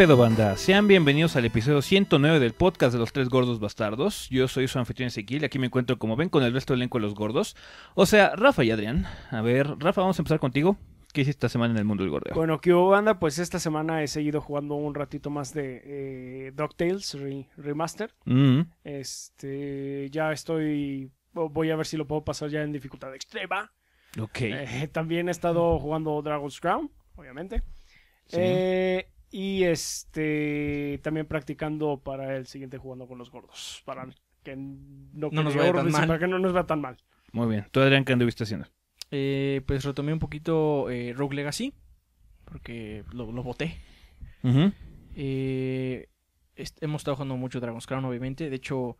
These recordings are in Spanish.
pedo, banda? Sean bienvenidos al episodio 109 del podcast de los tres gordos bastardos. Yo soy su anfitrión Ezequiel aquí me encuentro, como ven, con el resto del elenco de los gordos. O sea, Rafa y Adrián. A ver, Rafa, vamos a empezar contigo. ¿Qué hiciste esta semana en el mundo del gordeo? Bueno, ¿qué hubo, banda? Pues esta semana he seguido jugando un ratito más de eh, DuckTales Remaster. Mm. Este, ya estoy... Voy a ver si lo puedo pasar ya en dificultad extrema. Ok. Eh, también he estado jugando Dragon's Crown, obviamente. Sí. Eh, y este también practicando para el siguiente jugando con los gordos. Para que no, nos vaya tan mal. Muy bien. ¿Tú, Adrián, qué anduviste haciendo? Eh, pues retomé un poquito eh, Rogue Legacy. Porque lo, lo boté. Eh, hemos estado jugando mucho Dragon's Crown, obviamente. De hecho,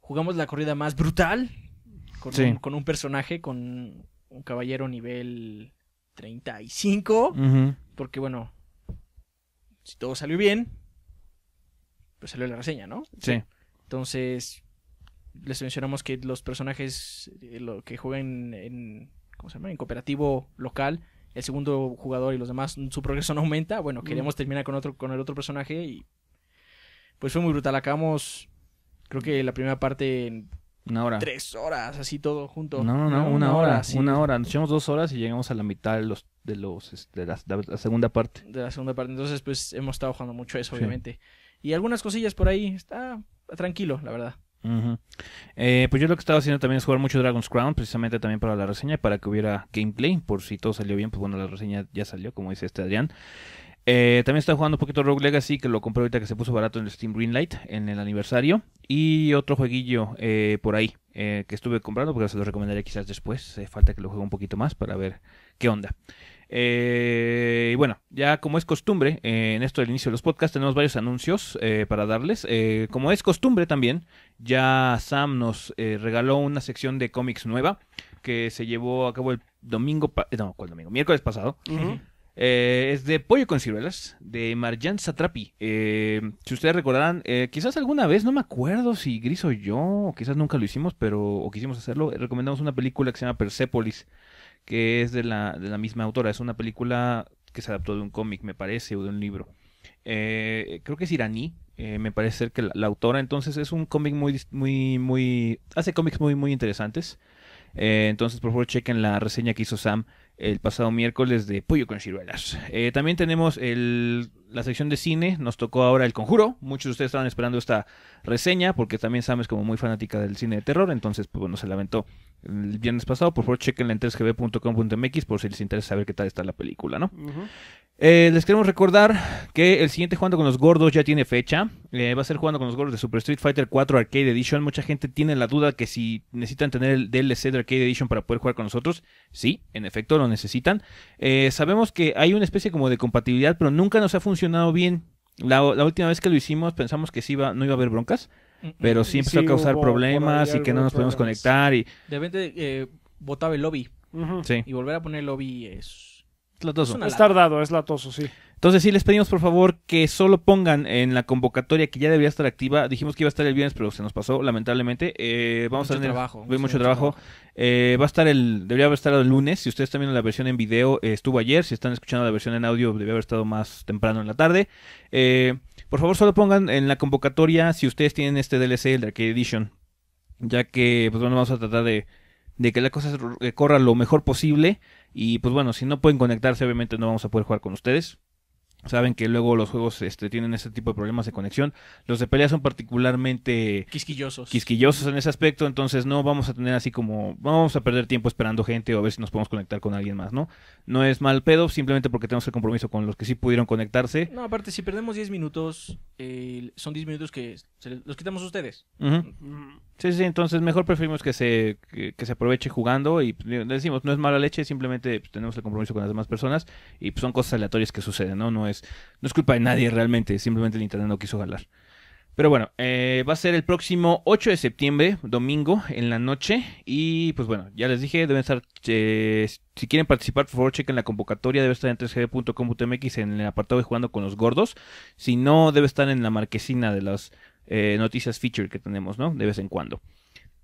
jugamos la corrida más brutal. Con, un, personaje, con un caballero nivel 35. Porque, bueno, si todo salió bien, pues salió la reseña, ¿no? Sí. Entonces, les mencionamos que los personajes eh, lo que juegan en, ¿cómo se llama? en cooperativo local, el segundo jugador y los demás, su progreso no aumenta. Bueno, mm. queremos terminar con, otro, con el otro personaje y pues fue muy brutal. Acabamos, creo que la primera parte en una hora. Tres horas, así todo junto. No, no, no, una, hora, una hora. Nos echamos dos horas y llegamos a la mitad de los de los este, de la, segunda parte. De la segunda parte. Entonces, pues hemos estado jugando mucho eso, obviamente. Y algunas cosillas por ahí. Está tranquilo, la verdad. Eh, pues yo lo que estaba haciendo también es jugar mucho Dragon's Crown, precisamente también para la reseña, para que hubiera gameplay, por si todo salió bien, pues bueno, la reseña ya salió, como dice este Adrián. Eh, también estoy jugando un poquito Rogue Legacy, que lo compré ahorita que se puso barato en el Steam Greenlight, en el aniversario. Y otro jueguillo eh, por ahí, eh, que estuve comprando, porque se lo recomendaría quizás después. falta que lo juegue un poquito más para ver qué onda. y bueno, ya como es costumbre, en esto del inicio de los podcasts tenemos varios anuncios para darles. como es costumbre también, ya Sam nos regaló una sección de cómics nueva que se llevó a cabo el domingo, no, ¿cuál domingo? Miércoles pasado. Eh, es de Pollo con Ciruelas, de Marjan Satrapi. Eh, si ustedes recordarán, eh, quizás alguna vez, no me acuerdo si Gris o yo, quizás nunca lo hicimos, pero o quisimos hacerlo, recomendamos una película que se llama Persepolis, que es de la, misma autora. Es una película que se adaptó de un cómic, me parece, o de un libro. creo que es iraní, me parece ser que la, autora. Entonces es un cómic muy, muy, muy... Hace cómics muy, muy interesantes. entonces, por favor, chequen la reseña que hizo Sam el pasado miércoles de Pollo con Ciruelas. Eh, también tenemos la sección de cine, nos tocó ahora El Conjuro. Muchos de ustedes estaban esperando esta reseña porque también Sam es como muy fanática del cine de terror, entonces pues, bueno, se lamentó el viernes pasado. Por favor, chequenla en 3gb.com.mx por si les interesa saber qué tal está la película, ¿no? Eh, les queremos recordar que el siguiente Jugando con los Gordos ya tiene fecha. Eh, va a ser Jugando con los Gordos de Super Street Fighter 4 Arcade Edition. Mucha gente tiene la duda que si necesitan tener el DLC de Arcade Edition para poder jugar con nosotros. Sí, en efecto, lo necesitan. Eh, sabemos que hay una especie como de compatibilidad, pero nunca nos ha funcionado bien. La, última vez que lo hicimos pensamos que sí iba, no iba a haber broncas pero mm, mm, sí mm. empezó a causar problemas y que no nos podemos conectar. Y... De repente votaba eh, el lobby. Y volver a poner el lobby es... Latoso. Es, tardado, es latoso, sí. Entonces sí les pedimos por favor que solo pongan en la convocatoria que ya debería estar activa. Dijimos que iba a estar el viernes, pero se nos pasó lamentablemente. Eh, vamos a tener trabajo, mucho, trabajo. Eh, va a estar el debería haber estado el lunes. Si ustedes están viendo la versión en video eh, estuvo ayer. Si están escuchando la versión en audio debería haber estado más temprano en la tarde. Eh, por favor, solo pongan en la convocatoria si ustedes tienen este DLC, el Arcade Edition. Ya que, pues bueno, vamos a tratar de, de que la cosa eh, corra lo mejor posible. Y pues bueno, si no pueden conectarse, obviamente no vamos a poder jugar con ustedes. Saben que luego los juegos este, tienen este tipo de problemas de conexión. Los de pelea son particularmente... Quisquillosos. Quisquillosos en ese aspecto, entonces no vamos a tener así como... Vamos a perder tiempo esperando gente o a ver si nos podemos conectar con alguien más, ¿no? No es mal pedo, simplemente porque tenemos el compromiso con los que sí pudieron conectarse. No, aparte, si perdemos 10 minutos, eh, son 10 minutos que los quitamos a ustedes. Sí, sí, entonces mejor preferimos que se, se aproveche jugando y pues, decimos, no es mala leche, simplemente pues, tenemos el compromiso con las demás personas y pues, son cosas aleatorias que suceden, ¿no? No es, no es culpa de nadie realmente, simplemente el internet no quiso jalar. Pero bueno, eh, va a ser el próximo 8 de septiembre, domingo, en la noche. Y pues bueno, ya les dije, deben estar. Eh, si quieren participar, por favor, chequen la convocatoria. Debe estar en 3gb.com.mx en el apartado de Jugando con los Gordos. Si no, debe estar en la marquesina de las eh, noticias feature que tenemos, ¿no? De vez en cuando.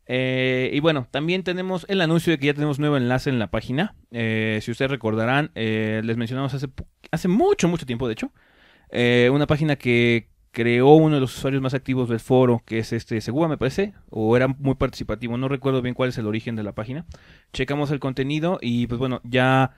Eh, y bueno, también tenemos el anuncio de que ya tenemos nuevo enlace en la página. Eh, si ustedes recordarán, les mencionamos hace, hace mucho, mucho tiempo, de hecho, una página que creó uno de los usuarios más activos del foro, que es este Segura, me parece, o era muy participativo, no recuerdo bien cuál es el origen de la página. Checamos el contenido y pues bueno, ya...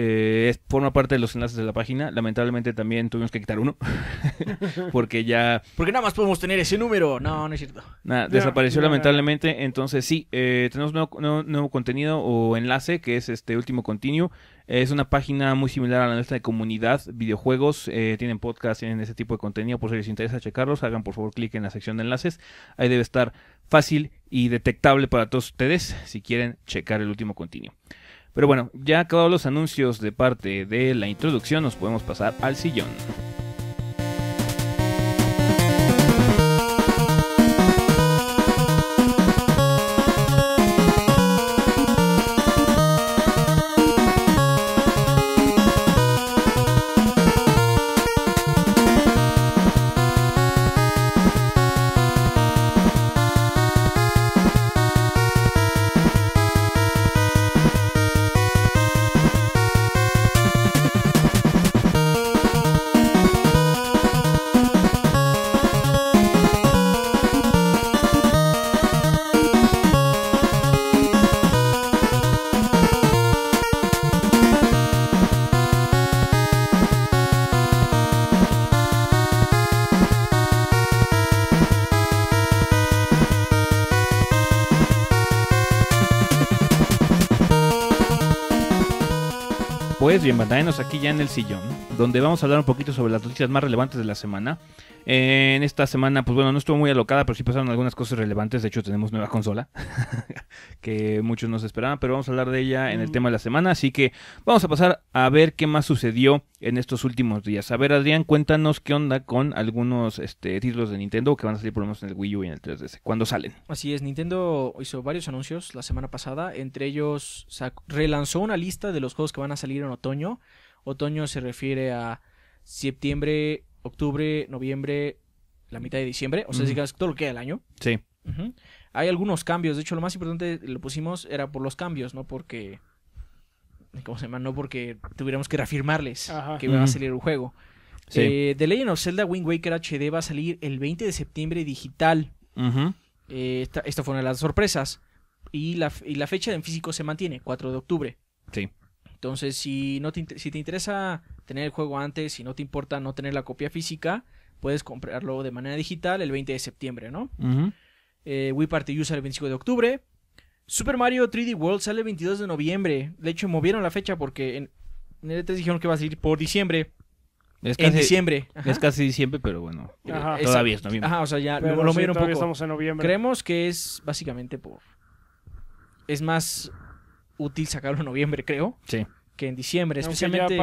Eh, forma parte de los enlaces de la página. Lamentablemente también tuvimos que quitar uno. porque ya. Porque nada más podemos tener ese número. No, no es cierto. Nada, desapareció lamentablemente. Entonces, sí, eh, tenemos nuevo, nuevo, contenido o enlace que es este último continuo. Es una página muy similar a la nuestra de comunidad, videojuegos, eh, tienen podcast, tienen ese tipo de contenido, por si les interesa checarlos, hagan por favor clic en la sección de enlaces, ahí debe estar fácil y detectable para todos ustedes si quieren checar el último continuo. Pero bueno, ya acabados los anuncios de parte de la introducción, nos podemos pasar al sillón. Bien, bienvenidos aquí ya en el sillón, donde vamos a hablar un poquito sobre las noticias más relevantes de la semana. en esta semana, pues bueno, no estuvo muy alocada, pero sí pasaron algunas cosas relevantes. De hecho, tenemos nueva consola, que muchos nos esperaban, pero vamos a hablar de ella en el mm. tema de la semana. Así que vamos a pasar a ver qué más sucedió en estos últimos días. A ver, Adrián, cuéntanos qué onda con algunos este, títulos de Nintendo que van a salir por lo menos en el Wii U y en el 3DS. ¿Cuándo salen? Así es, Nintendo hizo varios anuncios la semana pasada. Entre ellos, relanzó una lista de los juegos que van a salir en otoño otoño. Otoño se refiere a septiembre, octubre, noviembre, la mitad de diciembre, o sea, es todo lo que queda del año. Sí. Hay algunos cambios, de hecho lo más importante lo pusimos era por los cambios, no porque... ¿Cómo se llama? No porque tuviéramos que reafirmarles que va a salir un juego. Sí. Eh, The Legend of Zelda Wind Waker HD va a salir el 20 de septiembre digital. Eh, esta, fue una de las sorpresas. Y la, y la fecha en físico se mantiene, 4 de octubre. Sí. Entonces, si, no te, si te interesa tener el juego antes, si no te importa no tener la copia física, puedes comprarlo de manera digital el 20 de septiembre, ¿no? Eh, Wii Party User el 25 de octubre. Super Mario 3D World sale el 22 de noviembre. De hecho, movieron la fecha porque en, el 3 e dijeron que va a salir por diciembre. Es casi, en diciembre. Es casi diciembre, pero bueno. Todavía es noviembre. Ajá, o sea, ya lo, lo un poco. estamos en noviembre. Creemos que es básicamente por... Es más útil sacarlo en noviembre, creo. Sí. Que en diciembre, especialmente.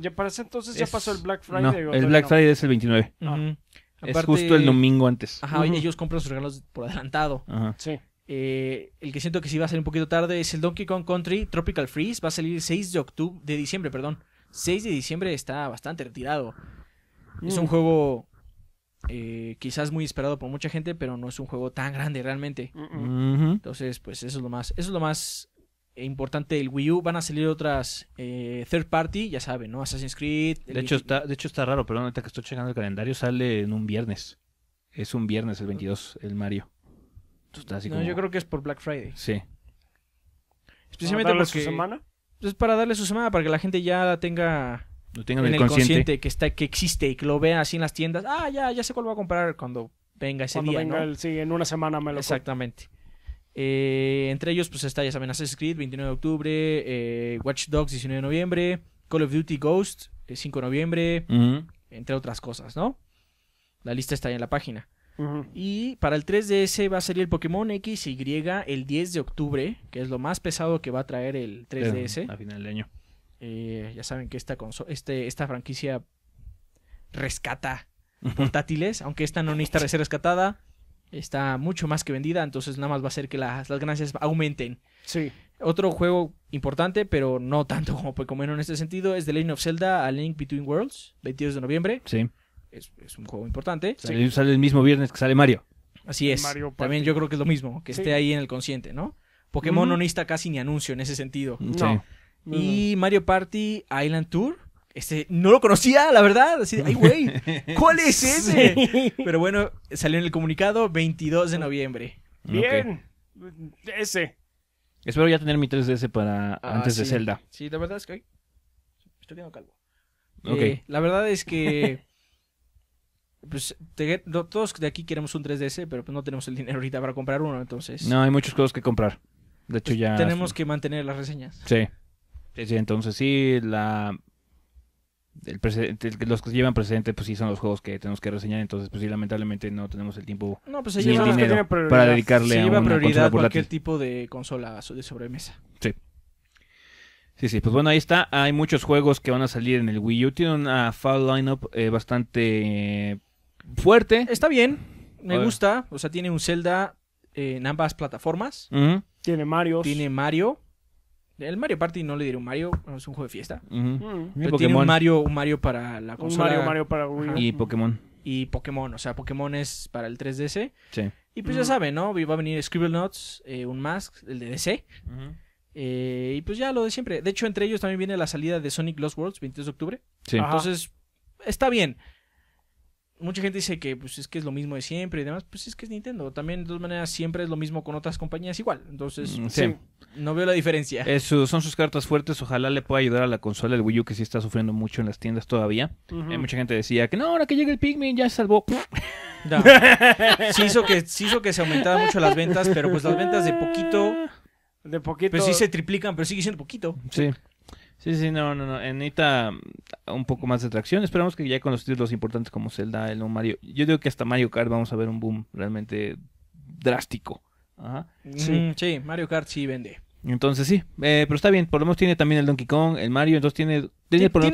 Ya para entonces ya pasó el Black Friday. el Black Friday es el 29. Ah. Es justo el domingo antes. Ajá, ellos compran sus regalos por adelantado. Ajá. Sí. Eh, el que siento que sí va a salir un poquito tarde es el Donkey Kong Country Tropical Freeze. Va a salir el 6 de octubre, de diciembre, perdón. 6 de diciembre está bastante retirado. Es un mm. juego eh, quizás muy esperado por mucha gente, pero no es un juego tan grande realmente. Entonces, pues eso es lo más, eso es lo más eh, importante el Wii U, van a salir otras eh, third party, ya saben, ¿no? Assassin's Creed. De hecho, está, de hecho está raro, pero ahorita que estoy checando el calendario, sale en un viernes. Es un viernes el 22, el Mario. yo creo que es por Black Friday. Sí. Especialmente ¿Para su semana? Es para darle su semana, para que la gente ya tenga... Lo en el consciente. que está que existe y que lo vea así en las tiendas. Ah, ya, ya sé cuál voy a comprar cuando venga ese día, venga sí, en una semana me lo Exactamente. Eh, entre ellos, pues está ya saben, Assassin's Creed, 29 de octubre, eh, Watch Dogs, 19 de noviembre, Call of Duty Ghost, 5 eh, de noviembre, entre otras cosas, ¿no? La lista está ahí en la página. Y para el 3DS va a salir el Pokémon Y el 10 de octubre, que es lo más pesado que va a traer el 3DS. a final de año. ya saben que esta, este, esta franquicia rescata portátiles, aunque esta no necesita ser rescatada está mucho más que vendida, entonces nada más va a ser que las, ganancias aumenten. Sí. Otro juego importante, pero no tanto como en este sentido, es The Legend of Zelda A Link Between Worlds, 22 de noviembre. Sí. Es, un juego importante. Sale, el mismo viernes que sale Mario. Así es. Mario También yo creo que es lo mismo, que esté ahí en el consciente, ¿no? Pokémon no necesita casi ni anuncio en ese sentido. Mm, y Mario Party Island Tour este, no lo conocía, la verdad. Así de, ay, güey, ¿cuál es ese? Pero bueno, salió en el comunicado 22 de noviembre. Bien, ese. Espero ya tener mi 3DS para antes de ah, Zelda. Sí, la verdad es que estoy viendo calvo. Ok. Eh, la verdad es que. pues todos de aquí queremos un 3DS, pero pues, no tenemos el dinero ahorita para comprar uno, entonces. No, hay muchas cosas que comprar. De hecho, pues, ya. Tenemos que mantener las reseñas. Sí, sí, entonces sí, la el los que llevan precedente, pues sí son los juegos que tenemos que reseñar, entonces pues lamentablemente no tenemos el tiempo no, pues dinero para dedicarle se a una cualquier tipo de consola de sobremesa. Sí. Sí, sí, pues bueno, ahí está. Hay muchos juegos que van a salir en el Wii U. Tiene una fall lineup eh, bastante fuerte. Está bien, me gusta. O sea, tiene un Zelda eh, en ambas plataformas. Tiene Mario. Tiene Mario. El Mario Party no le diré un Mario, es un juego de fiesta. Mm. tiene un Mario, un Mario para la consola. Un Mario, para Wii. Y Pokémon. Y Pokémon, o sea, Pokémon es para el 3DS. Sí. Y pues ya mm. sabe ¿no? Va a venir Scribble Notes, eh, un Mask, el de DC. Eh, y pues ya lo de siempre. De hecho, entre ellos también viene la salida de Sonic Lost Worlds, 22 de octubre. Sí. Entonces, está bien mucha gente dice que pues es que es lo mismo de siempre y demás, pues es que es Nintendo. También de todas maneras siempre es lo mismo con otras compañías igual. Entonces, mm, no veo la diferencia. son sus cartas fuertes, ojalá le pueda ayudar a la consola el Wii U que sí está sufriendo mucho en las tiendas todavía. Eh, mucha gente decía que no, ahora que llega el Pikmin ya se salvó. sí hizo que sí que se aumentaran mucho las ventas, pero pues las ventas de poquito de poquito. Pues sí se triplican, pero sigue siendo poquito. Sí. Sí, sí, no, no, no. Eh, necesita mm, un poco más de atracción. Esperamos que ya con los títulos importantes como Zelda, el nuevo Mario. Yo digo que hasta Mario Kart vamos a ver un boom realmente drástico. Ajá. Sí. sí, Mario Kart sí vende. Entonces sí, eh, pero está bien, por lo menos tiene también el Donkey Kong, el Mario, entonces tiene, tiene para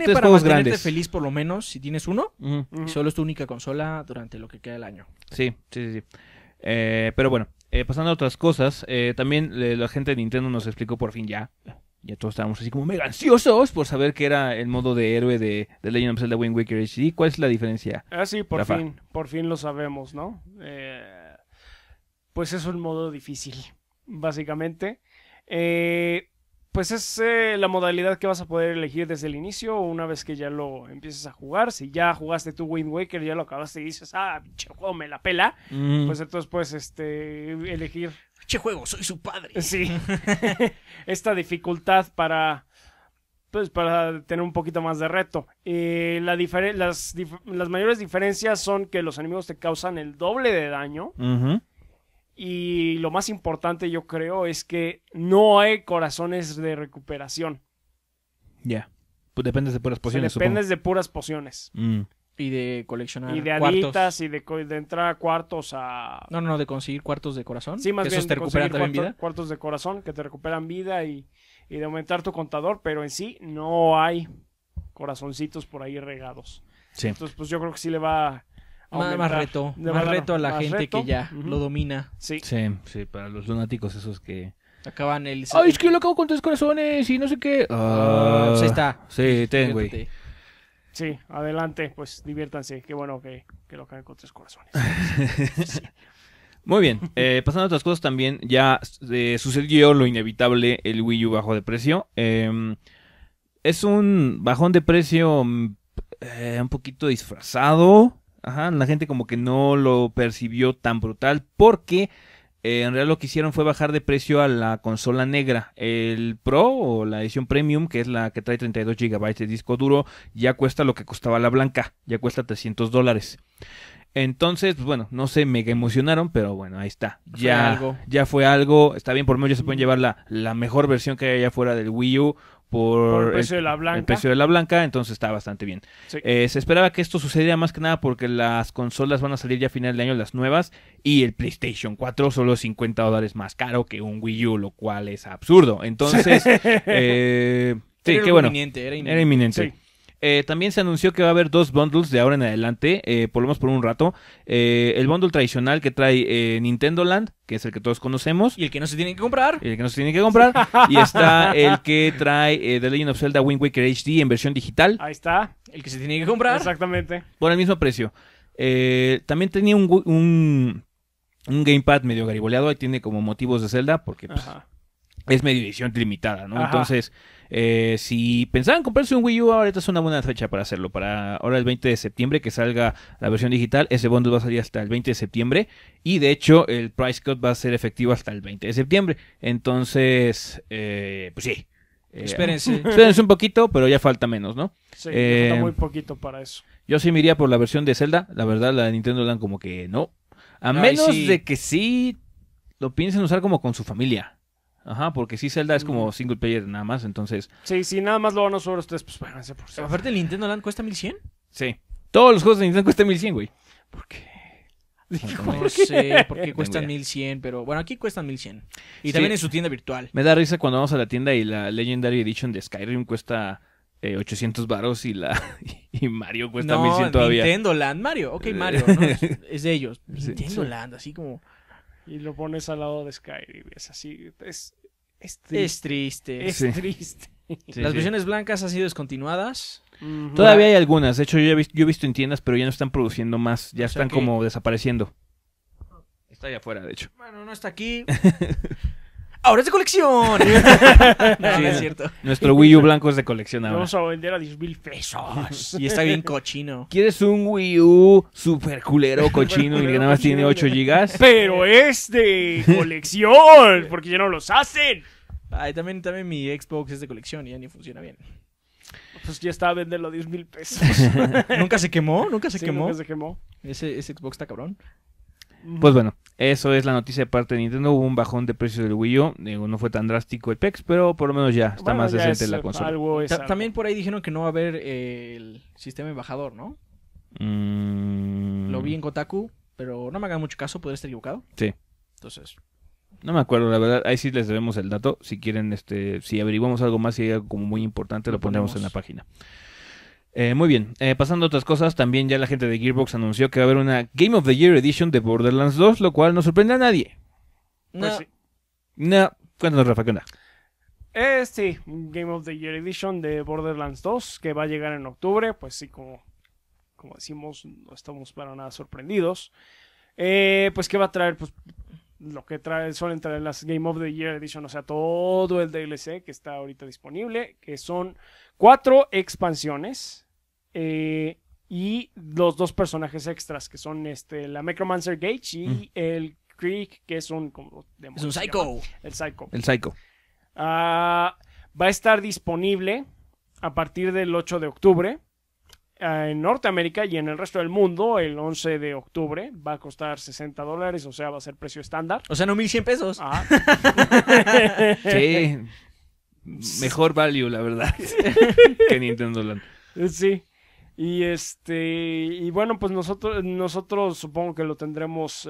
feliz por lo menos si tienes uno y solo es tu única consola durante lo que queda el año. Sí, sí, sí. Eh, pero bueno, eh, pasando a otras cosas, también la gente de Nintendo nos explicó por fin ya ya todos estábamos así como mega ansiosos por saber qué era el modo de héroe de, de Legend of Zelda Wind Waker HD. ¿Cuál es la diferencia? Ah, sí, por fin, por fin lo sabemos, ¿no? Eh, pues es un modo difícil, básicamente. Eh, pues es eh, la modalidad que vas a poder elegir desde el inicio una vez que ya lo empieces a jugar. Si ya jugaste tu Wind Waker, ya lo acabaste y dices, ah, pinche juego me la pela, mm. pues entonces puedes este, elegir Che juego, soy su padre. Sí. Esta dificultad para pues para tener un poquito más de reto. Eh, la las, las, mayores diferencias son que los enemigos te causan el doble de daño. Y lo más importante yo creo es que no hay corazones de recuperación. Ya. Pues dependes de puras pociones. dependes de puras pociones. Mm. Y de coleccionar. Y de aditas y de, de, entrar a cuartos a. No, no, de conseguir cuartos de corazón. Sí, más que bien, te recuperan vida. Cuartos de corazón que te recuperan vida y, de aumentar tu contador, pero en sí no hay corazoncitos por ahí regados. Sí. Entonces, pues yo creo que sí le va a más, más, reto, más reto a la gente que ya lo domina. Sí. sí. sí, para los lunáticos esos que acaban el Ay, es que yo lo acabo con tres corazones y no sé qué. ah pues está. Sí, ten, güey. Sí, adelante, pues diviértanse. Qué bueno que, lo caen con tres corazones. Muy bien, eh, pasando a otras cosas también, ya eh, sucedió lo inevitable, el Wii U bajo de precio. Em, es un bajón de precio mm, eh, un poquito disfrazado. Ajá, la gente como que no lo percibió tan brutal porque eh, en realidad lo que hicieron fue bajar de precio a la consola negra. El Pro o la edición Premium, que es la que trae 32 GB de disco duro, ya cuesta lo que costaba la blanca, ya cuesta 300 dólares. Entonces, pues bueno, no se mega emocionaron, pero bueno, ahí está. Ya, fue algo. Está bien, por ya se pueden llevar la, la mejor versión que hay allá del Wii U por, el, precio de la blanca. entonces está bastante bien. Eh, se esperaba que esto sucediera más que nada porque las consolas van a salir ya a final de año, las nuevas, y el PlayStation 4 solo 50 dólares más caro que un Wii U, lo cual es absurdo. Entonces, eh, era bueno. Inminente, era inminente. Era inminente. Eh, también se anunció que va a haber dos bundles de ahora en adelante, eh, por lo menos por un rato. Eh, el bundle tradicional que trae eh, Nintendo Land, que es el que todos conocemos. Y el que no se tiene que comprar. Y el que no se tiene que comprar. y está el que trae The Legend of Zelda Wind Waker HD en versión digital. Ahí está. El que se tiene que comprar. Exactamente. Por el mismo precio. también tenía un, un, un, gamepad medio gariboleado. Ahí tiene como motivos de Zelda, porque pues, es medio edición limitada, ¿no? Entonces eh, si pensaban comprarse un Wii U, ahorita es una buena fecha para hacerlo. Para ahora el 20 de septiembre que salga la versión digital, ese bundle va a salir hasta el 20 de septiembre. Y de hecho, el price cut va a ser efectivo hasta el 20 de septiembre. Entonces, eh, pues sí. Eh, espérense. un poquito, pero ya falta menos, ¿no? Sí, falta muy poquito para eso. Yo sí me iría por la versión de Zelda. La verdad, la de Nintendo dan como que no. A menos de que sí lo piensen usar como con su familia. Ajá, porque si Zelda es como single player nada más, entonces. Sí, si nada más lo van a usar ustedes, pues váyanse por sí. Aparte, el Nintendo Land cuesta 1100. Sí. Todos los juegos de Nintendo cuestan 1100, güey. ¿Por qué? No, sé por qué cuestan 1100, pero bueno, aquí cuestan 1100. Y también en su tienda virtual. Me da risa cuando vamos a la tienda y la Legendary Edition de Skyrim cuesta 800 eh, varos y la y Mario cuesta 1100 todavía. Nintendo Land, Mario, ok, Mario, ¿no? es, de ellos. Nintendo Land, así como y lo pones al lado de Skyrim. Es así. Es, es triste. Es triste. Las versiones blancas han sido descontinuadas. Todavía hay algunas. De hecho, yo he, visto, yo he visto en tiendas, pero ya no están produciendo más. Ya están como desapareciendo. Está allá afuera, de hecho. Bueno, no está aquí. ahora es de colección. no, es cierto. Nuestro Wii U blanco es de colección ahora. Vamos a vender a 10 mil pesos. Y está bien cochino. ¿Quieres un Wii U super culero cochino y que nada más tiene 8 gigas? Pero es de colección, porque ya no los hacen. Ay, también, también mi Xbox es de colección y ya ni funciona bien. Pues ya está, estaba a 10 mil pesos. ¿Nunca se quemó? ¿Nunca se quemó? Nunca ese Xbox está cabrón. Pues bueno, eso es la noticia de parte de Nintendo. Hubo un bajón de precios del Wii U. no fue tan drástico el PEX, pero por lo menos ya está más decente la consola. También por ahí dijeron que no va a haber eh, el sistema embajador, ¿no? Mm. Lo vi en Kotaku, pero no me hagan mucho caso, podría estar equivocado. Sí. Entonces. No me acuerdo, la verdad. Ahí sí les debemos el dato. Si quieren, este, si averiguamos algo más, y hay algo como muy importante, lo, lo pondremos en la página. Eh, muy bien, eh, pasando a otras cosas, también ya la gente de Gearbox anunció que va a haber una Game of the Year Edition de Borderlands 2, lo cual no sorprende a nadie. Pues no. cuéntanos, Rafa, ¿qué onda? Eh, sí, Game of the Year Edition de Borderlands 2, que va a llegar en octubre, pues sí, como, como decimos, no estamos para nada sorprendidos. Eh, pues, ¿qué va a traer? Pues lo que trae, suelen traer las Game of the Year Edition, o sea, todo el DLC que está ahorita disponible, que son cuatro expansiones eh, y los dos personajes extras, que son este, la Necromancer Gage y mm. el Creek, que es un... Como, es un psycho. El psycho. El psycho. Ah, va a estar disponible a partir del 8 de octubre ah, en Norteamérica y en el resto del mundo el 11 de octubre. Va a costar 60 dólares, o sea, va a ser precio estándar. O sea, no 1100 pesos. Ah. sí. Mejor value, la verdad, que Nintendo Land. Sí. Y este, y bueno, pues nosotros, nosotros supongo que lo tendremos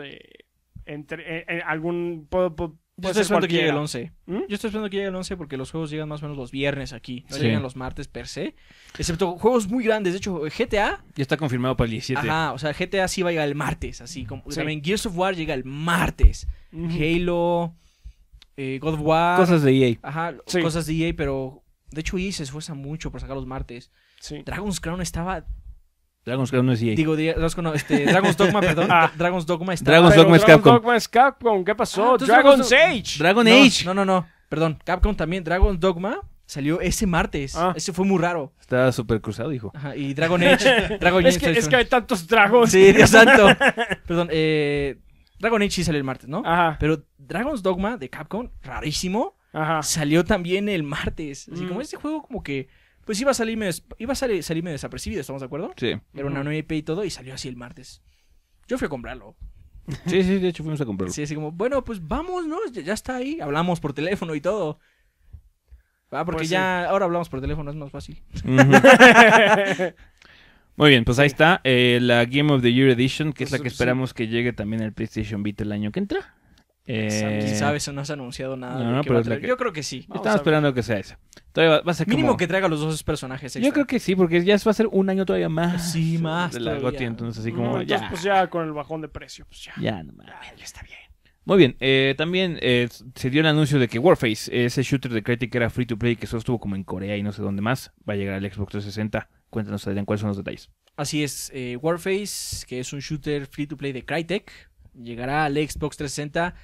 entre en algún. yo estoy esperando que llegue el 11. Yo estoy esperando que llegue el 11 porque los juegos llegan más o menos los viernes aquí. No llegan los martes per se. Excepto juegos muy grandes. De hecho, GTA. Ya está confirmado para el 17. Ajá, o sea, GTA sí va a llegar el martes. Así como. También Gears of War llega el martes. Halo. Eh, God of War. Cosas de EA. Ajá, cosas de EA, pero. De hecho, EA se esfuerza mucho por sacar los martes. Dragon's Crown estaba Dragon's Crown no es EA. Digo, Dragon's, no, este, Dragon's Dogma, perdón. Ah. Dragon's Dogma está. Dragon's Dogma es Capcom. Dogma es Capcom. ¿Qué pasó? Ah, dragon's Age. Dragon Age. No, no, no. Perdón. Capcom también. Dragon's Dogma salió ese martes. Ah. Ese fue muy raro. Estaba súper cruzado, hijo. Ajá, y Dragon Age. es, que, es que hay tantos dragons. Sí, Dios santo. perdón. Eh, Dragon Age sí salió el martes, ¿no? Ajá. Pero Dragon's Dogma de Capcom, rarísimo, Ajá. salió también el martes. Así mm. como este juego como que pues iba a salirme, iba a salir, salirme desapercibido, ¿estamos de acuerdo? Sí. Era una IP y todo y salió así el martes. Yo fui a comprarlo. Sí, sí, de hecho fuimos a comprarlo. Sí, así como, bueno, pues vamos, ¿no? Ya, está ahí. Hablamos por teléfono y todo. Ah, porque pues ya ahora hablamos por teléfono, es más fácil. Muy bien, pues ahí está eh, la Game of the Year Edition, que es la pues que esperamos que llegue también el PlayStation Vita el año que entra. Eh... sabes no has anunciado nada. Yo creo que sí. Estamos esperando que sea eso. Mínimo que traiga los dos personajes. Yo creo que sí, porque ya va a ser un año todavía más. Sí, más. De la entonces así como. Pues, ya. con el bajón de precio, pues, ya. Ya, no está bien. Muy bien, eh, también eh, se dio el anuncio de que Warface, ese shooter de Crytek que era free to play, que solo estuvo como en Corea y no sé dónde más, va a llegar al Xbox 360. Cuéntanos, Adrián, cuáles son los detalles. Así es, eh, Warface, que es un shooter free to play de Crytek, llegará al Xbox 360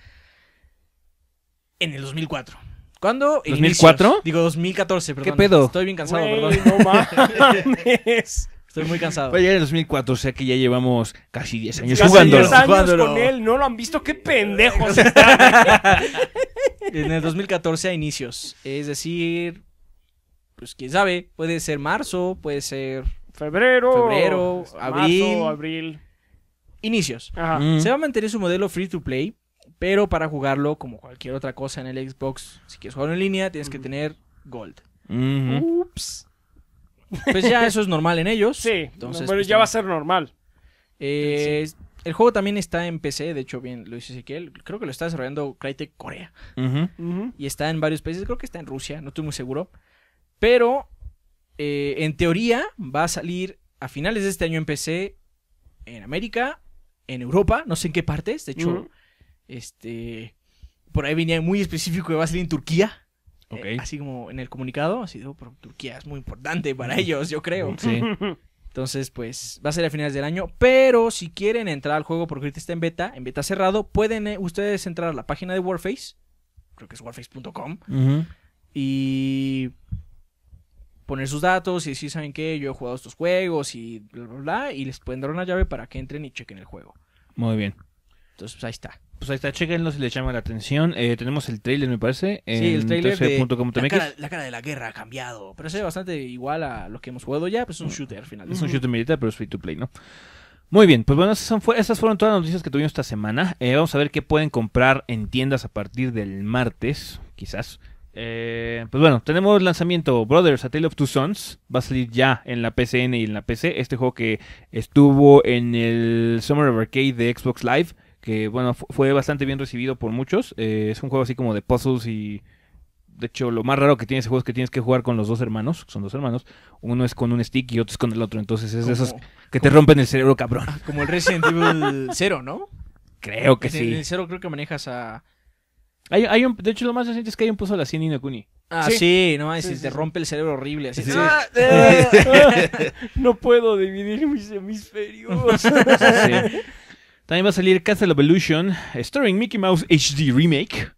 en el 2004. ¿Cuándo? ¿2004? Digo, 2014, perdón. ¿Qué pedo? Estoy bien cansado, perdón. No Estoy muy cansado. Oye, en el 2004, o sea que ya llevamos casi 10 años casi 10 años con él, no lo han visto, qué pendejos están. en el 2014 a inicios, es decir, pues quién sabe, puede ser marzo, puede ser febrero, febrero, abril, abril. Inicios. Mm. Se va a mantener su modelo free to play, pero para jugarlo, como cualquier otra cosa en el Xbox, si quieres jugarlo en línea, tienes que tener Gold. Ups. Pues ya eso es normal en ellos. Sí, entonces, pero pues ya va a ser normal. Eh, el juego también está en PC, de hecho, bien lo dice Ezequiel. Creo que lo está desarrollando Crytek Corea. Y está en varios países, creo que está en Rusia, no estoy muy seguro. Pero eh, en teoría va a salir a finales de este año en PC, en América, en Europa, no sé en qué partes. De hecho, este, por ahí venía muy específico que va a ser en Turquía. Eh, así como en el comunicado, así sido oh, Turquía es muy importante para ellos, yo creo. Entonces, pues va a ser a finales del año. Pero si quieren entrar al juego, porque ahorita está en beta, en beta cerrado, pueden eh, ustedes entrar a la página de Warface. Creo que es warface.com. Y poner sus datos y decir, ¿saben qué? Yo he jugado estos juegos y bla, bla, Y les pueden dar una llave para que entren y chequen el juego. Muy bien. Entonces, pues, ahí está pues ahí está, chequenlo si les llama la atención. Eh, tenemos el trailer, me parece. sí, el trailer. De... La, cara, de la guerra ha cambiado. Pero se ve bastante igual a lo que hemos jugado ya, pues es un mm. shooter al final. Es un shooter militar, pero es free to play, ¿no? Muy bien, pues bueno, esas, fueron todas las noticias que tuvimos esta semana. Eh, vamos a ver qué pueden comprar en tiendas a partir del martes, quizás. Eh, pues bueno, tenemos lanzamiento Brothers, A Tale of Two Sons. Va a salir ya en la PCN y en la PC. Este juego que estuvo en el Summer of Arcade de Xbox Live que bueno, fue bastante bien recibido por muchos. Eh, es un juego así como de puzzles y... De hecho, lo más raro que tiene ese juego es que tienes que jugar con los dos hermanos, son dos hermanos. Uno es con un stick y otro es con el otro. Entonces es de esos que te rompen el cerebro, cabrón. como el Resident Evil 0, ¿no? Creo que sí. En el 0 creo que manejas a... Hay, hay un, de hecho, lo más reciente es que hay un puzzle así en Inokuni. Ah, sí, no es, sí, te rompe el cerebro horrible. Así. Ah, ah. no puedo dividir mis hemisferios. También va a salir Castle of Illusion, Starring Mickey Mouse HD Remake.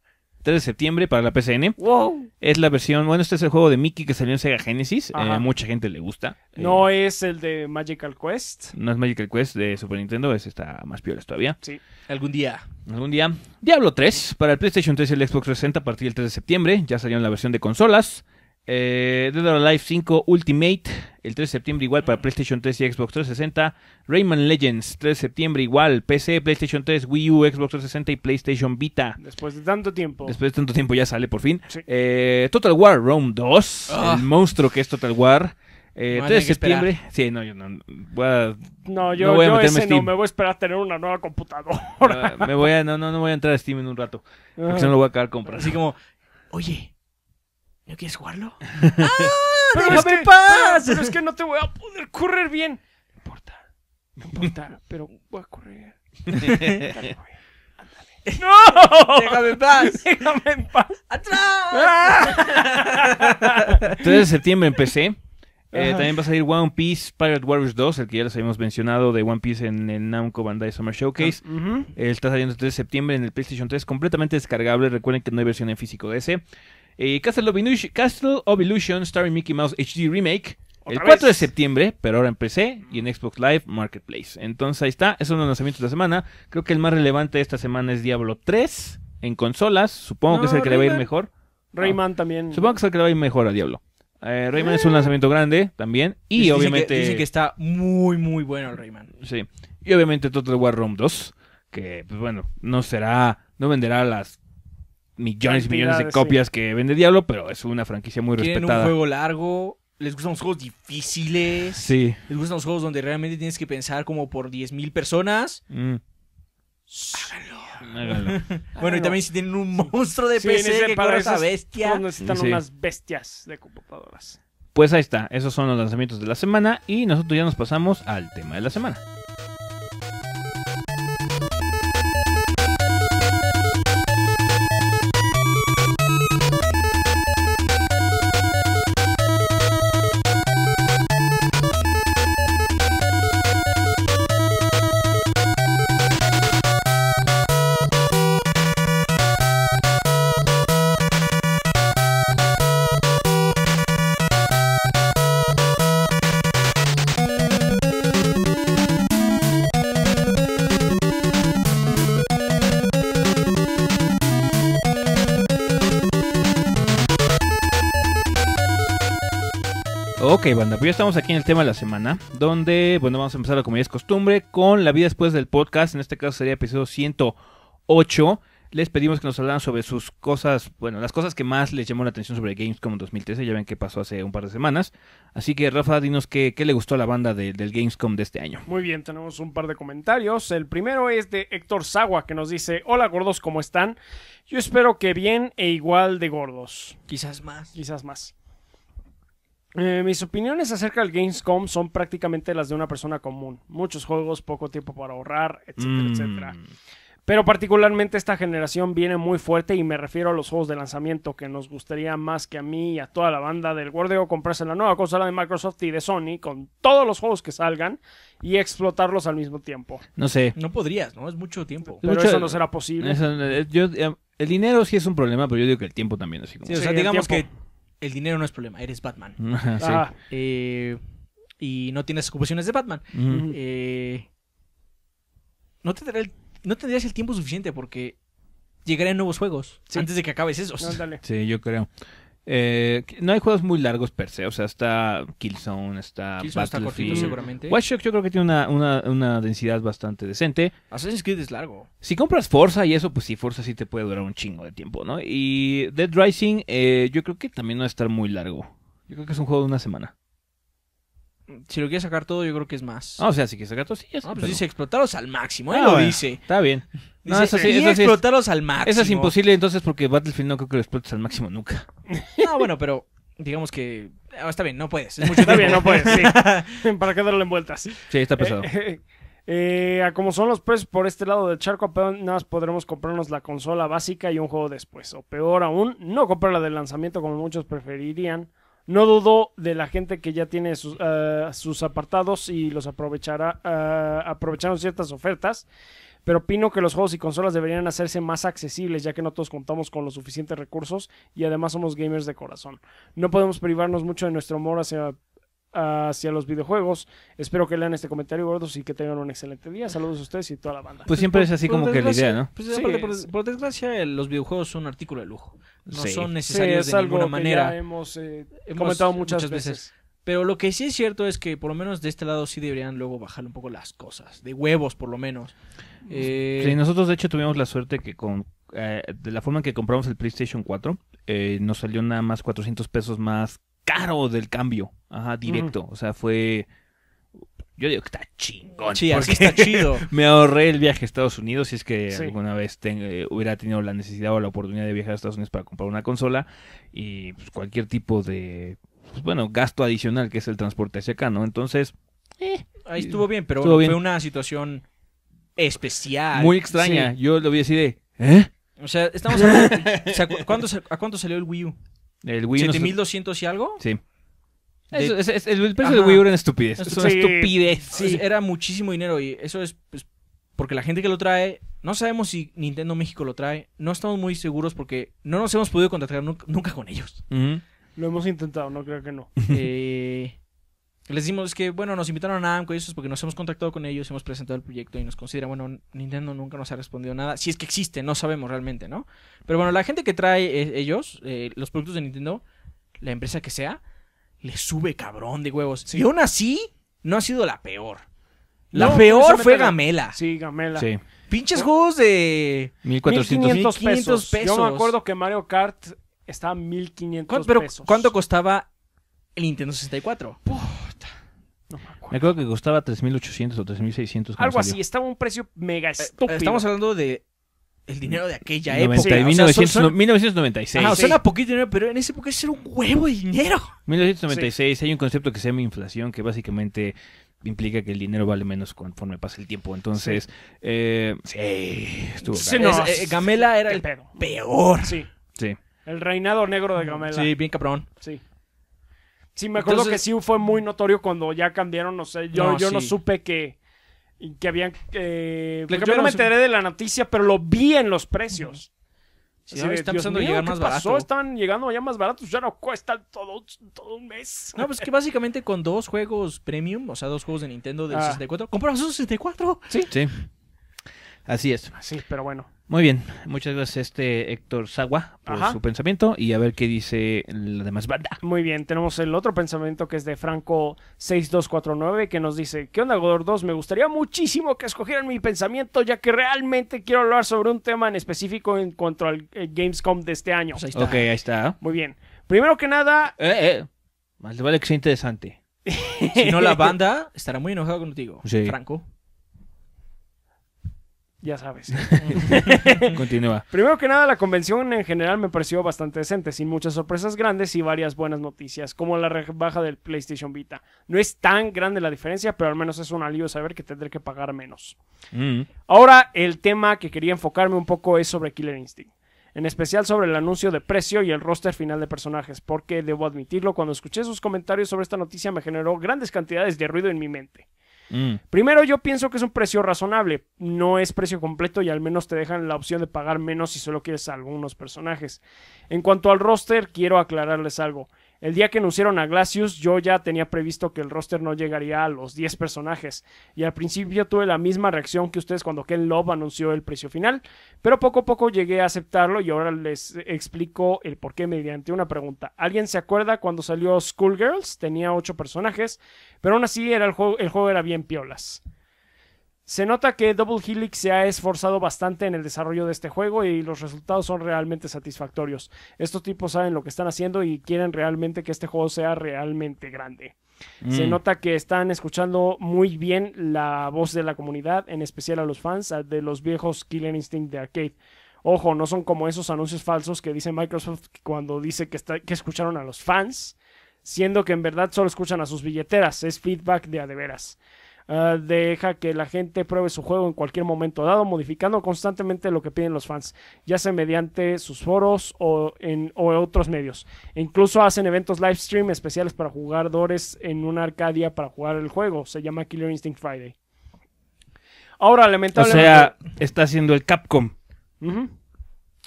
3 de septiembre para la PCN. Wow. Es la versión, bueno, este es el juego de Mickey que salió en Sega Genesis. Eh, mucha gente le gusta. No eh, es el de Magical Quest. No es Magical Quest de Super Nintendo, Ese está más peor todavía. Sí. Algún día. Algún día. Diablo 3 para el PlayStation 3 y el Xbox 360 a partir del 3 de septiembre. Ya salió en la versión de consolas. Eh, Dead or Alive 5 Ultimate, el 3 de septiembre igual para PlayStation 3 y Xbox 360. Rayman Legends, 3 de septiembre igual, PC, PlayStation 3, Wii U, Xbox 360 y PlayStation Vita. Después de tanto tiempo. Después de tanto tiempo ya sale por fin. Eh, Total War Rome 2, ah. el monstruo que es Total War. 3 eh, de septiembre. Sí, no, yo no. Voy a, no, yo, ese no, me voy a esperar a tener una nueva computadora. me voy a, no voy a entrar a Steam en un rato. Porque no lo voy a acabar comprando. Así como, oye, quieres jugarlo? ¡Ah! Pero ¡Déjame es que, paz! es que no te voy a poder correr bien. No importa, no importa, pero voy a correr. ¡Ándale! ¡No! ¡Déjame en paz! ¡Déjame en paz! ¡Atrás! Entonces 3 de septiembre empecé. Eh, también va a salir One Piece Pirate Warriors 2, el que ya les habíamos mencionado de One Piece en el Namco Bandai Summer Showcase. Ah, está saliendo 3 de septiembre en el PlayStation 3, completamente descargable. Recuerden que no hay versión en físico de ese. Eh, Castle, of Illusion, Castle starring Mickey Mouse HD Remake. El 4 de septiembre, pero ahora en PC y en mm. Xbox Live Marketplace. Entonces ahí está, es uno de los lanzamientos de la semana. Creo que el más relevante de esta semana es Diablo 3 en consolas. Supongo que es el que le va a ir mejor. Rayman ah, también. Supongo que es el que le va a ir mejor a Diablo. Eh, Rayman es un eh. lanzamiento grande también. Y obviamente. Dice que, que, está muy, muy bueno el Rayman. Sí. Y obviamente Total War Rome 2. Que, pues bueno, no será. No venderá las millones y millones de copias que vende Diablo, pero es una franquicia muy respetada respetada. un juego largo, les gustan los juegos difíciles. Sí. Les gustan los juegos donde realmente tienes que pensar como por 10.000 personas. Mm. Háganlo. bueno, y también si tienen un monstruo de PC que corre bestia. necesitan unas bestias de computadoras. Pues ahí está, esos son los lanzamientos de la semana y nosotros ya nos pasamos al tema de la semana. banda, pues ya estamos aquí en el tema de la semana, donde, bueno, vamos a empezar como ya es costumbre, con la vida después del podcast, en este caso sería episodio 108. Les pedimos que nos hablaran sobre sus cosas, bueno, las cosas que más les llamó la atención sobre Gamescom 2013, ya ven que pasó hace un par de semanas. Así que Rafa, dinos qué, qué le gustó a la banda del Gamescom de este año. Muy bien, tenemos un par de comentarios. El primero es de Héctor Sagua, que nos dice, hola gordos, ¿cómo están? Yo espero que bien e igual de gordos. Quizás más. Quizás más. Eh, mis opiniones acerca del Gamescom son prácticamente las de una persona común. Muchos juegos, poco tiempo para ahorrar, etcétera, mm. etcétera. Pero particularmente esta generación viene muy fuerte y me refiero a los juegos de lanzamiento que nos gustaría más que a mí y a toda la banda del Guardeo comprarse la nueva consola de Microsoft y de Sony con todos los juegos que salgan y explotarlos al mismo tiempo. No sé. No podrías, ¿no? Es mucho tiempo. Pero eso no será posible. Eh, eh, el dinero sí es un problema, pero yo digo que el tiempo también. Así como. o sea, digamos que el dinero no es problema, eres Batman. Ah. Eh, y no tienes ocupaciones de Batman. Eh, no, tendrías el tiempo suficiente porque llegarían nuevos juegos antes de que acabes eso. sí, yo creo. Eh, no hay juegos muy largos per se, o sea, está Killzone, está Killzone está cortito, seguramente. Watch yo creo que tiene una, densidad bastante decente. Assassin's Creed es largo. Si compras Forza y eso, pues sí, Forza sí te puede durar un chingo de tiempo, ¿no? Y Dead Rising eh, yo creo que también no va a estar muy largo. Yo creo que es un juego de una semana si lo quieres sacar todo, yo creo que es más. Ah, o sea, si quieres sacar todo, sí. Es ah, pues dice explotarlos al máximo, eh, lo dice. Está bien. No, dice, eso sí, al máximo. Eso es imposible entonces porque Battlefield no creo que lo explotes al máximo nunca. No, bueno, pero digamos que... Ah, está bien, no puedes. Es mucho está bien, no puedes, sí. Para qué darle vueltas. Sí, está pesado. Eh, eh, eh, a como son los precios por este lado del charco, apenas podremos comprarnos la consola básica y un juego después. O peor aún, no comprarla del lanzamiento como muchos preferirían no dudo de la gente que ya tiene sus, eh, apartados y los aprovechará, eh, aprovecharon ciertas ofertas, pero opino que los juegos y consolas deberían hacerse más accesibles ya que no todos contamos con los suficientes recursos y además somos gamers de corazón. No podemos privarnos mucho de nuestro amor hacia los videojuegos. Espero que lean este comentario, gordos, y que tengan un excelente día. Saludos a ustedes y toda la banda. Pues siempre es así como que la idea, ¿no? Pues, por, desgracia, los videojuegos son un artículo de lujo no son necesarios de alguna manera. Ya eh, hemos, comentado muchas, veces. Pero lo que sí es cierto es que por lo menos de este lado sí deberían luego bajar un poco las cosas, de huevos por lo menos. Eh, sí, nosotros de hecho tuvimos la suerte que con eh, de la forma en que compramos el PlayStation 4 nos salió nada más 400 pesos más caro del cambio, ajá, directo, o sea, fue yo digo que está chingón. porque está chido. me ahorré el viaje a Estados Unidos si es que alguna vez eh, hubiera tenido la necesidad o la oportunidad de viajar a Estados Unidos para comprar una consola y pues, cualquier tipo de, pues, bueno, gasto adicional que es el transporte secano, ¿no? Entonces... Eh, Ahí estuvo bien, pero fue una situación especial. Muy extraña. Yo lo vi así de... ¿eh? O sea, estamos hablando... ¿A cuánto salió el Wii U? El Wii ¿7200 y algo? Sí es, el precio de Wii U era estupidez. Es estupidez. Era muchísimo dinero y eso es pues, porque la gente que lo trae, no sabemos si Nintendo México lo trae, no estamos muy seguros porque no nos hemos podido contactar nunca, con ellos. Lo hemos intentado, no creo que no. Eh, les dimos que, bueno, nos invitaron a Namco y eso porque nos hemos contactado con ellos, hemos presentado el proyecto y nos consideran, bueno, Nintendo nunca nos ha respondido nada. Si es que existe, no sabemos realmente, ¿no? Pero bueno, la gente que trae eh, ellos, eh, los productos de Nintendo, la empresa que sea, le sube cabrón de huevos. Y aún así, no ha sido la peor. La pues, peor fue Gamela. Sí, Gamela. Pinches oh. juegos de 1400 pesos. Yo me acuerdo que Mario Kart estaba 1500 ¿Pero pesos. ¿Cuánto costaba el Nintendo 64? Puta. No me acuerdo. Me acuerdo que costaba 3800 o 3600. Algo así, estaba un precio mega eh, estúpido. estamos hablando de el dinero de aquella época. 1996. o sea, son, poquito dinero, pero en esa época era un huevo de dinero. 1996, hay un concepto que se llama inflación, que básicamente implica que el dinero vale menos conforme pasa el tiempo. Entonces, eh, sí, estuvo eh, Gamela era el peor. Sí. sí. El reinado negro de Gamela. Sí, bien cabrón. Sí. Sí, me acuerdo que sí fue muy notorio cuando ya cambiaron, no sé, yo no supe que que habían. Eh, pues yo no me enteré de la noticia, pero lo vi en los precios. Sí, empezando a llegar más Están llegando ya más baratos, ya no cuestan todo, todo un mes. No, pues que básicamente con dos juegos premium, o sea, dos juegos de Nintendo del 64, compras un 64. Sí. Sí. Así es. Así, pero bueno. Muy bien, muchas gracias este Héctor Sagua por su pensamiento y a ver qué dice la demás banda. Muy bien, tenemos el otro pensamiento que es de Franco 6249 que nos dice, ¿qué onda Godor2? Me gustaría muchísimo que escogieran mi pensamiento ya que realmente quiero hablar sobre un tema en específico en cuanto al eh, Gamescom de este año. Pues ahí está. Muy bien. Primero que nada... Eh, eh. Más vale que sea interesante. si no la banda estará muy enojada contigo, Franco ya sabes. Continúa. Primero que nada, la convención en general me pareció bastante decente, sin muchas sorpresas grandes y varias buenas noticias, como la rebaja del PlayStation Vita. No es tan grande la diferencia, pero al menos es un alivio saber que tendré que pagar menos. Mm. Ahora, el tema que quería enfocarme un poco es sobre Killer Instinct. En especial sobre el anuncio de precio y el roster final de personajes, porque debo admitirlo, cuando escuché sus comentarios sobre esta noticia me generó grandes cantidades de ruido en mi mente. Mm. Primero, yo pienso que es un precio razonable. No es precio completo y al menos te dejan la opción de pagar menos si solo quieres algunos personajes. En cuanto al roster, quiero aclararles algo. El día que anunciaron a Glacius, yo ya tenía previsto que el roster no llegaría a los 10 personajes, y al principio tuve la misma reacción que ustedes cuando Ken Love anunció el precio final, pero poco a poco llegué a aceptarlo y ahora les explico el por qué mediante una pregunta. ¿Alguien se acuerda cuando salió Schoolgirls? Tenía 8 personajes, pero aún así era el, el juego era bien piolas. Se nota que Double Helix se ha esforzado bastante en el desarrollo de este juego y los resultados son realmente satisfactorios. Estos tipos saben lo que están haciendo y quieren realmente que este juego sea realmente grande. Se mm. nota que están escuchando muy bien la voz de la comunidad, en especial a los fans de los viejos Killer Instinct de arcade. Ojo, no son como esos anuncios falsos que dice Microsoft cuando dice que, que escucharon a los fans, siendo que en verdad solo escuchan a sus billeteras, es feedback de a de veras. Ah, deja que la gente pruebe su juego en cualquier momento dado, modificando constantemente lo que piden los fans, ya sea mediante sus foros o en otros medios. E incluso hacen eventos live stream especiales para jugadores en una arcadia para jugar el juego. Se llama Killer Instinct Friday. Ahora, lamentablemente. O sea, está haciendo el Capcom.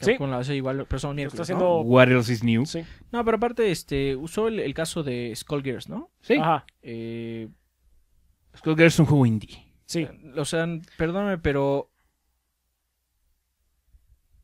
Sí. Con la, base igual, pero está haciendo Warriors is new. No, pero aparte, este, usó el, caso de Gears, ¿no? Sí. Ajá. Eh, Skullgirl es un juego indie. Sí, o sea, perdóname, pero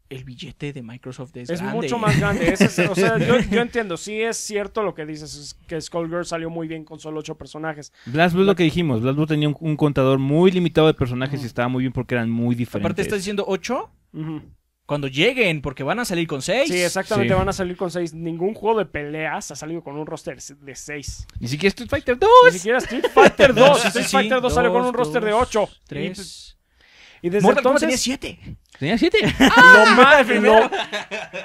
el billete de Microsoft es, es mucho más grande. o sea, yo, entiendo, sí es cierto lo que dices, es que Skullgirl salió muy bien con solo ocho personajes. Blast es lo que dijimos, Blast tenía un, contador muy limitado de personajes y estaba muy bien porque eran muy diferentes. Aparte está diciendo ocho. Ajá cuando lleguen, porque van a salir con 6. Sí, exactamente, van a salir con 6. Ningún juego de peleas ha salido con un roster de 6. Ni siquiera Street Fighter 2. Ni siquiera Street Fighter 2. Street Fighter 2 salió con un roster de 8. 3. Y, desde Mortal entonces... tenía siete. Tenía 7. Ah, lo, lo,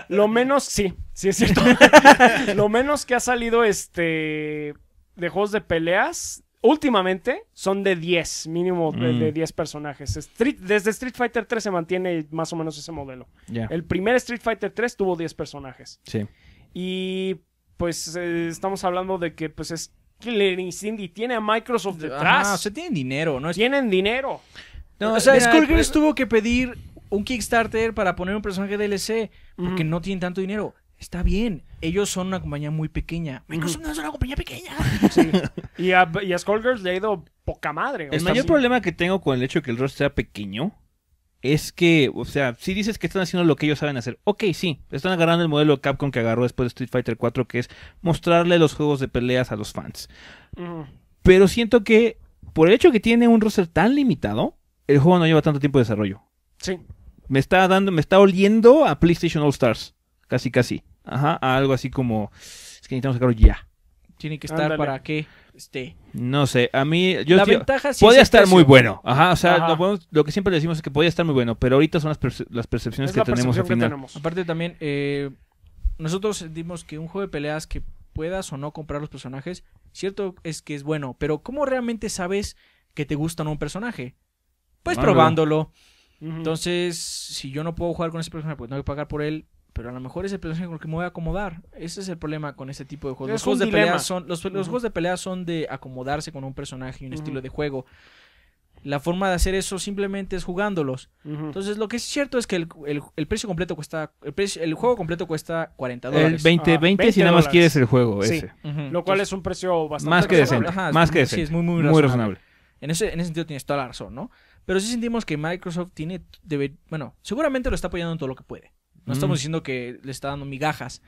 lo, menos, sí, sí es cierto. lo menos que ha salido este de juegos de peleas últimamente son de 10, mínimo de, 10 mm. personajes. Street, desde Street Fighter 3 se mantiene más o menos ese modelo. El primer Street Fighter 3 tuvo 10 personajes. Sí. Y pues eh, estamos hablando de que pues es que Instinct y tiene a Microsoft detrás. Ah, o tienen dinero, ¿no? Tienen dinero. No, eh, o sea, mira, eh, tuvo que pedir un Kickstarter para poner un personaje DLC porque no tienen tanto dinero. Está bien. Ellos son una compañía muy pequeña. Mm. Microsoft no es una compañía pequeña. Y a, y Skullgirls le ha ido poca madre. El mayor problema que tengo con el hecho de que el roster sea pequeño es que, o sea, si dices que están haciendo lo que ellos saben hacer, ok, sí, están agarrando el modelo Capcom que agarró después de Street Fighter 4, que es mostrarle los juegos de peleas a los fans. Pero siento que, por el hecho que tiene un roster tan limitado, el juego no lleva tanto tiempo de desarrollo. Sí. Me está dando, me está oliendo a PlayStation All Stars. Casi, casi. Ajá, algo así como, es que necesitamos sacarlo ya. Tiene que estar para que esté. No sé, a mí, yo la estar muy bueno. Ajá, o sea, Lo, que siempre decimos es que podía estar muy bueno, pero ahorita son las, las percepciones que tenemos al final. Aparte también, eh, nosotros sentimos que un juego de peleas que puedas o no comprar los personajes, cierto es que es bueno, pero ¿cómo realmente sabes que te gusta un personaje? Pues probándolo. Entonces, si yo no puedo jugar con ese personaje, pues tengo que pagar por él pero a lo mejor es el personaje con el que me voy a acomodar. Ese es el problema con este tipo de juegos. Los juegos de, pelea son, los, juegos de pelea son de acomodarse con un personaje y un estilo de juego. La forma de hacer eso simplemente es jugándolos. Entonces, lo que es cierto es que el, precio completo cuesta. El, juego completo cuesta 40 dólares. 20, 20, si nada más quieres el juego ese. Lo cual es un precio bastante. Más que decente. más que decente. Sí, es muy, razonable. En, ese, en sentido tienes toda la razón, ¿no? Pero sí sentimos que Microsoft tiene. Debe, bueno, seguramente lo está apoyando en todo lo que puede. No estamos diciendo que le está dando migajas.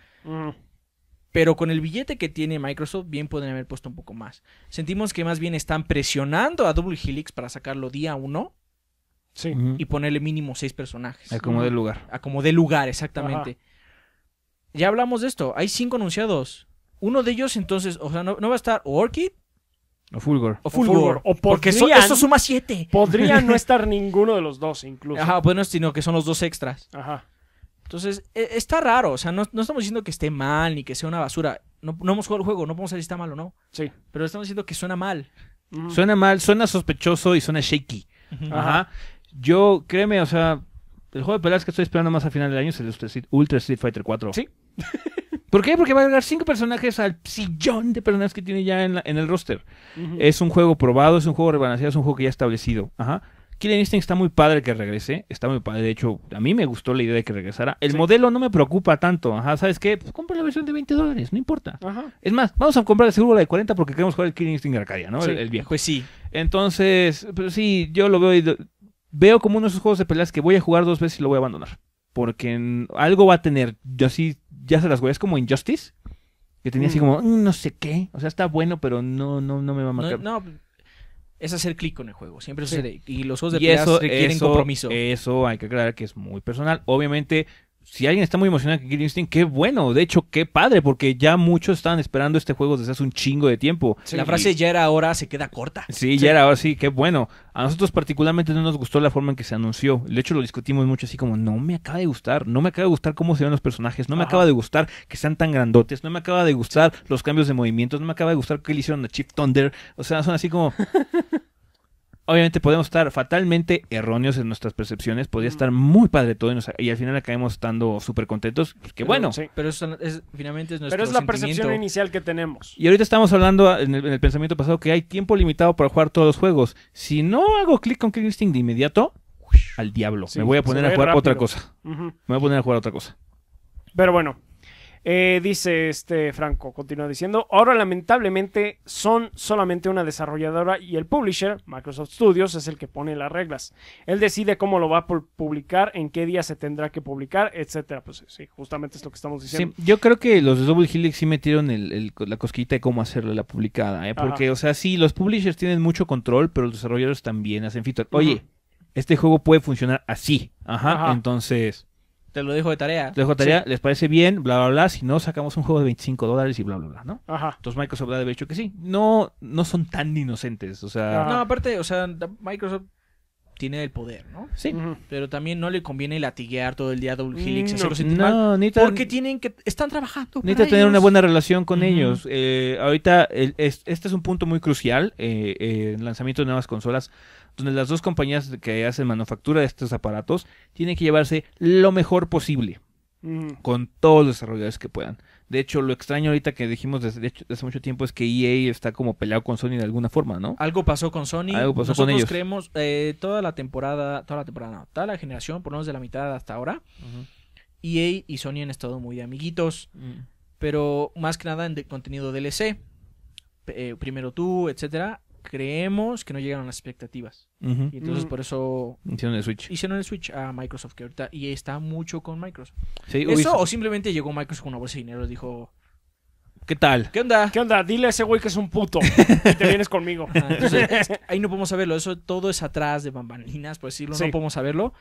Pero con el billete que tiene Microsoft, bien pueden haber puesto un poco más. Sentimos que más bien están presionando a Double Helix para sacarlo día uno. Sí. Y ponerle mínimo seis personajes. A como de lugar. A como de lugar, exactamente. Ya hablamos de esto. Hay cinco anunciados. Uno de ellos, entonces, o sea, no, va a estar Orchid. O Fulgor. O Fulgor. O Fulgor. porque eso, suma siete. Podría no estar ninguno de los dos, incluso. Ajá, bueno, pues sino que son los dos extras. Ajá. Entonces, e, está raro, o sea, no, no, estamos diciendo que esté mal ni que sea una basura. No, no hemos jugado el juego, no podemos decir si está mal o no. Sí. Pero estamos diciendo que suena mal. Mm. Suena mal, suena sospechoso y suena shaky. Ajá. Yo, créeme, o sea, el juego de peleas que estoy esperando más a final del año es el Ultra Street Fighter 4. Sí. ¿Por qué? Porque va a agregar cinco personajes al sillón de personajes que tiene ya en, el roster. Es un juego probado, es un juego rebalanceado, es un juego ya establecido. Ajá. Killing Instinct está muy padre que regrese, está muy padre, de hecho, a mí me gustó la idea de que regresara. El modelo no me preocupa tanto, ajá, ¿sabes qué? Pues compra la versión de 20 dólares, no importa. Ajá. Es más, vamos a comprar el seguro la de 40 porque queremos jugar el Killing Instinct Arcadia, ¿no? El, viejo. Pues sí. Entonces, pero pues sí, yo lo veo veo como uno de esos juegos de peleas que voy a jugar dos veces y lo voy a abandonar. Porque algo va a tener, yo así, ya se las voy, es como Injustice, que tenía así mm. como, mm, no sé qué, o sea, está bueno, pero no, no, no me va a marcar. no, no es hacer clic con el juego. Siempre sucede. Y los juegos de y requieren compromiso. Eso hay que aclarar que es muy personal. Obviamente, si alguien está muy emocionado con Killer qué bueno, de hecho, qué padre, porque ya muchos estaban esperando este juego desde hace un chingo de tiempo. la frase ya era ahora se queda corta. Sí, ya era ahora sí, qué bueno. A nosotros particularmente no nos gustó la forma en que se anunció. De hecho, lo discutimos mucho así como, no me acaba de gustar, no me acaba de gustar cómo se ven los personajes, no me acaba de gustar que sean tan grandotes, no me acaba de gustar los cambios de movimientos, no me acaba de gustar que le hicieron a Chip Thunder. O sea, son así como obviamente podemos estar fatalmente erróneos en nuestras percepciones, podría estar muy padre todo y, al final acabemos estando súper contentos, pues, que bueno. Pero eso es, finalmente la percepción inicial que tenemos. Y ahorita estamos hablando en el, pensamiento pasado que hay tiempo limitado para jugar todos los juegos. Si no hago clic con Kickstarter de inmediato, al diablo. me voy a poner a jugar otra cosa. Me voy a poner a jugar otra cosa. Pero bueno, eh, dice este Franco, continúa diciendo, ahora lamentablemente son solamente una desarrolladora y el publisher, Microsoft Studios, es el que pone las reglas. Él decide cómo lo va a publicar, en qué día se tendrá que publicar, etcétera. Pues sí, justamente es lo que estamos diciendo. yo creo que los de Double Helix sí metieron el, la cosquillita de cómo hacerle la publicada, ¿eh? porque, o sea, sí, los publishers tienen mucho control, pero los desarrolladores también hacen fito Oye, este juego puede funcionar así. Ajá. entonces te lo dejo de tarea. Te dejo de tarea, les parece bien, bla, bla, bla. Si no, sacamos un juego de 25 dólares y bla, bla, bla, ¿no? Ajá. Entonces Microsoft ha dicho que sí. No, no son tan inocentes, o sea... No, aparte, o sea, Microsoft tiene el poder, ¿no? Sí. Pero también no le conviene latiguear todo el día a Double Helix, mm, no, no, porque tienen que, están trabajando. Necesita tener una buena relación con ellos. Eh, ahorita, este es un punto muy crucial eh, eh, el lanzamiento de nuevas consolas, donde las dos compañías que hacen manufactura de estos aparatos tienen que llevarse lo mejor posible con todos los desarrolladores que puedan. De hecho, lo extraño ahorita que dijimos desde, hace mucho tiempo es que EA está como peleado con Sony de alguna forma, ¿no? Algo pasó con Sony. Algo pasó con ellos. creemos eh, toda la temporada, toda la temporada, no, toda la generación, por lo menos de la mitad hasta ahora, EA y Sony han estado muy amiguitos, mm. pero más que nada en contenido DLC. Eh, primero tú, etcétera creemos que no llegaron las expectativas. Y entonces mm. por eso... Hicieron el Switch. Hicieron el Switch a Microsoft, que ahorita y está mucho con Microsoft. eso o simplemente llegó Microsoft con una bolsa de dinero y dijo... ¿Qué tal? ¿Qué onda? ¿Qué onda? Dile a ese güey que es un puto y te vienes conmigo. Ah, ahí no podemos saberlo. Eso todo es atrás de bambalinas, por decirlo. No podemos saberlo.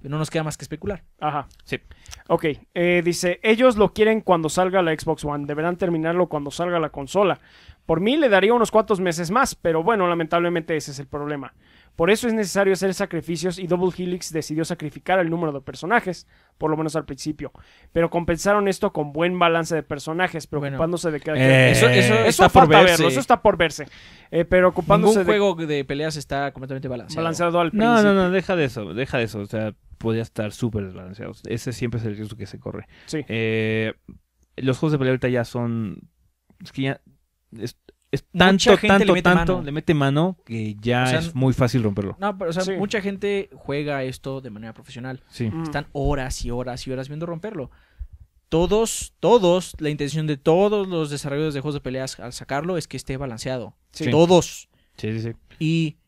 no nos queda más que especular. Ajá. Sí. Ok. Eh, dice, ellos lo quieren cuando salga la Xbox One. Deberán terminarlo cuando salga la consola. Por mí le daría unos cuantos meses más, pero bueno, lamentablemente ese es el problema. Por eso es necesario hacer sacrificios y Double Helix decidió sacrificar el número de personajes, por lo menos al principio. Pero compensaron esto con buen balance de personajes, preocupándose de que... Eh, eso, está por verse. eso está por verse. Eh, pero ocupándose Ningún juego de... peleas está completamente balanceado. Balanceado al principio. No, no, no, deja de eso, deja de eso. O sea, podía estar súper desbalanceado. Ese siempre es el riesgo que se corre. Sí. Eh, los juegos de pelea ahorita ya son... Es que ya es, es tanto, tanto, le mete tanto, mano. le mete mano que ya es muy fácil romperlo. No, pero o mucha gente juega esto de manera profesional. Sí. Mm. Están horas y horas y horas viendo romperlo. Todos, todos, la intención de todos los desarrolladores de juegos de peleas al sacarlo es que esté balanceado. Sí. Todos. Sí, sí, sí. Y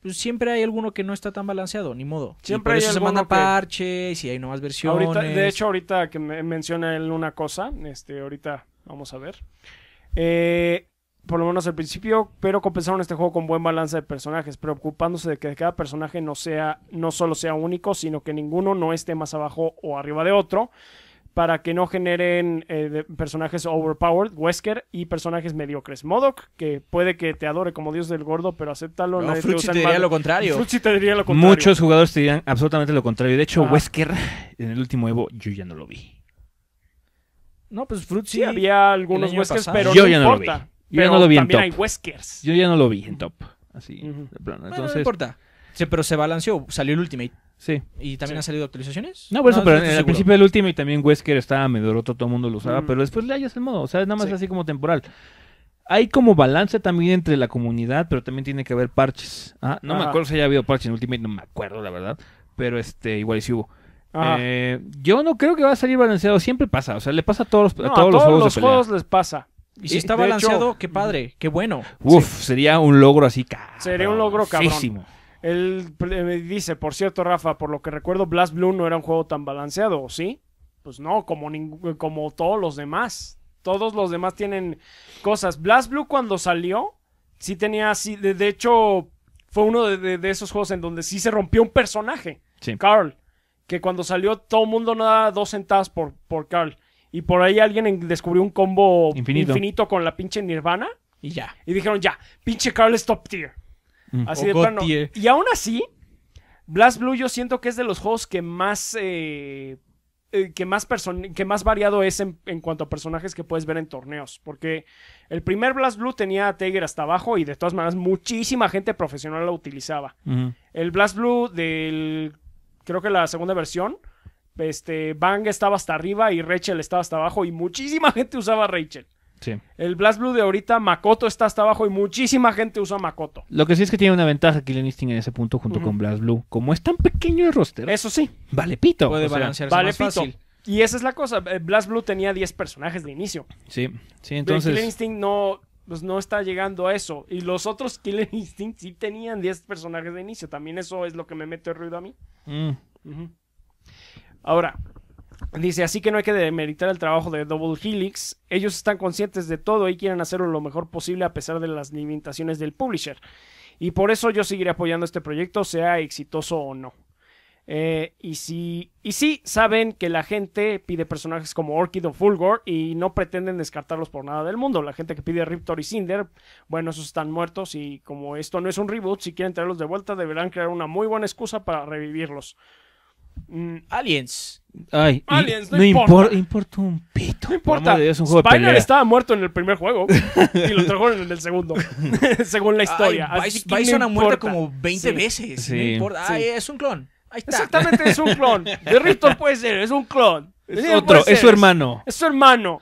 pues, siempre hay alguno que no está tan balanceado, ni modo. Siempre hay eso se manda parches y hay nuevas versiones. Ahorita, de hecho, ahorita que me menciona él una cosa, este, ahorita vamos a ver. Eh, por lo menos al principio, pero compensaron este juego con buen balance de personajes, preocupándose de que cada personaje no sea, no solo sea único, sino que ninguno no esté más abajo o arriba de otro, para que no generen eh, personajes overpowered, Wesker, y personajes mediocres. Modok, que puede que te adore como dios del gordo, pero acéptalo. No, Fruchi te, lo contrario. te contrario. Muchos jugadores te dirían absolutamente lo contrario. De hecho, Wesker, en el último Evo, yo ya no lo vi. No, pues Fruit había algunos Weskers, pero no, importa. Yo ya no lo vi también en top. hay Weskers. Yo ya no lo vi en top. Así, no importa. pero se balanceó. Salió el Ultimate. Sí. ¿Y también han salido actualizaciones? No, por eso, pero en, el principio del Ultimate también Wesker estaba medio roto, todo el mundo lo usaba. Mm. Pero después le hayas el modo. O sea, nada más así como temporal. Hay como balance también entre la comunidad, pero también tiene que haber parches. Ah, no me acuerdo si haya habido parches en Ultimate, no me acuerdo, la verdad. Pero este, igual si hubo. Eh, yo no creo que va a salir balanceado. Siempre pasa. O sea, le pasa a todos, los, todos, los juegos. A todos los juegos les pasa. Y si está balanceado, qué padre, qué bueno. Uf, sería un logro así, cabrón. Sería un logro cabrón. Él me eh, dice, por cierto, Rafa, por lo que recuerdo, Blast Blue no era un juego tan balanceado, ¿sí? Pues no, como, eh, como todos los demás. Todos los demás tienen cosas. Blast Blue cuando salió, sí tenía así. De, hecho, fue uno de, esos juegos en donde sí se rompió un personaje. Sí. Carl. Que cuando salió, todo el mundo no daba dos centavos por, por Carl. Y por ahí alguien descubrió un combo infinito, con la pinche Nirvana. Y ya. Y dijeron, ya, pinche Carl es top tier. Mm. Así de plano. Y aún así, Blast Blue yo siento que es de los juegos que más... Eh, eh, que, más que más variado es en, cuanto a personajes que puedes ver en torneos. Porque el primer Blast Blue tenía a Tiger hasta abajo y de todas maneras muchísima gente profesional lo utilizaba. El Blast Blue del... Creo que la segunda versión este, Bang estaba hasta arriba y Rachel estaba hasta abajo y muchísima gente usaba Rachel. Sí. El Blast Blue de ahorita, Makoto está hasta abajo y muchísima gente usa Makoto. Lo que sí es que tiene una ventaja Killian Instinct en ese punto junto con Blast Blue. Como es tan pequeño el roster. Eso sí. Vale pito. Puede balancearse Fácil. Y esa es la cosa. Eh, Blast Blue tenía 10 personajes de inicio. Sí, sí, entonces. Killian Instinct no, pues, no está llegando a eso. Y los otros Killian Instinct sí tenían 10 personajes de inicio. También eso es lo que me mete ruido a mí. Mm. Ahora, Dice, así que no hay que demeritar el trabajo de Double Helix. Ellos están conscientes de todo y quieren hacerlo lo mejor posible a pesar de las limitaciones del publisher. Y por eso yo seguiré apoyando este proyecto, sea exitoso o no. Eh, y, si, y sí, saben que la gente pide personajes como Orchid o Fulgor y no pretenden descartarlos por nada del mundo. La gente que pide Riptor y Cinder, bueno, esos están muertos y como esto no es un reboot, si quieren traerlos de vuelta deberán crear una muy buena excusa para revivirlos. Mm, aliens. Ay, Aliens, no, importa. importa un pito. No importa. Spider estaba muerto en el primer juego y lo trajeron en el segundo, según la historia. Bison, ha muerto como 20 veces. No importa. es un clon. Ahí está. Exactamente, es un clon. De puede ser, es un clon. Es otro, es su hermano. Es su hermano.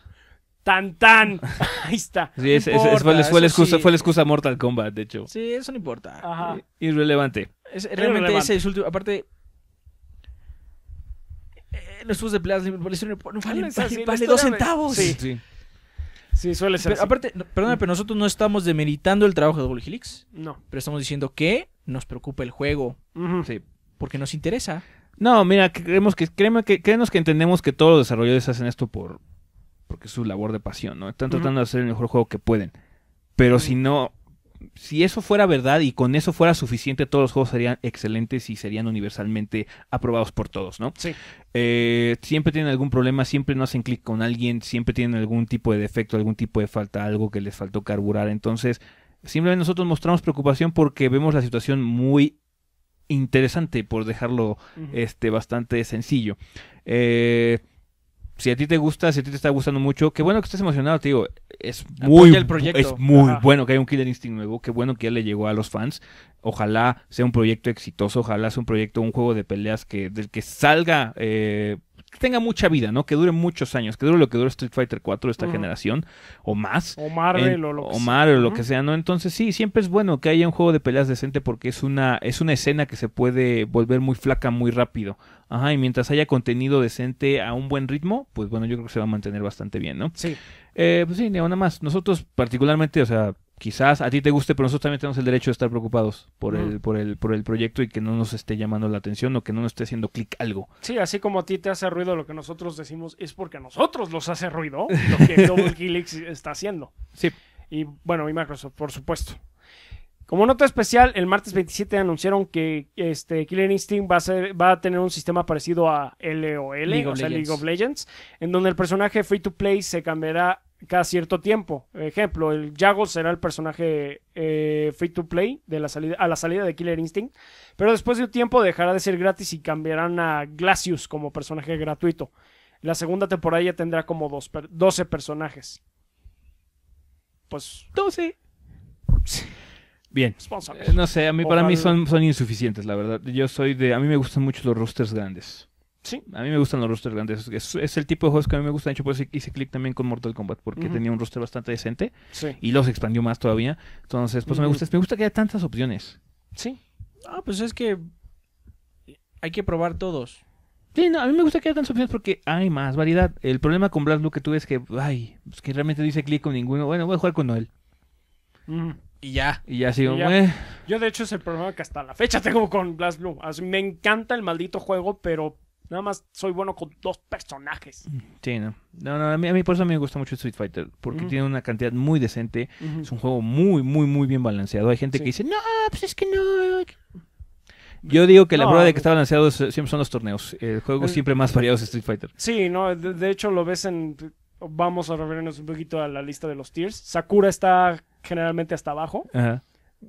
Tan tan. Ahí está. Sí, es, fue, la excusa, fue Mortal Kombat, de hecho. Sí, eso no importa. Irrelevante. realmente ese es último. Aparte, no de vale, vale, dos centavos. Sí. sí. Sí, suele ser. Aparte, perdóname, pero nosotros no estamos demeritando el trabajo de Double Helix. No. Pero estamos diciendo que nos preocupa el juego. Sí. Porque nos interesa. No, mira, creemos que, que, entendemos que todos los desarrolladores hacen esto por porque es su labor de pasión, ¿no? Están tratando de hacer el mejor juego que pueden. Pero si no si eso fuera verdad y con eso fuera suficiente, todos los juegos serían excelentes y serían universalmente aprobados por todos, ¿no? Sí. Eh, siempre tienen algún problema, siempre no hacen clic con alguien, siempre tienen algún tipo de defecto, algún tipo de falta, algo que les faltó carburar. Entonces, simplemente nosotros mostramos preocupación porque vemos la situación muy interesante, por dejarlo este, bastante sencillo. Eh si a ti te gusta, si a ti te está gustando mucho, qué bueno que estés emocionado, tío. es muy, el proyecto. Es muy bueno que haya un Killer Instinct nuevo, qué bueno que ya le llegó a los fans. Ojalá sea un proyecto exitoso, ojalá sea un proyecto, un juego de peleas que del que salga eh, tenga mucha vida, ¿no? Que dure muchos años, que dure lo que dure Street Fighter 4 de esta generación, o más. O Marvel, o, lo que, sea. lo que sea. ¿no? Entonces sí, siempre es bueno que haya un juego de peleas decente porque es una, es una escena que se puede volver muy flaca muy rápido. Ajá, y mientras haya contenido decente a un buen ritmo, pues bueno, yo creo que se va a mantener bastante bien, ¿no? Sí. Eh, pues sí, nada más. Nosotros particularmente, o sea, quizás a ti te guste, pero nosotros también tenemos el derecho de estar preocupados por, el, por, el, por el proyecto y que no nos esté llamando la atención o que no nos esté haciendo clic algo. Sí, así como a ti te hace ruido lo que nosotros decimos, es porque a nosotros los hace ruido lo que Double Helix está haciendo. Sí. Y bueno, y Microsoft, por supuesto. Como nota especial, el martes 27 anunciaron que este, Killer Instinct va a, tener un sistema parecido a LOL, o sea, League of Legends, en donde el personaje free to play se cambiará cada cierto tiempo. Ejemplo, el Jago será el personaje eh, free to play de la salida, a la salida de Killer Instinct, pero después de un tiempo dejará de ser gratis y cambiarán a Glacius como personaje gratuito. La segunda temporada ya tendrá como dos, 12 personajes. Pues. 12. Bien. Eh, no sé, a mí, para mí son, son insuficientes, la verdad. Yo soy de. A mí me gustan mucho los rosters grandes. Sí, a mí me gustan los rosters grandes. Es, el tipo de juegos que a mí me gustan. De hecho, pues hice clic también con Mortal Kombat porque tenía un roster bastante decente y los expandió más todavía. Entonces, pues me gusta, me gusta que haya tantas opciones. Sí. Ah, pues es que hay que probar todos. Sí, no, a mí me gusta que haya tantas opciones porque hay más variedad. El problema con Blast Blue que tuve es que, ay, es pues, que realmente no hice clic con ninguno. Bueno, voy a jugar con Noel. Y ya. Y ya sigo. Yo, de hecho, es el problema que hasta la fecha tengo con Blast Blue. me encanta el maldito juego, pero Nada más soy bueno con dos personajes. Mm, sí, no. No, no, a mí, a mí por eso me gusta mucho Street Fighter. Porque mm. tiene una cantidad muy decente. Es un juego muy, muy, muy bien balanceado. Hay gente que dice, no, pues es que no. Mm. Yo digo que la prueba de que está balanceado siempre son los torneos. El juego siempre más variado es Street Fighter. Sí, no, de, hecho lo ves en. Vamos a referirnos un poquito a la lista de los tiers. Sakura está generalmente hasta abajo. Ajá.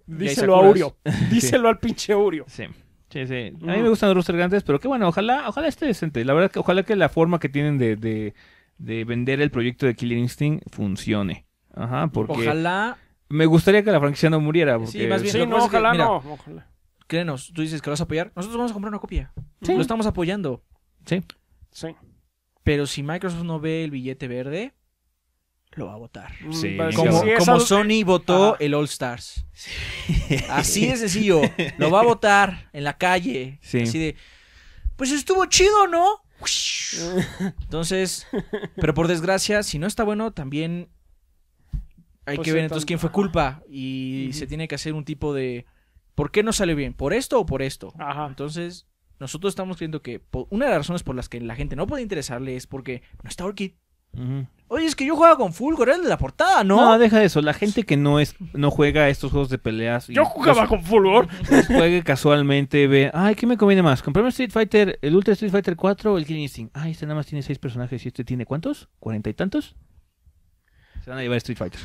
Díselo a Urio. Díselo al pinche Urio. Sí. Sí, sí. A mí mm. me gustan los roosters grandes, pero qué bueno, ojalá, ojalá esté decente. La verdad que ojalá que la forma que tienen de, vender el proyecto de Killer Instinct funcione. Ajá, porque Ojalá. me gustaría que la franquicia no muriera. Porque... Sí, más bien. Sí, no, ojalá no. Ojalá. Créenos, tú dices que lo vas a apoyar. Nosotros vamos a comprar una copia. Sí. Lo estamos apoyando. Sí. Sí. Pero si Microsoft no ve el billete verde, lo va a votar. Mm, como, como Sony votó el All Stars. Así de sencillo. Lo va a votar en la calle. Así de. Pues estuvo chido, ¿no? Entonces, pero por desgracia, si no está bueno, también hay pues que ver entonces quién fue culpa. Y se tiene que hacer un tipo de. ¿Por qué no sale bien? ¿Por esto o por esto? Ajá. Entonces, nosotros estamos viendo que una de las razones por las que la gente no puede interesarle es porque no está Orkid. Oye, es que yo jugaba con Fulgor, el de la portada, ¿no? No, deja eso. La gente que no es no juega estos juegos de peleas. yo jugaba con Fulgor. Juegue casualmente, ve, ay, ¿qué me conviene más? ¿Comprarme Street Fighter, el Ultra Street Fighter 4 o el King Instinct? Ay, este nada más tiene seis personajes y este tiene ¿cuántos? ¿Cuarenta y tantos? Se van a llevar Street Fighter.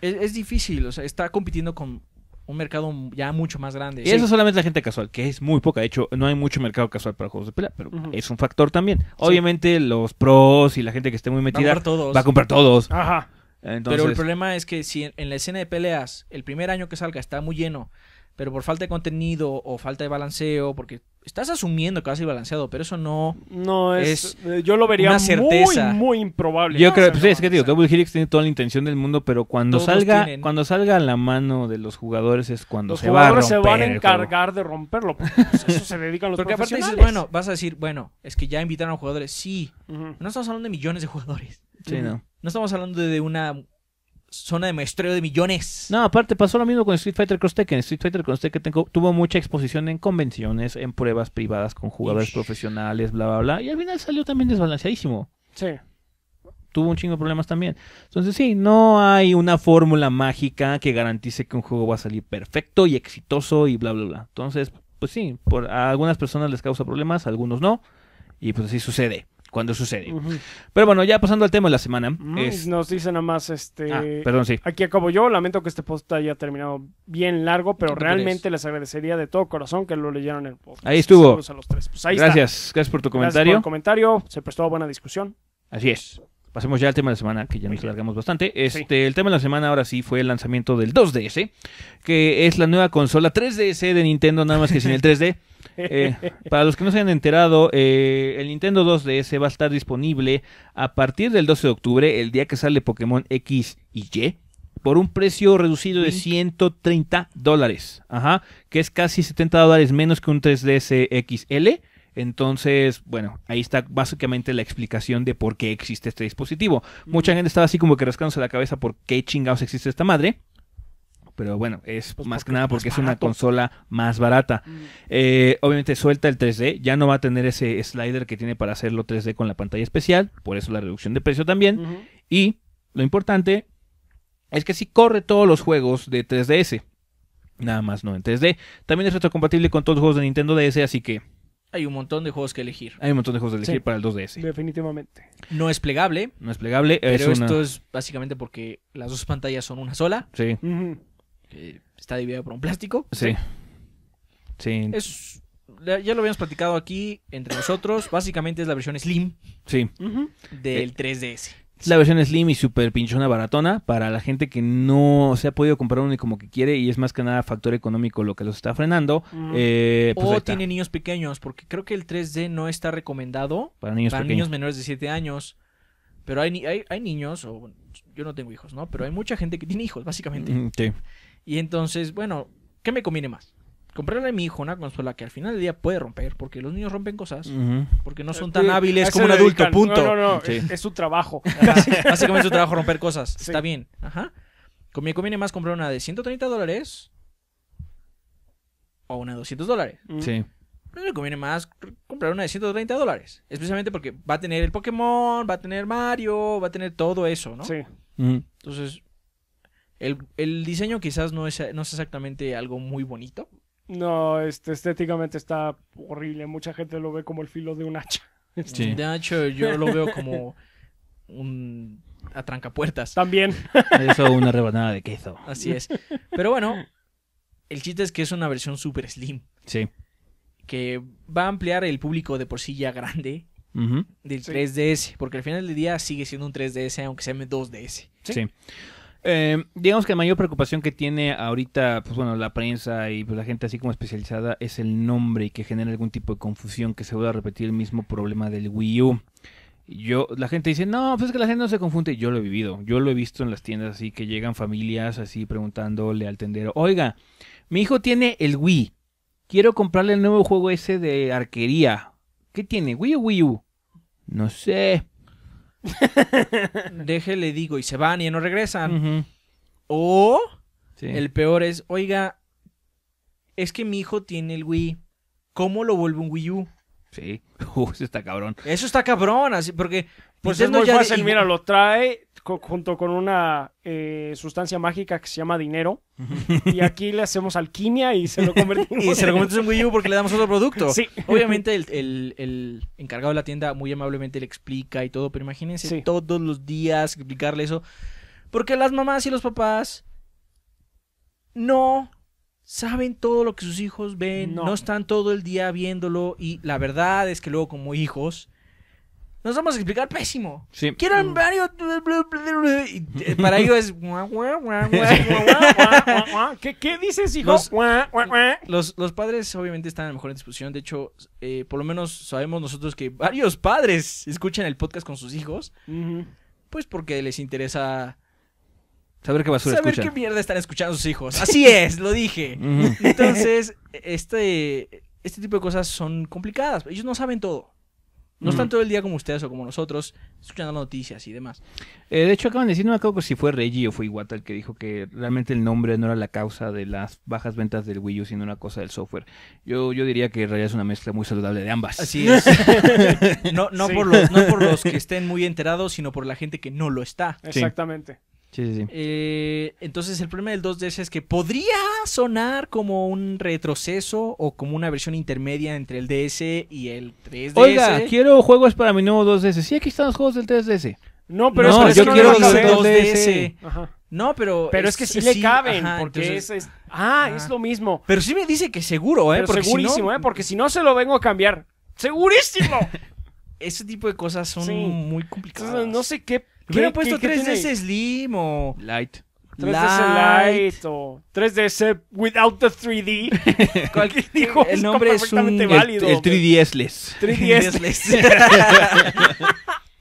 es, es difícil, o sea, está compitiendo con un mercado ya mucho más grande. Y eso solamente la gente casual, que es muy poca. De hecho, no hay mucho mercado casual para juegos de pelea, pero es un factor también. Obviamente, los pros y la gente que esté muy metida va a comprar todos. A comprar todos. Ajá. Pero el problema es que si en la escena de peleas, el primer año que salga está muy lleno pero por falta de contenido o falta de balanceo, porque estás asumiendo que va a ser balanceado, pero eso no, no es, eh, yo lo vería certeza. muy, muy improbable. Yo creo, es que digo, Double tiene toda la intención del mundo, pero cuando salga, cuando salga a la mano de los jugadores es cuando se va a romper. se van a encargar de romperlo, pues, eso se dedican los porque profesionales. Porque aparte dices, bueno, vas a decir, bueno, es que ya invitaron a jugadores, sí, no estamos hablando de millones de jugadores. Sí, no. No estamos hablando de una zona de maestreo de millones. No, aparte pasó lo mismo con Street Fighter Cross Tekken. Street Fighter Cross Tekken tuvo mucha exposición en convenciones, en pruebas privadas con jugadores profesionales, bla, bla, bla. Y al final salió también desbalanceadísimo. Sí. Tuvo un chingo de problemas también. Entonces sí, no hay una fórmula mágica que garantice que un juego va a salir perfecto y exitoso y bla, bla, bla. Entonces, pues sí, por, a algunas personas les causa problemas, a algunos no. Y pues así sucede cuando sucede. Pero bueno, ya pasando al tema de la semana. Mm, nos dice nada más, este... Ah, perdón, sí. Aquí acabo yo, lamento que este post haya terminado bien largo, pero realmente les agradecería de todo corazón que lo leyeran en el post. Ahí estuvo. Pues gracias, gracias por tu comentario. Gracias por el comentario, se prestó a buena discusión. Así es. Pasemos ya al tema de la semana, que ya nos alargamos bastante. Este, El tema de la semana ahora sí fue el lanzamiento del 2DS, que es la nueva consola 3DS de Nintendo, nada más que sin el 3D. Eh, para los que no se hayan enterado, eh, el Nintendo 2DS va a estar disponible a partir del 12 de octubre, el día que sale Pokémon X y Y, por un precio reducido de 130 dólares, ajá, que es casi 70 dólares menos que un 3DS XL. Entonces, bueno, ahí está básicamente la explicación de por qué existe este dispositivo. Mucha gente estaba así como que rascándose la cabeza por qué chingados existe esta madre pero bueno, es pues más que nada porque es una consola más barata. Mm. Eh, obviamente suelta el 3D, ya no va a tener ese slider que tiene para hacerlo 3D con la pantalla especial, por eso la reducción de precio también. Y lo importante es que sí corre todos los juegos de 3DS, nada más no en 3D. También es retrocompatible con todos los juegos de Nintendo DS, así que hay un montón de juegos que elegir. Hay un montón de juegos que elegir para el 2DS. Definitivamente. No es plegable. No es plegable. Pero esto es básicamente porque las dos pantallas son una sola. Sí está dividido por un plástico. Sí. Sí. Es, ya lo habíamos platicado aquí entre nosotros. Básicamente es la versión Slim. Sí. Del 3DS. Eh, es la versión Slim y super pinchona baratona para la gente que no se ha podido comprar uno y como que quiere y es más que nada factor económico lo que los está frenando. Eh, pues o tiene niños pequeños, porque creo que el 3D no está recomendado para niños, para niños menores de 7 años. Pero hay, hay, hay niños, o yo no tengo hijos, ¿no? Pero hay mucha gente que tiene hijos, básicamente. Mm, sí. Y entonces, bueno, ¿qué me conviene más? Comprarle a mi hijo una consola que al final del día puede romper, porque los niños rompen cosas, porque no son tan hábiles como un adulto, punto. No, no, no, es, su trabajo. Básicamente es su trabajo romper cosas, está bien. Ajá. Me conviene más comprar una de 130 dólares o una de 200 dólares. Mm. Sí. No le conviene más comprar una de 130 dólares. Especialmente porque va a tener el Pokémon, va a tener Mario, va a tener todo eso, ¿no? Sí. Entonces, el, diseño quizás no es, no exactamente algo muy bonito. No, este, estéticamente está horrible. Mucha gente lo ve como el filo de un hacha. De hacha yo lo veo como un atrancapuertas. También. Eso, una rebanada de queso. Así es. Pero bueno, el chiste es que es una versión super slim. Sí. Que va a ampliar el público de por sí ya grande del 3DS. Porque al final del día sigue siendo un 3DS, aunque se llame 2DS. sí. sí. Eh, digamos que la mayor preocupación que tiene ahorita, pues bueno, la prensa y pues, la gente así como especializada es el nombre y que genera algún tipo de confusión que se vuelva a repetir el mismo problema del Wii U. Yo, la gente dice, no, pues es que la gente no se confunde. Yo lo he vivido, yo lo he visto en las tiendas así que llegan familias así preguntándole al tendero, oiga, mi hijo tiene el Wii, quiero comprarle el nuevo juego ese de arquería. ¿Qué tiene? ¿Wii o Wii U? No sé. le digo, y se van y no regresan. O el peor es, oiga, es que mi hijo tiene el Wii. ¿Cómo lo vuelve un Wii U? Sí, eso está cabrón. Eso está cabrón, así, porque... Pues, es muy mira, lo trae junto con una eh, sustancia mágica que se llama dinero. y aquí le hacemos alquimia y se lo convertimos Y se lo convertimos en Wii U porque le damos otro producto. Sí. Obviamente el, encargado de la tienda muy amablemente le explica y todo, pero imagínense todos los días explicarle eso. Porque las mamás y los papás no saben todo lo que sus hijos ven, no. están todo el día viéndolo y la verdad es que luego como hijos nos vamos a explicar pésimo. Sí. Quieren mm. varios para ellos es ¿Qué, dices, hijos Los, padres obviamente están en mejor disposición, de hecho, eh, por lo menos sabemos nosotros que varios padres escuchan el podcast con sus hijos. Pues porque les interesa Saber qué basura Saber qué mierda están escuchando sus hijos. Así es, lo dije. Entonces, este, este tipo de cosas son complicadas. Ellos no saben todo. No están mm. todo el día como ustedes o como nosotros escuchando noticias y demás. Eh, de hecho, acaban de decir, no me acuerdo si fue Reggie o fue Iwata el que dijo que realmente el nombre no era la causa de las bajas ventas del Wii U, sino una cosa del software. Yo, yo diría que en realidad es una mezcla muy saludable de ambas. Así es. no, por los, que estén muy enterados, sino por la gente que no lo está. Exactamente. Sí, eh, entonces, el problema del 2DS es que podría sonar como un retroceso o como una versión intermedia entre el DS y el 3DS. Oiga, quiero juegos para mi nuevo 2DS. Sí, aquí están los juegos del 3DS. No, pero no, que yo no quiero los 2DS. No, pero. Pero es, que sí, le caben, Ah, es lo mismo. Pero sí me dice que seguro, ¿eh? segurísimo, ¿eh? Porque si no se lo vengo a cambiar. ¡Segurísimo! Ese tipo de cosas son muy complicadas. no sé qué ha puesto 3DS Slim o. Light. 3DS Light o 3DS without the 3D. Cualquier dijo? El nombre es perfectamente válido. El, 3 3DSless. 3DSless.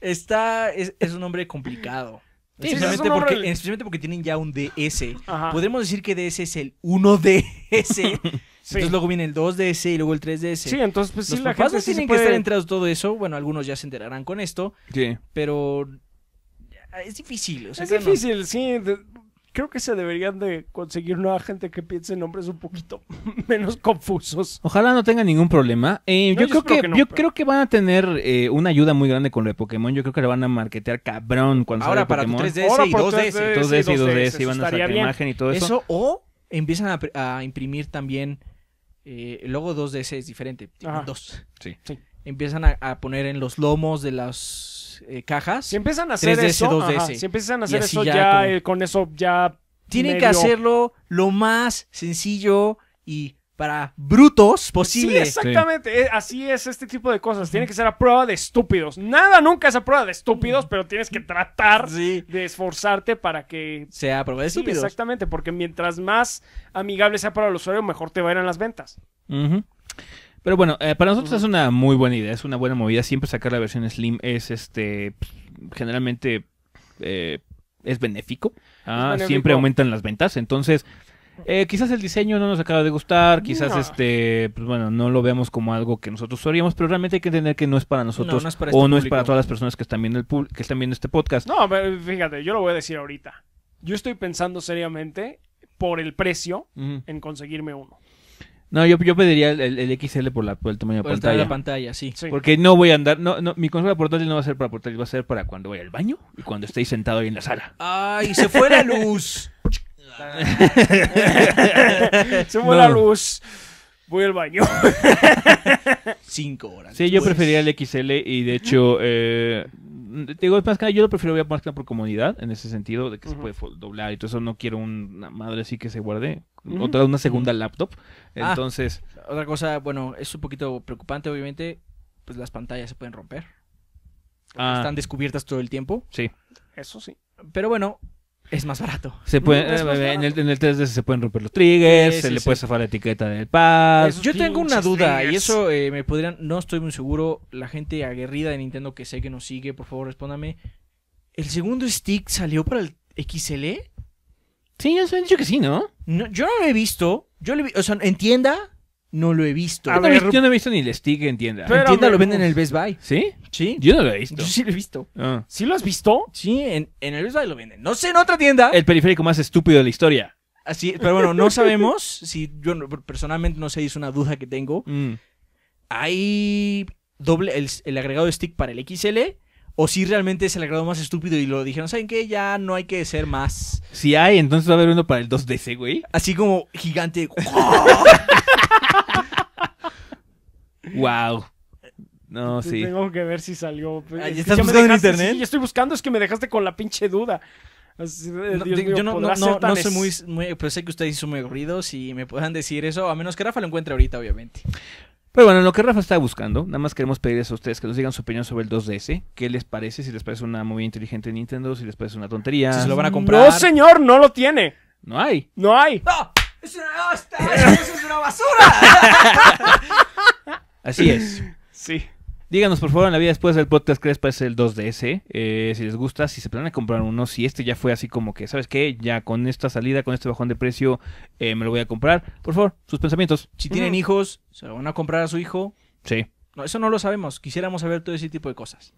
Está, es, un nombre complicado. especialmente, Porque, especialmente, porque, tienen ya un DS. Podemos decir que DS es el 1DS. Entonces luego viene el 2DS y luego el 3DS. Sí, entonces pues Los sí, papás la gente no tienen que estar enterados todo eso. Bueno, algunos ya se enterarán con esto. Sí. Pero es difícil. O sea, es difícil, sí. creo que se deberían de conseguir una gente que piense en nombres un poquito menos confusos. Ojalá no tenga ningún problema. Eh, yo, creo que, yo creo que van a tener eh, una ayuda muy grande con lo de Pokémon. Yo creo que le van a marquetear cabrón cuando Ahora para Pokémon. 3DS y 2DS. 2DS y 2DS, y van a imagen y todo eso. o empiezan a, imprimir también eh, el logo 2DS es diferente, Dos. Sí. sí. Empiezan a, a poner en los lomos de las eh, cajas. Si empiezan a hacer eso, empiezan a hacer eso, ya, eh, con eso ya. Tienen que hacerlo lo más sencillo y para brutos posible. Sí, exactamente. Eh, así es este tipo de cosas. Tiene que ser a prueba de estúpidos. Nada nunca es a prueba de estúpidos, pero tienes que tratar de esforzarte para que sea a prueba de estúpidos. exactamente, porque mientras más amigable sea para el usuario, mejor te va a ir en las ventas. Pero bueno, eh, para nosotros es una muy buena idea, es una buena movida. Siempre sacar la versión Slim es este generalmente eh, es ah, benéfico. Siempre aumentan las ventas. Entonces, eh, quizás el diseño no nos acaba de gustar, quizás este, pues bueno, no lo veamos como algo que nosotros haríamos, pero realmente hay que entender que no es para nosotros o no es para este todas las personas que están viendo el que están viendo este podcast. No, fíjate, yo lo voy a decir ahorita. Yo estoy pensando seriamente por el precio en conseguirme uno. No, yo, yo pediría el, XL por, la, por el tamaño de pantalla. El de la pantalla, sí. Porque no voy a andar, no, no, mi consola portátil no va a ser para portátil, va a ser para cuando vaya al baño y cuando estéis sentado ahí en la sala. ¡Ay, se fue la luz! se fue la luz. Voy al baño. Cinco horas. Sí, yo preferiría el XL y de hecho eh, Mm, digo, yo lo prefiero más que por comodidad, en ese sentido, de que se puede doblar y todo eso. No quiero una madre así que se guarde. Otra, una segunda laptop. Ah, Entonces. otra cosa, bueno, es un poquito preocupante, obviamente. Pues las pantallas se pueden romper. Ah. están descubiertas todo el tiempo. Sí. Eso sí. Pero bueno, es más barato. Se eh, En, el, 3DS se pueden romper los triggers, se le puede zafar la etiqueta del pad. Yo tengo una duda y eso eh, me podrían, no estoy muy seguro, la gente aguerrida de Nintendo que sé que nos sigue, por favor respóndame. ¿El segundo stick salió para el XL? Sí, se han dicho que sí, ¿no? yo no lo he visto. Yo o sea, en tienda no lo he visto. yo, no, he visto ni el stick en tienda. en tienda lo venden en el pues, Best Buy. ¿Sí? Sí. Yo no lo he visto. Yo sí lo he visto. Ah. ¿Sí lo has visto? Sí, en, el Best lo venden. No sé, en otra tienda. El periférico más estúpido de la historia. Así, pero bueno, no sabemos. si yo personalmente no sé, es una duda que tengo. Mm. ¿Hay doble el, agregado de stick para el XL? ¿O si realmente es el agregado más estúpido y lo dijeron, ¿saben qué? Ya no hay que ser más Si hay, entonces va a haber uno para el 2DC, güey. así como gigante. Wow. No, sí. Tengo que ver si salió. Ah, estás buscando en internet? Sí, yo estoy buscando, es que me dejaste con la pinche duda. Eh, yo no, no, muy, Pero sé que ustedes son muy aburridos y me puedan decir eso, a menos que Rafa lo encuentre ahorita, obviamente. Pero bueno, lo que Rafa está buscando, nada más queremos pedirles a ustedes que nos digan su opinión sobre el 2DS. ¿Qué les parece? Si les parece una movida inteligente de Nintendo, si les parece una tontería. se lo van a comprar. No, señor, no lo tiene. No hay. No hay. ¡No! ¡Es una ¡Es una basura! Así es. Sí. Díganos por favor en la vida después del podcast ¿qué les parece el 2DS. Eh, si les gusta, si se planean comprar uno, si este ya fue así como que, ¿sabes qué? Ya con esta salida, con este bajón de precio, eh, me lo voy a comprar. Por favor, sus pensamientos. Si tienen hijos, ¿se lo van a comprar a su hijo? Sí. eso no lo sabemos. Quisiéramos saber todo ese tipo de cosas.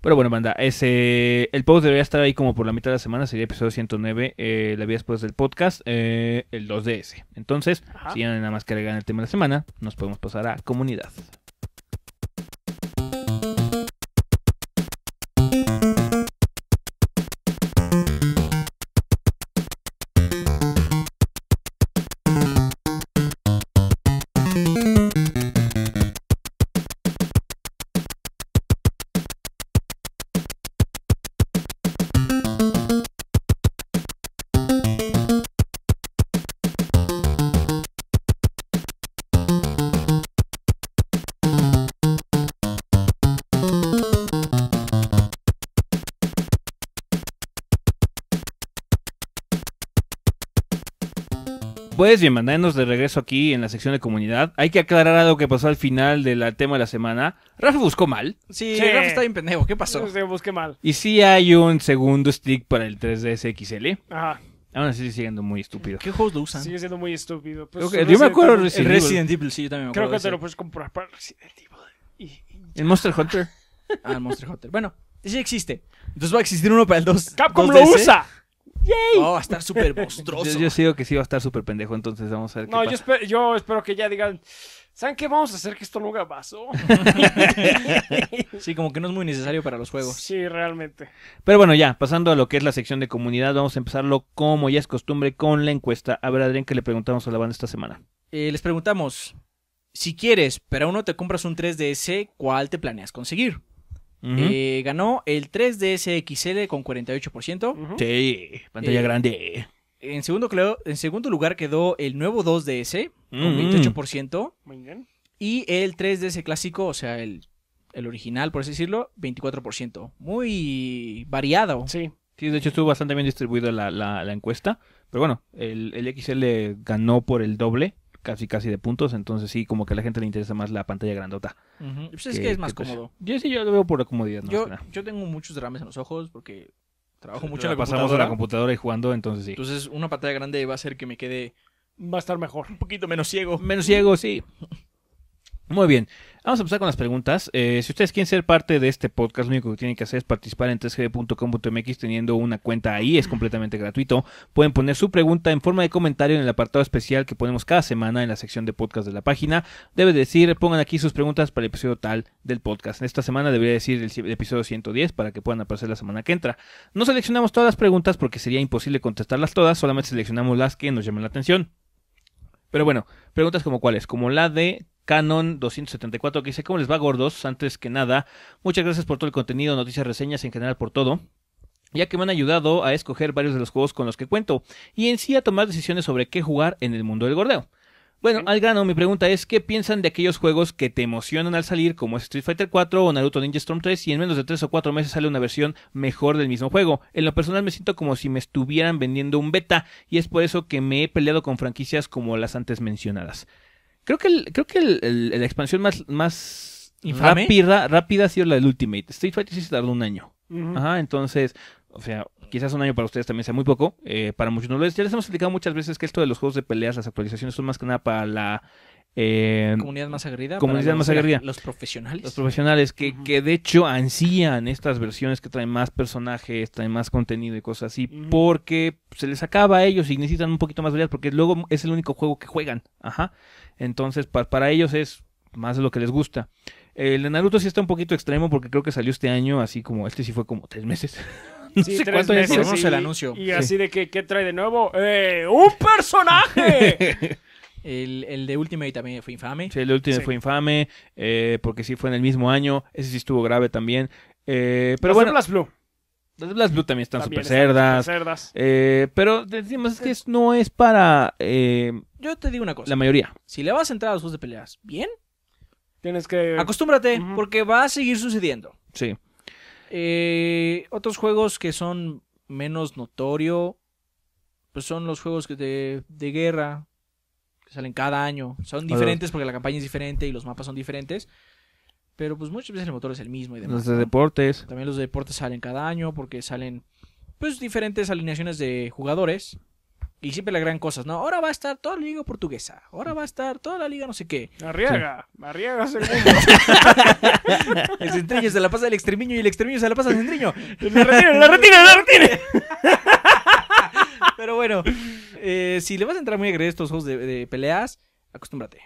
Pero bueno, banda, ese, el post debería estar ahí como por la mitad de la semana, sería episodio 109, eh, la vida después del podcast, el 2DS. Entonces, si ya nada más que cargan el tema de la semana, nos podemos pasar a comunidad. Pues bien, mandándonos de regreso aquí en la sección de comunidad. Hay que aclarar algo que pasó al final del tema de la semana. Rafa buscó mal. Sí, Rafa está bien pendejo. ¿Qué pasó? busqué mal. Y sí hay un segundo stick para el 3DS XL. Ajá. Aún así sigue siendo muy estúpido. ¿Qué juegos lo usan? Sigue siendo muy estúpido. Pues, yo me acuerdo de Resident Evil, sí, yo también me Creo que te lo puedes comprar para Resident Evil. Y- Monster Hunter. Ah, el Monster Hunter. Bueno, sí existe. Entonces va a existir uno para el 2. Capcom lo usa va a estar súper monstruoso. Yo, sigo que sí va a estar súper pendejo, entonces vamos a ver. No, qué yo, pasa. Espero, yo espero que ya digan. ¿Saben qué? Vamos a hacer que esto nunca pasó. sí, como que no es muy necesario para los juegos. Sí, realmente. Pero bueno, ya, pasando a lo que es la sección de comunidad, vamos a empezarlo como ya es costumbre con la encuesta. A ver, Adrián, ¿qué le preguntamos a la banda esta semana? Eh, les preguntamos, si quieres, pero aún no te compras un 3DS, ¿cuál te planeas conseguir? Eh, ganó el 3 ds XL con 48%. Sí, pantalla eh, grande. En segundo, en segundo lugar quedó el nuevo 2DS con 28%. Muy bien. Y el 3DS clásico, o sea, el, el original, por así decirlo, 24%. Muy variado. Sí. Sí, de hecho estuvo bastante bien distribuida la, encuesta. Pero bueno, el XL ganó por el doble casi casi de puntos, entonces sí, como que a la gente le interesa más la pantalla grandota. Pues es que es más cómodo. Yo sí, yo lo veo por la comodidad. Yo, tengo muchos derrames en los ojos porque trabajo mucho en la pasamos a la computadora y jugando, entonces sí. Entonces una pantalla grande va a hacer que me quede... Va a estar mejor. Un poquito menos ciego. Menos ciego, sí. Muy bien. Vamos a empezar con las preguntas. Eh, si ustedes quieren ser parte de este podcast, lo único que tienen que hacer es participar en 3 teniendo una cuenta ahí, es completamente gratuito. Pueden poner su pregunta en forma de comentario en el apartado especial que ponemos cada semana en la sección de podcast de la página. Debe decir, pongan aquí sus preguntas para el episodio tal del podcast. En Esta semana debería decir el episodio 110 para que puedan aparecer la semana que entra. No seleccionamos todas las preguntas porque sería imposible contestarlas todas, solamente seleccionamos las que nos llaman la atención. Pero bueno, preguntas como cuáles, como la de Canon 274 que dice, ¿cómo les va gordos? Antes que nada, muchas gracias por todo el contenido, noticias, reseñas, en general por todo ya que me han ayudado a escoger varios de los juegos con los que cuento y en sí a tomar decisiones sobre qué jugar en el mundo del gordeo. Bueno, al grano, mi pregunta es, ¿qué piensan de aquellos juegos que te emocionan al salir como Street Fighter 4 o Naruto Ninja Storm 3 y en menos de 3 o 4 meses sale una versión mejor del mismo juego? En lo personal me siento como si me estuvieran vendiendo un beta y es por eso que me he peleado con franquicias como las antes mencionadas. Creo que, creo que el, la expansión más, rápida, ha sido la del Ultimate. Street Fighter sí se tardó un año. Ajá, entonces, o sea, quizás un año para ustedes también sea muy poco, eh, para muchos no lo es. Ya les hemos explicado muchas veces que esto de los juegos de peleas, las actualizaciones son más que nada para la... Eh, comunidad más aguerrida. Comunidad más agredida Los profesionales. Los profesionales que, que de hecho ansían estas versiones que traen más personajes, traen más contenido y cosas así, porque se les acaba a ellos y necesitan un poquito más variedad, porque luego es el único juego que juegan. Ajá. Entonces, para ellos es más de lo que les gusta. El de Naruto sí está un poquito extremo porque creo que salió este año, así como este sí fue como tres meses. cuánto y, el anuncio. Y así de que, ¿qué trae de nuevo? ¡Eh! ¡Un personaje! el, el, de Ultimate también fue infame. Sí, el de Ultimate fue infame, eh, porque sí fue en el mismo año. Ese sí estuvo grave también. Eh, pero bueno, las Blue. Las Blue también están cerdas. Super cerdas. pero decimos, que no es para. Yo te digo una cosa. La mayoría. Si le vas a entrar a los juegos de peleas bien, tienes que. Acostúmbrate, porque va a seguir sucediendo. Sí. Eh, otros juegos que son menos notorio, pues son los juegos de, de guerra que salen cada año. Son diferentes porque la campaña es diferente y los mapas son diferentes. Pero pues muchas veces el motor es el mismo y Los de deportes. También los de deportes salen cada año porque salen pues diferentes alineaciones de jugadores. Y siempre le agregan cosas, ¿no? Ahora va a estar toda la liga portuguesa, ahora va a estar toda la liga no sé qué. Arriaga, sí. Arriaga segundo. el centriño se la pasa al extremiño y el extremiño se la pasa al centriño. ¡La retiene, la retiene, la retiene! Pero bueno, eh, si le vas a entrar muy a estos juegos de, peleas, acostúmbrate.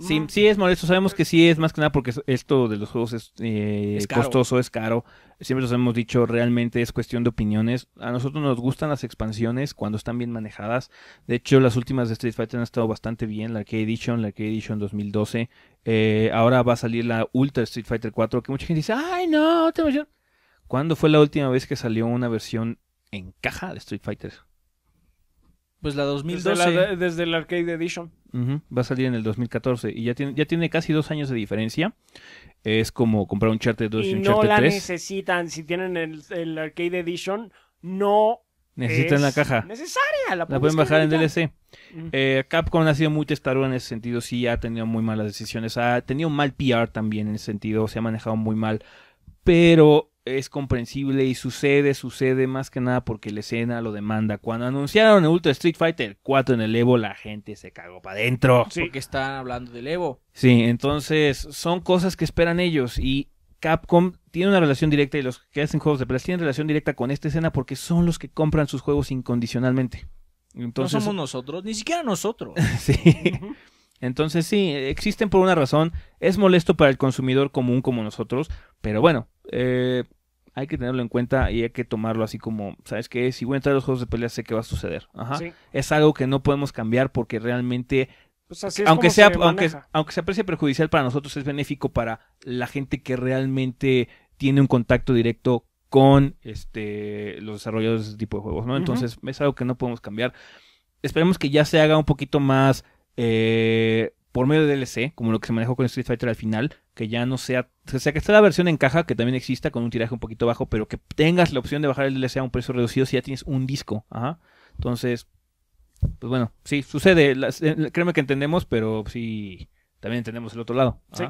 Sí, sí es molesto. Sabemos que sí es más que nada porque esto de los juegos es, eh, es costoso, es caro siempre nos hemos dicho, realmente es cuestión de opiniones. A nosotros nos gustan las expansiones cuando están bien manejadas. De hecho, las últimas de Street Fighter han estado bastante bien, la Arcade Edition, la Arcade Edition 2012. Eh, ahora va a salir la Ultra Street Fighter 4, que mucha gente dice, ay no, versión ¿Cuándo fue la última vez que salió una versión en caja de Street Fighter? Pues la 2012. Desde, la, el Arcade Edition. va a salir en el 2014 y ya tiene, ya tiene casi dos años de diferencia. Es como comprar un Charter 2 y, un no 3. No la necesitan. Si tienen el, Arcade Edition, no Necesitan la caja. Necesaria, la, pueden bajar en DLC. Eh, Capcom ha sido muy testaruda en ese sentido, sí, ha tenido muy malas decisiones, ha tenido mal PR también en ese sentido, se ha manejado muy mal, pero es comprensible y sucede, sucede más que nada porque la escena lo demanda. Cuando anunciaron el Ultra Street Fighter 4 en el Evo, la gente se cagó para adentro. Sí. que están hablando del Evo. Sí, entonces son cosas que esperan ellos y Capcom tiene una relación directa y los que hacen juegos de PlayStation tienen relación directa con esta escena porque son los que compran sus juegos incondicionalmente. Entonces, no somos nosotros, ni siquiera nosotros. sí. Entonces sí, existen por una razón, es molesto para el consumidor común como nosotros, pero bueno, eh, hay que tenerlo en cuenta y hay que tomarlo así como, ¿sabes qué? Si voy a entrar a los juegos de pelea, sé que va a suceder. Es algo que no podemos cambiar porque realmente pues aunque, sea, se aunque, aunque perjudicial para nosotros es benéfico para la gente que realmente tiene un contacto directo con este los desarrolladores de este tipo de juegos no entonces es algo que no podemos cambiar esperemos que ya se haga un poquito más eh, por medio de DLC, como lo que se manejó con Street Fighter al final, que ya no sea, o sea, que está la versión en caja, que también exista con un tiraje un poquito bajo, pero que tengas la opción de bajar el DLC a un precio reducido si ya tienes un disco. Ajá. Entonces, pues bueno, sí, sucede. Eh, créeme que entendemos, pero sí, también entendemos el otro lado. Sí.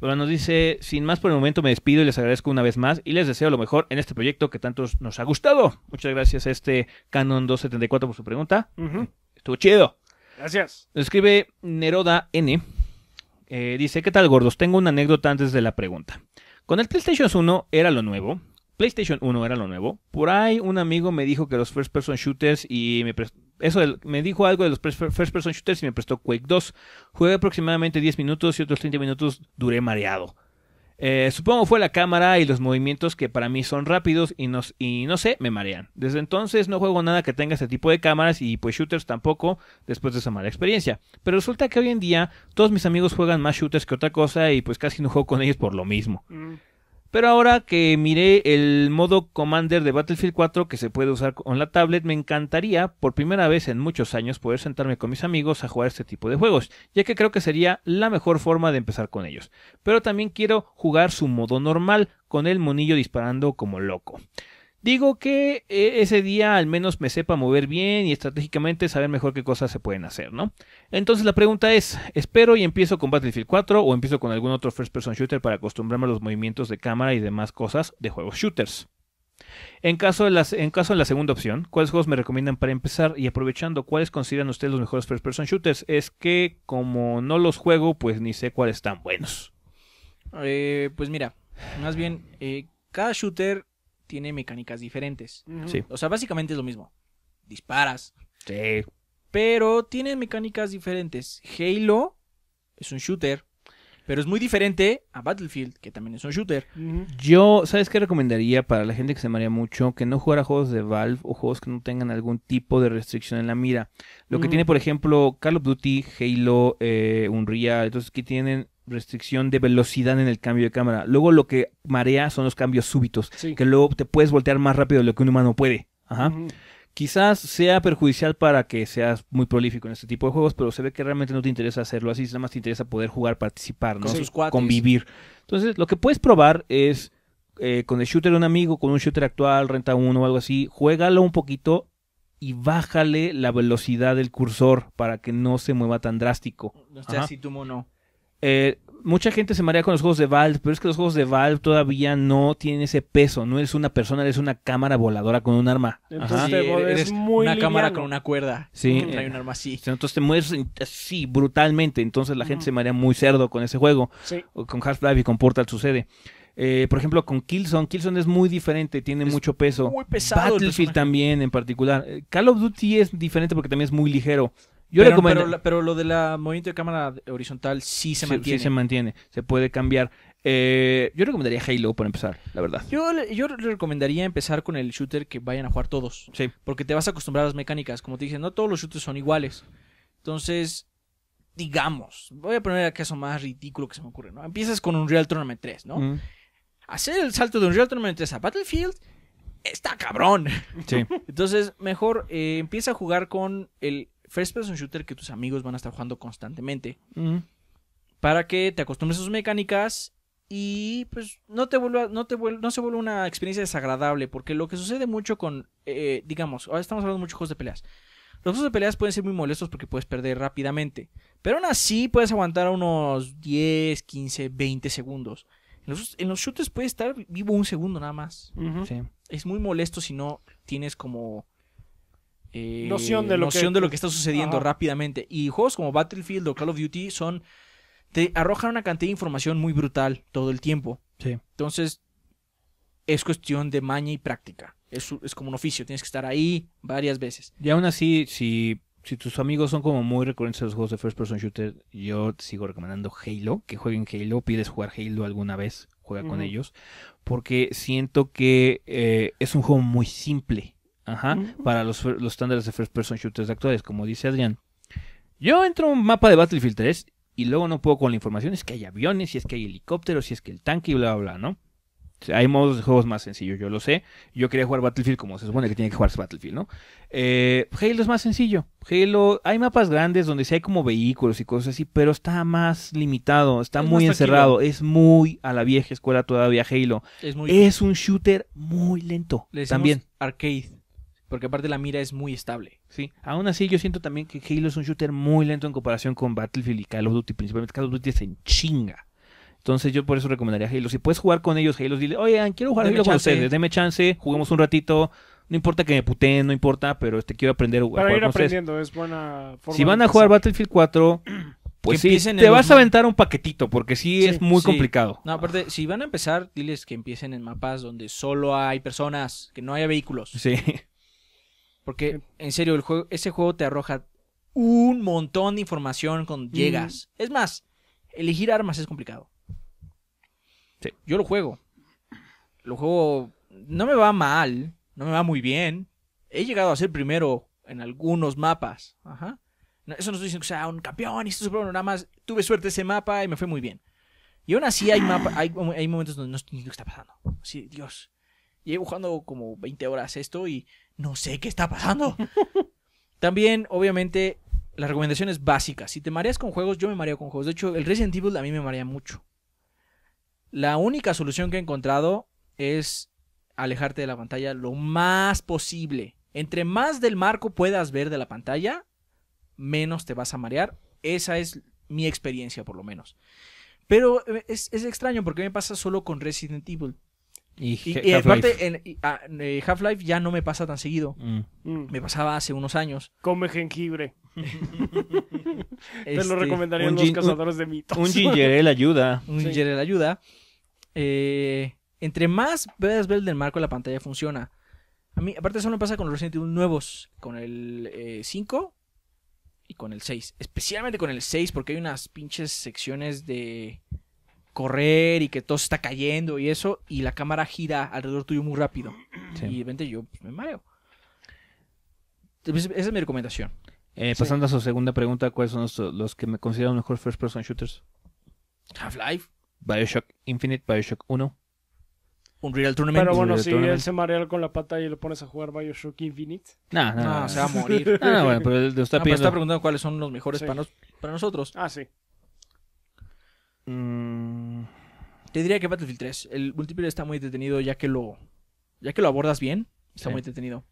Bueno, nos dice, sin más por el momento me despido y les agradezco una vez más y les deseo lo mejor en este proyecto que tantos nos ha gustado. Muchas gracias a este Canon 274 por su pregunta. Estuvo chido. Gracias. Escribe Neroda N. Eh, dice, ¿qué tal gordos? Tengo una anécdota antes de la pregunta. Con el PlayStation 1 era lo nuevo. PlayStation 1 era lo nuevo. Por ahí un amigo me dijo que los first person shooters y me eso me dijo algo de los first person shooters y me prestó Quake 2. Jugué aproximadamente 10 minutos y otros 30 minutos duré mareado. Eh, supongo fue la cámara y los movimientos que para mí son rápidos y, nos, y no sé, me marean. Desde entonces no juego nada que tenga ese tipo de cámaras y pues shooters tampoco después de esa mala experiencia. Pero resulta que hoy en día todos mis amigos juegan más shooters que otra cosa y pues casi no juego con ellos por lo mismo. Mm. Pero ahora que miré el modo Commander de Battlefield 4 que se puede usar con la tablet, me encantaría por primera vez en muchos años poder sentarme con mis amigos a jugar este tipo de juegos, ya que creo que sería la mejor forma de empezar con ellos. Pero también quiero jugar su modo normal, con el monillo disparando como loco. Digo que e, ese día al menos me sepa mover bien y estratégicamente saber mejor qué cosas se pueden hacer, ¿no? Entonces la pregunta es, ¿espero y empiezo con Battlefield 4 o empiezo con algún otro first person shooter para acostumbrarme a los movimientos de cámara y demás cosas de juegos shooters? En caso, de las, en caso de la segunda opción, ¿cuáles juegos me recomiendan para empezar? Y aprovechando, ¿cuáles consideran ustedes los mejores first person shooters? Es que como no los juego, pues ni sé cuáles están buenos. Eh, pues mira, más bien, eh, cada shooter tiene mecánicas diferentes. O sea, básicamente es lo mismo. Disparas. Sí. Pero tiene mecánicas diferentes. Halo es un shooter. Pero es muy diferente a Battlefield, que también es un shooter. Yo, ¿sabes qué recomendaría para la gente que se marea mucho? Que no jugara juegos de Valve o juegos que no tengan algún tipo de restricción en la mira. Lo que tiene, por ejemplo, Call of Duty, Halo, eh, Unreal, entonces que tienen restricción de velocidad en el cambio de cámara. Luego lo que marea son los cambios súbitos, que luego te puedes voltear más rápido de lo que un humano puede. Ajá. Quizás sea perjudicial para que seas muy prolífico en este tipo de juegos, pero se ve que realmente no te interesa hacerlo así, nada más te interesa poder jugar, participar, ¿no? Convivir. Entonces, lo que puedes probar es eh, con el shooter de un amigo, con un shooter actual, renta uno o algo así, juégalo un poquito y bájale la velocidad del cursor para que no se mueva tan drástico. No esté así tú mono. Eh, mucha gente se marea con los juegos de Valve, pero es que los juegos de Valve todavía no tienen ese peso. No eres una persona, eres una cámara voladora con un arma. Entonces eres muy una cámara con una cuerda. Sí. Que un arma así. Entonces te mueres así, brutalmente. Entonces la gente se marea muy cerdo con ese juego. con Half-Life y con Portal sucede. Eh, por ejemplo, con Killzone. Killzone es muy diferente, tiene mucho peso. Muy pesado Battlefield también, en particular. Eh, Call of Duty es diferente porque también es muy ligero pero, pero, lo de la movimiento de cámara horizontal sí se mantiene. Sí se mantiene, se puede cambiar. Eh, yo recomendaría Halo por empezar, la verdad. Yo, yo recomendaría empezar con el shooter que vayan a jugar todos. Sí. Porque te vas a acostumbrar a las mecánicas. Como te dije, no todos los shooters son iguales. Entonces, digamos, voy a poner el caso más ridículo que se me ocurre, ¿no? Empiezas con un Real Tournament 3, ¿no? Mm. Hacer el salto de un Real Tournament 3 a Battlefield está cabrón. Sí. Entonces, mejor eh, empieza a jugar con el first person shooter que tus amigos van a estar jugando constantemente. Para que te acostumbres a sus mecánicas y pues no te vuelva, no te no se vuelva una experiencia desagradable. Porque lo que sucede mucho con, eh, digamos, ahora estamos hablando de muchos juegos de peleas. Los juegos de peleas pueden ser muy molestos porque puedes perder rápidamente. Pero aún así puedes aguantar unos 10, 15, 20 segundos. En los, shooters puedes estar vivo un segundo nada más. Es muy molesto si no tienes como eh, noción, de lo, que... está sucediendo rápidamente. Y juegos como Battlefield o Call of Duty son. te arrojan una cantidad de información muy brutal todo el tiempo. Entonces, es cuestión de maña y práctica. Es, como un oficio, tienes que estar ahí varias veces. Y aún así, si, si tus amigos son como muy recurrentes a los juegos de first person shooter, yo te sigo recomendando Halo, que jueguen Halo, pides jugar Halo alguna vez, juega con ellos, porque siento que eh, es un juego muy simple Ajá, para los, estándares de first person shooters actuales, como dice Adrián. Yo entro a un mapa de Battlefield 3 y luego no puedo con la información, es que hay aviones, si es que hay helicópteros, si es que el tanque y bla, bla, bla, ¿no? hay modos de juegos más sencillos, yo lo sé. Yo quería jugar Battlefield como se supone que tiene que jugar Battlefield, ¿no? Eh, Halo es más sencillo. Halo, hay mapas grandes donde sí hay como vehículos y cosas así, pero está más limitado, está muy encerrado. Es muy a la vieja escuela todavía Halo. Es, un shooter muy lento. también. Arcade porque aparte la mira es muy estable. Sí, aún así yo siento también que Halo es un shooter muy lento en comparación con Battlefield y Call of Duty, principalmente Call of Duty es en chinga. Entonces yo por eso recomendaría Halo. Si puedes jugar con ellos, Halo, dile, oigan, quiero jugar con ustedes, deme chance, juguemos un ratito. No importa que me puteen, no importa, pero este quiero aprender a Para ir aprendiendo, es buena forma Si van a jugar Battlefield 4, pues sí, te vas a aventar un paquetito, porque sí, es muy complicado. No, aparte, si van a empezar, diles que empiecen en mapas donde solo hay personas, que no haya vehículos. Sí. Porque, en serio, el juego, ese juego te arroja un montón de información cuando llegas. Es más, elegir armas es complicado. Yo lo juego. Lo juego. No me va mal. No me va muy bien. He llegado a ser primero en algunos mapas. Ajá. eso no estoy diciendo que sea un campeón y esto es Nada más tuve suerte ese mapa y me fue muy bien. Y aún así hay, mapa, hay, momentos donde no lo qué está pasando. Así, Dios. Llevo jugando como 20 horas esto y no sé qué está pasando. También, obviamente, la recomendación es básica. Si te mareas con juegos, yo me mareo con juegos. De hecho, el Resident Evil a mí me marea mucho. La única solución que he encontrado es alejarte de la pantalla lo más posible. Entre más del marco puedas ver de la pantalla, menos te vas a marear. Esa es mi experiencia, por lo menos. Pero eh, es, es extraño porque me pasa solo con Resident Evil. Y, aparte, en, ah, eh, Half-Life ya no me pasa tan seguido. Mm. Mm. Me pasaba hace unos años. Come jengibre. este, Te lo este, recomendarían los cazadores de mitos. Un gingerel ayuda. un sí. gingerel ayuda. Eh, entre más puedes ver del marco, la pantalla funciona. A mí, aparte, eso no pasa con los recientes Evil nuevos. Con el 5 eh, y con el 6. Especialmente con el 6, porque hay unas pinches secciones de correr y que todo se está cayendo y eso, y la cámara gira alrededor tuyo muy rápido. Y de repente yo pues, me mareo. Esa es mi recomendación. Eh, pasando a su segunda pregunta, ¿cuáles son los, que me consideran mejores first person shooters? Half-Life. Bioshock Infinite, Bioshock 1. un real Tournament. Pero bueno, si él se marea con la pata y lo pones a jugar Bioshock Infinite. No, no, se va a morir. no, ah, bueno, pero, está, está, preguntando cuáles son los mejores para, para nosotros. Ah, sí. Mm, te diría que Battlefield 3. El multiplayer está muy detenido ya que lo. Ya que lo abordas bien. Está muy detenido.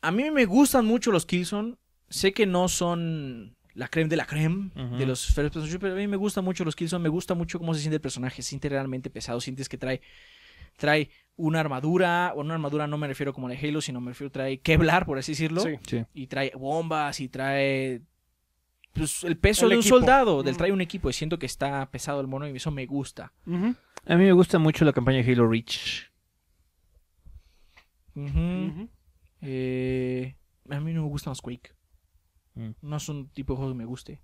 A mí me gustan mucho los Killzone. Sé que no son la creme de la creme de los pero a mí me gustan mucho los Killzone. Me gusta mucho cómo se siente el personaje. Se siente realmente pesado. Sientes que trae. Trae una armadura, o una armadura no me refiero como la de Halo, sino me refiero trae Kevlar, por así decirlo. Y trae bombas y trae pues, el peso de un soldado. Del mm. trae un equipo y siento que está pesado el mono y eso me gusta. A mí me gusta mucho la campaña de Halo Reach. Eh, a mí no me gustan los Quake. Mm. No es un tipo de juego que me guste.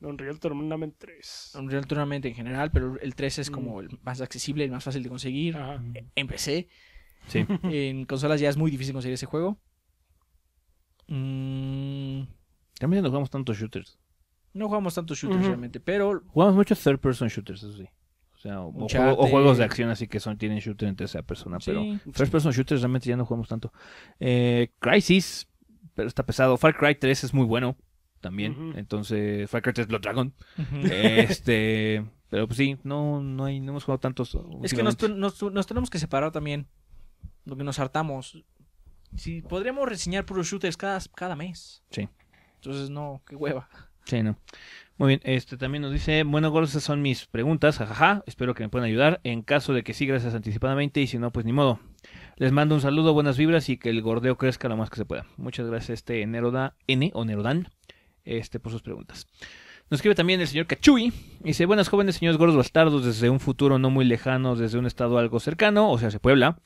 Unreal Tournament 3. Unreal Tournament en general, pero el 3 es como mm. el más accesible, el más fácil de conseguir. E, en PC. Sí. en consolas ya es muy difícil conseguir ese juego. mmm Realmente no jugamos tantos shooters. No jugamos tantos shooters realmente, pero... Jugamos muchos third-person shooters, eso sí. O sea, o, juegos de acción así que son tienen shooter en tercera persona, pero third-person shooters realmente ya no jugamos tanto. Eh, Crisis, pero está pesado. Far Cry 3 es muy bueno también. Entonces, Far Cry 3 Blood Dragon. Este... Pero pues sí, no, no, hay, no hemos jugado tantos. Es que nos, tenemos que separar también. Lo que nos hartamos. Si podríamos reseñar puros shooters cada, cada mes. Sí. Entonces, no, qué hueva. Sí, no. Muy bien, este también nos dice, bueno, gordos, esas son mis preguntas, jajaja, espero que me puedan ayudar, en caso de que sí, gracias anticipadamente, y si no, pues ni modo. Les mando un saludo, buenas vibras y que el gordeo crezca lo más que se pueda. Muchas gracias este Neroda N o Nerodan este, por sus preguntas. Nos escribe también el señor Cachui. Dice, buenas jóvenes señores gordos bastardos, desde un futuro no muy lejano, desde un estado algo cercano, o sea, se Puebla.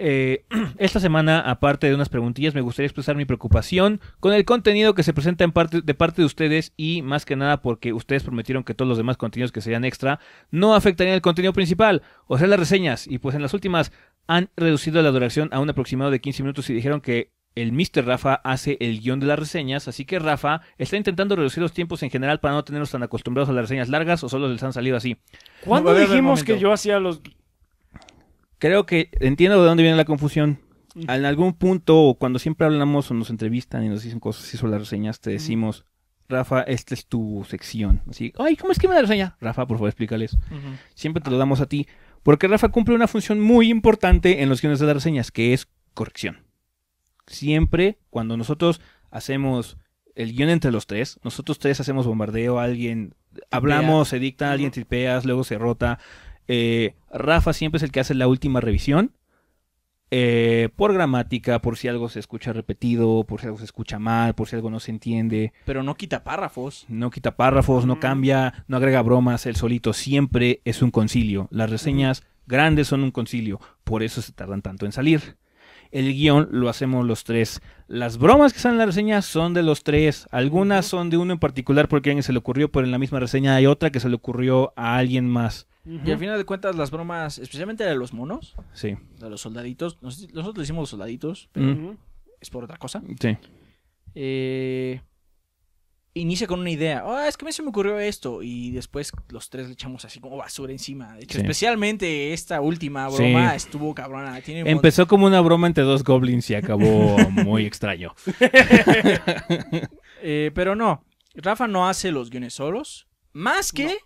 Eh, esta semana, aparte de unas preguntillas, me gustaría expresar mi preocupación con el contenido que se presenta en parte, de parte de ustedes y más que nada porque ustedes prometieron que todos los demás contenidos que serían extra no afectarían el contenido principal, o sea, las reseñas. Y pues en las últimas han reducido la duración a un aproximado de 15 minutos y dijeron que el Mr. Rafa hace el guión de las reseñas, así que Rafa está intentando reducir los tiempos en general para no tenerlos tan acostumbrados a las reseñas largas o solo les han salido así. ¿Cuándo dijimos que yo hacía los creo que entiendo de dónde viene la confusión. En algún punto, o cuando siempre hablamos o nos entrevistan y nos dicen cosas y sobre las reseñas, te decimos, Rafa, esta es tu sección. Así, ay, ¿cómo es que me da reseña? Rafa, por favor, explícales. Siempre te lo damos a ti. Porque Rafa cumple una función muy importante en los guiones de las reseñas, que es corrección. Siempre, cuando nosotros hacemos el guión entre los tres, nosotros tres hacemos bombardeo, alguien hablamos, se dicta, alguien tripeas, luego se rota, eh, Rafa siempre es el que hace la última revisión. Eh, por gramática, por si algo se escucha repetido, por si algo se escucha mal, por si algo no se entiende. Pero no quita párrafos. No quita párrafos, no mm. cambia, no agrega bromas, el solito siempre es un concilio. Las reseñas grandes son un concilio, por eso se tardan tanto en salir. El guión lo hacemos los tres. Las bromas que salen en la reseña son de los tres. Algunas son de uno en particular porque alguien se le ocurrió, pero en la misma reseña hay otra que se le ocurrió a alguien más. Y al final de cuentas, las bromas, especialmente de los monos, sí. de los soldaditos, nosotros le hicimos los soldaditos, pero es por otra cosa. Sí. Eh, inicia con una idea. Ah, es que a mí se me ocurrió esto. Y después los tres le echamos así como basura encima. especialmente esta última broma estuvo cabrona. Empezó como una broma entre dos goblins y acabó muy extraño. Eh, pero no, Rafa no hace los guiones solos. Más que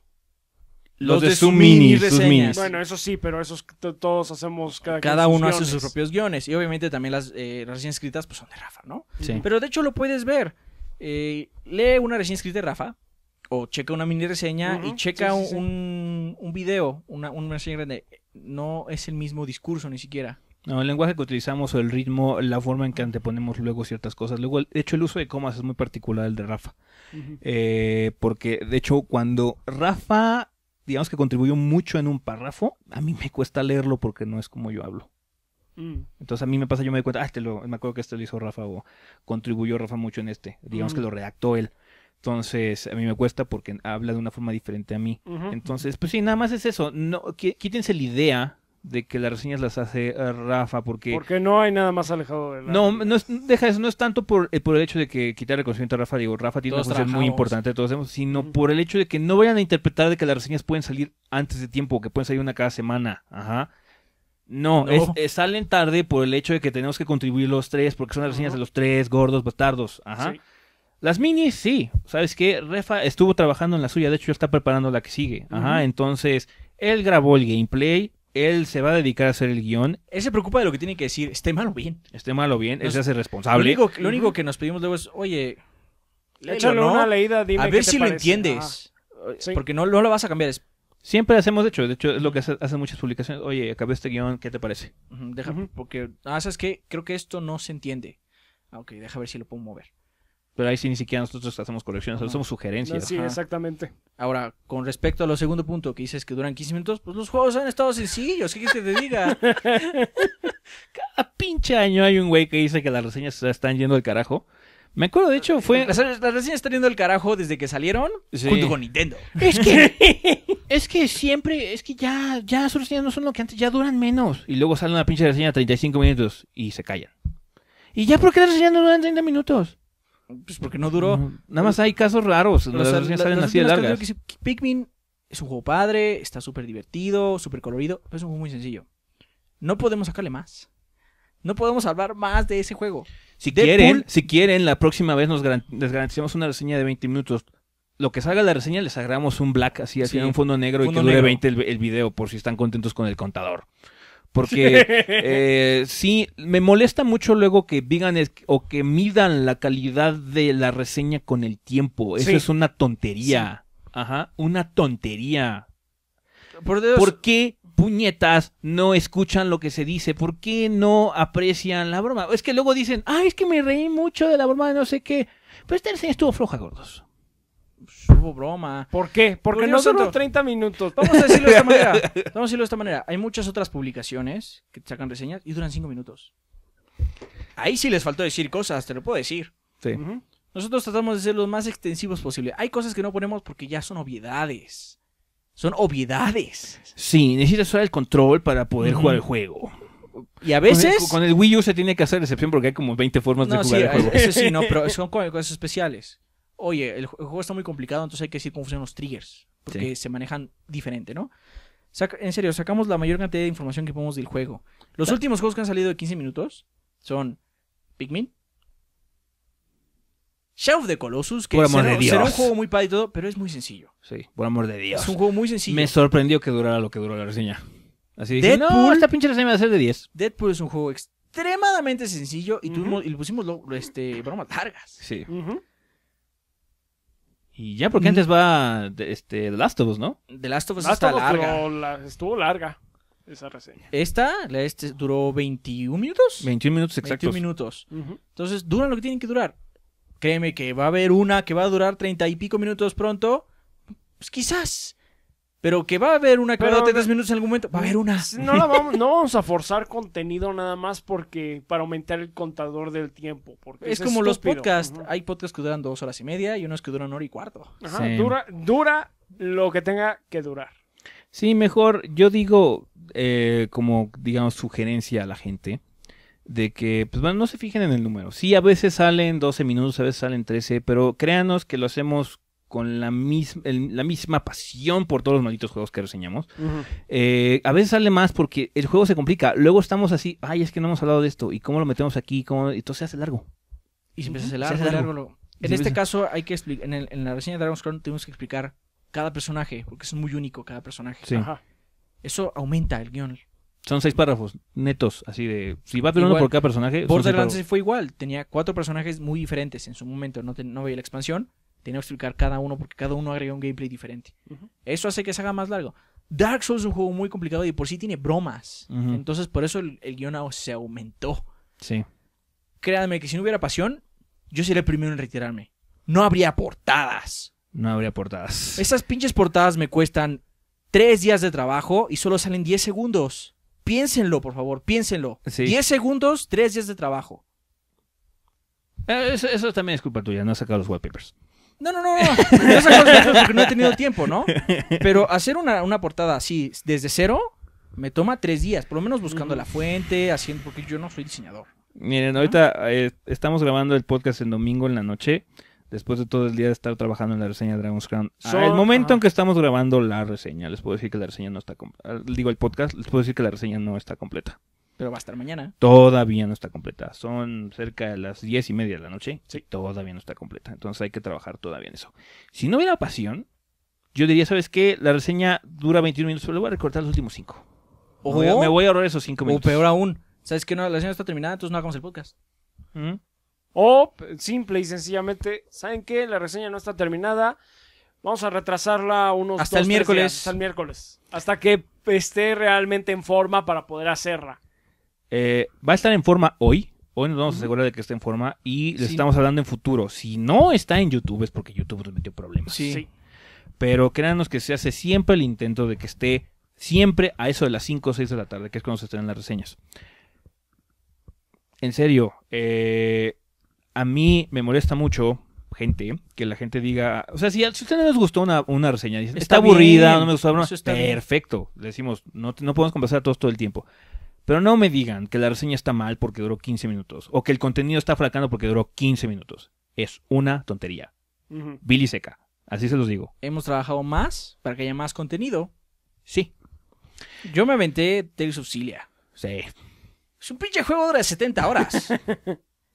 los, de, su mini, reseñas. Bueno, eso sí, pero esos todos hacemos cada Cada uno hace sus propios guiones. Y obviamente también las eh, recién escritas pues son de Rafa, ¿no? Sí. Pero de hecho lo puedes ver. Eh, lee una recién escrita de Rafa. O checa una mini reseña y checa un, un, video, una, reseña grande. No es el mismo discurso ni siquiera. No, el lenguaje que utilizamos o el ritmo, la forma en que anteponemos luego ciertas cosas. Luego, de hecho, el uso de comas es muy particular el de Rafa. Eh, porque, de hecho, cuando Rafa digamos que contribuyó mucho en un párrafo, a mí me cuesta leerlo porque no es como yo hablo. Mm. Entonces a mí me pasa, yo me doy cuenta, ah, este me acuerdo que este lo hizo Rafa o contribuyó Rafa mucho en este, digamos mm. que lo redactó él. Entonces, a mí me cuesta porque habla de una forma diferente a mí. Entonces, pues sí, nada más es eso. No, quítense la idea de que las reseñas las hace eh, Rafa porque... Porque no hay nada más alejado de la... No, no es, deja eso, no es tanto eh, por, el hecho de que quitar el conocimiento a Rafa, digo, Rafa tiene una función muy importante, todos sino por el hecho de que no vayan a interpretar de que las reseñas pueden salir antes de tiempo, que pueden salir una cada semana, ajá. No, salen tarde por el hecho de que tenemos que contribuir los tres, porque son las reseñas de los tres, gordos, bastardos, ajá. Las minis, sí. ¿Sabes qué? Refa estuvo trabajando en la suya, de hecho ya está preparando la que sigue, ajá. Entonces, él grabó el gameplay, él se va a dedicar a hacer el guión. Él se preocupa de lo que tiene que decir, esté mal bien. Esté malo bien, él se hace responsable. Lo único, que nos pedimos luego es, oye, échale una leída, dime A ver si lo entiendes. Eh, porque no, lo vas a cambiar. Es... Siempre hacemos, de hecho, de hecho es lo que hace, hacen muchas publicaciones. Oye, acabé este guión, ¿qué te parece? déjame, porque, ah, ¿sabes qué? Creo que esto no se entiende. Ah, ok, deja ver si lo puedo mover. Pero ahí sí ni siquiera nosotros hacemos colecciones, solo somos sugerencias. sí, exactamente. Ahora, con respecto a lo segundo punto que dices que duran 15 minutos, pues los juegos han estado sencillos, ¿qué quieres que te diga? Cada pinche año hay un güey que dice que las reseñas están yendo al carajo. Me acuerdo, de hecho, fue. Las, reseñas están yendo al carajo desde que salieron junto con Nintendo. Es que. es que siempre. Es que ya. Ya sus reseñas no son lo que antes. Ya duran menos. Y luego sale una pinche reseña de 35 minutos y se callan. Y ya, ¿por qué las reseñas no duran 30 minutos? Pues porque no duró. nada más hay casos raros. Las así largas. Pikmin es un juego padre, está súper divertido, súper colorido, es un juego muy sencillo. No podemos sacarle más. No podemos salvar más de ese juego. Si quieren, si quieren, la próxima vez nos les garantizamos una reseña de 20 minutos. Lo que salga la reseña les agregamos un black así, así en un fondo negro y que dure 20 el, video por si están contentos con el contador. Porque eh, sí, me molesta mucho luego que digan o que midan la calidad de la reseña con el tiempo. Eso es una tontería. Ajá, una tontería. Por, qué puñetas no escuchan lo que se dice? ¿Por qué no aprecian la broma? Es que luego dicen, ah, es que me reí mucho de la broma de no sé qué. Pero esta reseña estuvo floja, gordos subo broma. ¿Por qué? Porque no son 30 minutos. Vamos a decirlo de esta manera. Vamos a decirlo de esta manera. Hay muchas otras publicaciones que sacan reseñas y duran 5 minutos. Ahí sí les faltó decir cosas, te lo puedo decir. Sí. Nosotros tratamos de ser los más extensivos posible. Hay cosas que no ponemos porque ya son obviedades. Son obviedades. Sí, necesitas usar el control para poder jugar el juego. Y a veces. Con el, Wii U se tiene que hacer excepción porque hay como 20 formas de jugar el juego. Eso sí, no, pero son cosas especiales oye, el juego está muy complicado, entonces hay que decir cómo funcionan los triggers, porque se manejan diferente, ¿no? en serio, sacamos la mayor cantidad de información que podemos del juego. Los últimos juegos que han salido de 15 minutos son Pikmin, Shadow of the Colossus, que será, un juego muy padre y todo, pero es muy sencillo. Sí, por amor de Dios. Es un juego muy sencillo. Me sorprendió que durara lo que duró la reseña. Así Deadpool, no, esta pinche reseña va a ser de 10. Deadpool es un juego extremadamente sencillo y, tuvimos, y le pusimos este, bromas largas. Sí. Ajá. Y ya, porque antes va este, The Last of Us, ¿no? The Last of Us está larga. estuvo larga esa reseña. Esta la este, duró 21 minutos. 21 minutos exactos. 21 minutos. Entonces, duran lo que tienen que durar. Créeme que va a haber una que va a durar 30 y pico minutos pronto. Pues quizás pero que va a haber una te tres minutos en algún momento. Va a haber una. No, vamos, a forzar contenido nada más porque para aumentar el contador del tiempo. Porque es, como los podcasts. Hay podcasts que duran dos horas y media y unos que duran hora y cuarto. dura, dura lo que tenga que durar. Sí, mejor yo digo eh, como, digamos, sugerencia a la gente de que, pues no se fijen en el número. Sí, a veces salen 12 minutos, a veces salen 13, pero créanos que lo hacemos con la, la misma pasión por todos los malditos juegos que reseñamos. Eh, a veces sale más porque el juego se complica. Luego estamos así, ay, es que no hemos hablado de esto. ¿Y cómo lo metemos aquí? ¿Cómo? Entonces se hace largo. Y se empieza a hacer largo, En este caso hay que en, la reseña de Dragon's Crown tenemos que explicar cada personaje, porque es muy único cada personaje. Eso aumenta el guión. Son seis párrafos netos, así de... Si va uno por cada personaje... Borderlands fue igual, tenía cuatro personajes muy diferentes en su momento, no veía la expansión Tenía que explicar cada uno porque cada uno agrega un gameplay diferente. Eso hace que se haga más largo. Dark Souls es un juego muy complicado y por sí tiene bromas. Entonces, por eso el, guionado se aumentó. Sí. Créanme que si no hubiera pasión, yo sería el primero en retirarme. No habría portadas. No habría portadas. Esas pinches portadas me cuestan tres días de trabajo y solo salen 10 segundos. Piénsenlo, por favor, piénsenlo. Diez 10 segundos, tres días de trabajo. Eh, eso, eso, también es culpa tuya, no has sacado los wallpapers. No, no, no, no. No, porque no he tenido tiempo, ¿no? Pero hacer una, una portada así, desde cero, me toma tres días, por lo menos buscando la fuente, haciendo, porque yo no soy diseñador. Miren, ahorita eh, estamos grabando el podcast el domingo en la noche, después de todo el día de estar trabajando en la reseña de Dragon's Crown. Ah, so, el momento en que estamos grabando la reseña, les puedo decir que la reseña no está completa. Ah, digo, el podcast, les puedo decir que la reseña no está completa. Pero va a estar mañana. Todavía no está completa. Son cerca de las diez y media de la noche. Sí. Todavía no está completa. Entonces hay que trabajar todavía en eso. Si no hubiera pasión, yo diría, ¿sabes qué? La reseña dura 21 minutos, pero le voy a recortar los últimos cinco. O, me oh. voy a ahorrar esos cinco minutos. O peor aún, ¿sabes qué? No, la reseña está terminada, entonces no hagamos el podcast. ¿Mm? O simple y sencillamente, ¿saben qué? La reseña no está terminada. Vamos a retrasarla unos hasta el miércoles. Días, hasta el miércoles. Hasta que esté realmente en forma para poder hacerla. Eh, va a estar en forma hoy. Hoy nos vamos a asegurar de que esté en forma y le estamos hablando en futuro. Si no está en YouTube es porque YouTube nos metió problemas. Sí. Pero créanos que se hace siempre el intento de que esté siempre a eso de las 5 o 6 de la tarde, que es cuando se en las reseñas. En serio, eh, a mí me molesta mucho gente, que la gente diga, o sea, si, a usted no les gustó una, reseña, dice, está, aburrida, no me gustó, perfecto, le decimos, no, no podemos conversar todos todo el tiempo. Pero no me digan que la reseña está mal porque duró 15 minutos o que el contenido está fracando porque duró 15 minutos. Es una tontería. Billy seca. Así se los digo. Hemos trabajado más para que haya más contenido. Sí. Yo me aventé Tales of Cilia. Sí. Es un pinche juego dura 70 horas.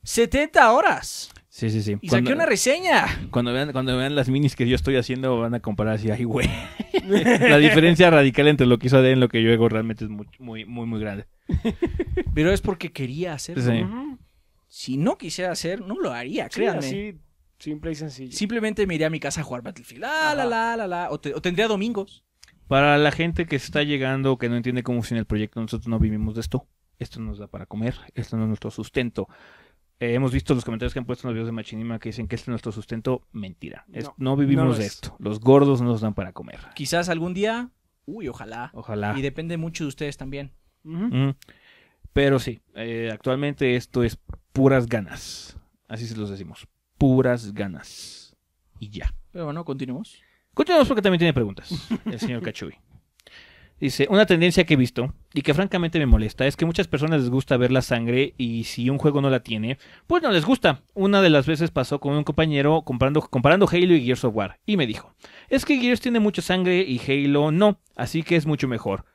70 horas. Sí, sí, sí. Y saqué una reseña. Cuando vean, cuando vean las minis que yo estoy haciendo, van a comparar así, ay, güey. la diferencia radical entre lo que hizo Adén y lo que yo hago realmente es muy, muy, muy, muy grande. Pero es porque quería hacerlo. Si no quisiera hacer, no lo haría, créanme. Sí, simple y sencillo. Simplemente me iría a mi casa a jugar Battlefield. La, la, la, O, tendría domingos. Para la gente que está llegando, que no entiende cómo funciona el proyecto, nosotros no vivimos de esto. Esto nos da para comer, esto no es nuestro sustento. Eh, hemos visto los comentarios que han puesto en los videos de Machinima que dicen que este es nuestro sustento. Mentira. no, vivimos de esto. Los gordos no nos dan para comer. Quizás algún día. Uy, ojalá. Ojalá. Y depende mucho de ustedes también. Pero sí, eh, actualmente esto es puras ganas. Así se los decimos. Puras ganas. Y ya. Pero bueno, continuemos. Continuemos porque también tiene preguntas el señor Cachuy. Dice, una tendencia que he visto y que francamente me molesta es que muchas personas les gusta ver la sangre y si un juego no la tiene, pues no les gusta. Una de las veces pasó con un compañero comparando, comparando Halo y Gears of War y me dijo, es que Gears tiene mucha sangre y Halo no, así que es mucho mejor.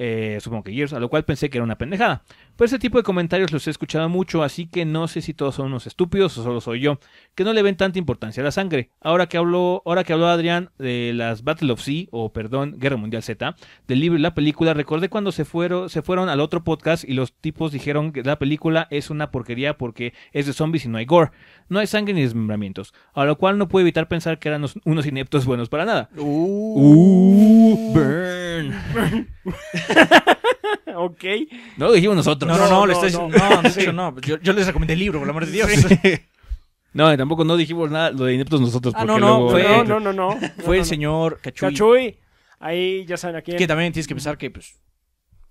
Eh, supongo que Gears, a lo cual pensé que era una pendejada. Pero ese tipo de comentarios los he escuchado mucho, así que no sé si todos son unos estúpidos o solo soy yo, que no le ven tanta importancia a la sangre. Ahora que habló, ahora que habló Adrián de las Battle of Sea, o perdón, Guerra Mundial Z, del libro y la película, recordé cuando se fueron, se fueron al otro podcast y los tipos dijeron que la película es una porquería porque es de zombies y no hay gore. No hay sangre ni desmembramientos, a lo cual no puedo evitar pensar que eran unos ineptos buenos para nada. Uh, uh burn. burn. ok. No lo dijimos nosotros. No, no, no, le estoy diciendo. No, no no. Yo, les recomendé el libro, por el amor de Dios. No, tampoco no dijimos nada lo de ineptos nosotros. Ah, no, no, no, no, no, no, Fue el señor Cachuy. Cachuy. Ahí ya saben a quién. Que también tienes que pensar que, pues,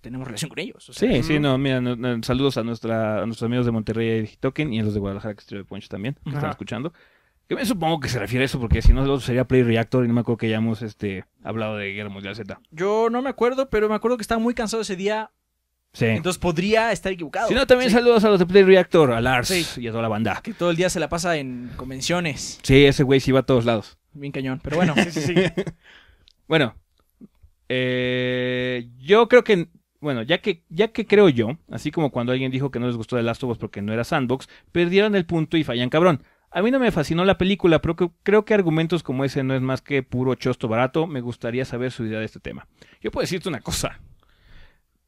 tenemos relación con ellos. sí, sí, no, mira, saludos a, nuestros amigos de Monterrey y Token y a los de Guadalajara que estoy de Poncho también, que están escuchando. Que me supongo que se refiere a eso, porque si no, sería Play Reactor y no me acuerdo que hayamos este, hablado de Guerra Mundial Z. Yo no me acuerdo, pero me acuerdo que estaba muy cansado ese día entonces podría estar equivocado. Si no, también saludos a los de Play Reactor, a Lars y a toda la banda. Que todo el día se la pasa en convenciones. Sí, ese güey sí va a todos lados. Bien cañón, pero bueno. Sí, sí, bueno, eh, yo creo que, bueno, ya que, ya que creo yo, así como cuando alguien dijo que no les gustó The Last of Us porque no era sandbox, perdieron el punto y fallan cabrón. A mí no me fascinó la película, pero creo que argumentos como ese no es más que puro chosto barato. Me gustaría saber su idea de este tema. Yo puedo decirte una cosa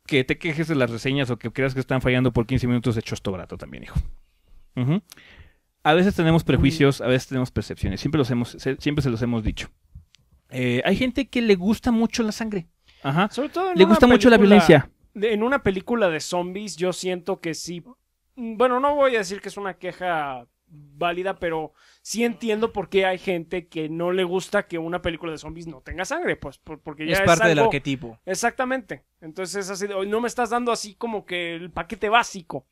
que te quejes de las reseñas o que creas que están fallando por 15 minutos de grato también, hijo. A veces tenemos prejuicios, a veces tenemos percepciones. Siempre, los hemos, siempre se los hemos dicho. Eh, hay gente que le gusta mucho la sangre. Ajá. Sobre todo le gusta mucho la violencia. En una película de zombies, yo siento que sí. Mm, bueno, no voy a decir que es una queja válida, pero sí entiendo por qué hay gente que no le gusta que una película de zombies no tenga sangre, pues porque ya es, parte del arquetipo. Exactamente. Entonces es así, no me estás dando así como que el paquete básico.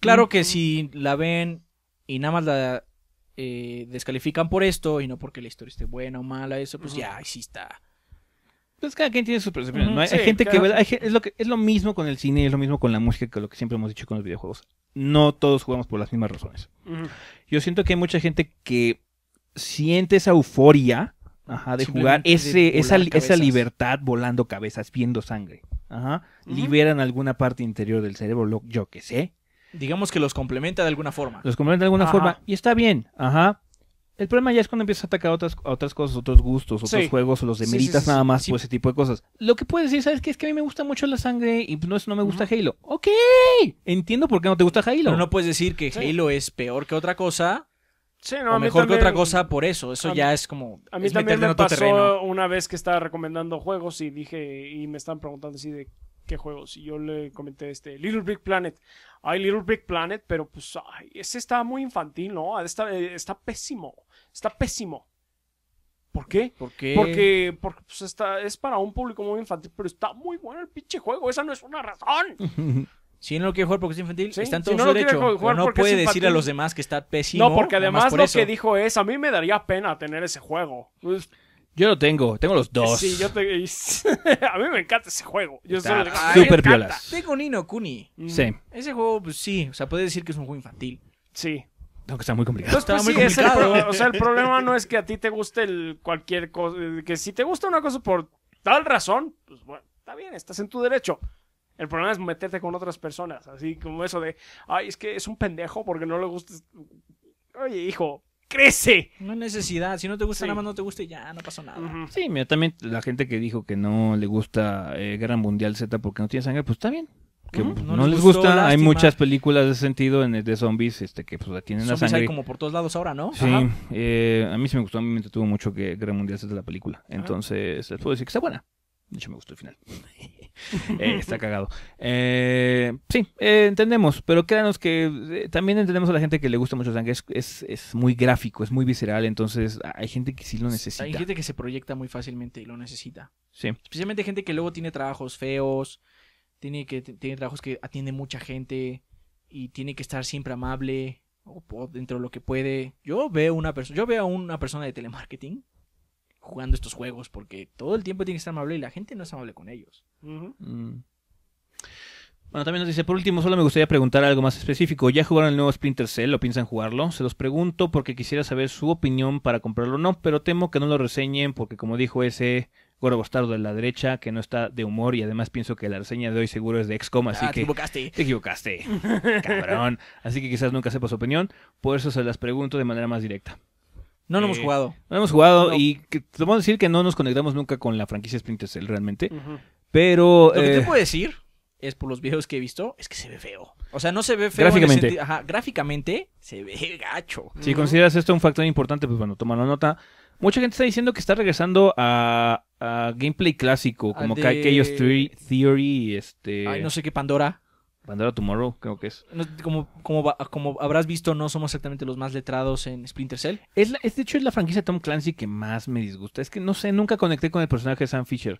Claro que si la ven y nada más la eh, descalifican por esto y no porque la historia esté buena o mala, eso pues ya sí está entonces pues, cada quien tiene sus Hay, gente que, es, lo es lo mismo con el cine, es lo mismo con la música que lo que siempre hemos dicho con los videojuegos. No todos jugamos por las mismas razones. Yo siento que hay mucha gente que siente esa euforia ajá, de jugar, ese, esa, libertad volando cabezas, viendo sangre. Ajá. Liberan alguna parte interior del cerebro, yo que sé. Digamos que los complementa de alguna forma. Los complementa de alguna forma. Y está bien, ajá. El problema ya es cuando empiezas a atacar otras, otras cosas, otros gustos, otros juegos, los de meritas nada más, o ese tipo de cosas. Lo que puedes decir, ¿sabes qué? Es que a mí me gusta mucho la sangre y pues, no, no me gusta Halo. Ok, entiendo por qué no te gusta Halo. no puedes decir que Halo es peor que otra cosa. Sí, no, o mejor que otra cosa por eso. Eso ya es como. A mí también me pasó una vez que estaba recomendando juegos y dije, y me están preguntando así de qué juegos. Y yo le comenté este, Little Big Planet. Hay Little Big Planet, pero pues, ay, ese está muy infantil, ¿no? Eh, está, pésimo, está pésimo. ¿Por qué? ¿Por Porque, porque pues, está, es para un público muy infantil, pero está muy bueno el pinche juego. Esa no es una razón. Si no lo que jugar porque es infantil, está en todo no su derecho. no puede decir a los demás que está pésimo. No, porque además lo que dijo es, a mí me daría pena tener ese juego. Pues, yo lo tengo, tengo los dos. Sí, yo te... a mí me encanta ese juego. Yo piolas. Tengo Nino Kuni. Mm. Sí. Ese juego, pues sí, o sea, puede decir que es un juego infantil. Sí. Aunque está muy complicado. Pues, está muy El, o sea, el problema no es que a ti te guste el cualquier cosa. Eh, que si te gusta una cosa por tal razón, pues bueno, está bien, estás en tu derecho. El problema es meterte con otras personas. Así como eso de, ay, es que es un pendejo porque no le gusta. Oye, hijo, crece. No hay necesidad, si no te gusta nada más no te gusta y ya, no pasó nada. Sí, mira, también la gente que dijo que no le gusta eh, Guerra Mundial Z porque no tiene sangre, pues está bien. Que no, les, gusta, hay muchas películas de sentido en, de zombies este, que pues tienen la sangre. hay como por todos lados ahora, ¿no? Sí, eh, a mí sí me gustó, a mí me entretuvo mucho que Guerra Mundial Z la película. Ah. Entonces, les puedo decir que está buena. De hecho, me gustó el final. Eh, está cagado. Eh, sí, eh, entendemos, pero créanos que también entendemos a la gente que le gusta mucho sangre. Es, es, muy gráfico, es muy visceral, entonces hay gente que sí lo necesita. Hay gente que se proyecta muy fácilmente y lo necesita. Sí. Especialmente gente que luego tiene trabajos feos, tiene, que, tiene trabajos que atiende mucha gente y tiene que estar siempre amable o dentro de lo que puede. Yo veo una persona, yo veo a una persona de telemarketing jugando estos juegos porque todo el tiempo tiene que estar amable y la gente no es amable con ellos. Mm. Bueno, también nos dice, por último, solo me gustaría preguntar algo más específico. ¿Ya jugaron el nuevo Splinter Cell o piensan jugarlo? Se los pregunto porque quisiera saber su opinión para comprarlo o no, pero temo que no lo reseñen porque como dijo ese gorro Bastardo de la derecha que no está de humor y además pienso que la reseña de hoy seguro es de XCOM, así ah, que... Te equivocaste. Te equivocaste, cabrón. Así que quizás nunca sepa su opinión, por eso se las pregunto de manera más directa. Eh, no lo hemos jugado. No hemos jugado y que, te vamos decir que no nos conectamos nunca con la franquicia Splinter Cell eh, realmente. Pero... Lo que te eh, puedo decir es por los videos que he visto, es que se ve feo. O sea, no se ve feo. Gráficamente. Ajá, gráficamente se ve gacho. Si consideras esto un factor importante, pues bueno, toma la nota. Mucha gente está diciendo que está regresando a, gameplay clásico, como de... Chaos Theory, Theory, este... Ay, no sé qué, Pandora. Bandera Tomorrow, creo que es. como, como, como habrás visto, no somos exactamente los más letrados en Splinter Cell. Es, de hecho, es la franquicia de Tom Clancy que más me disgusta. Es que no sé, nunca conecté con el personaje de Sam Fisher.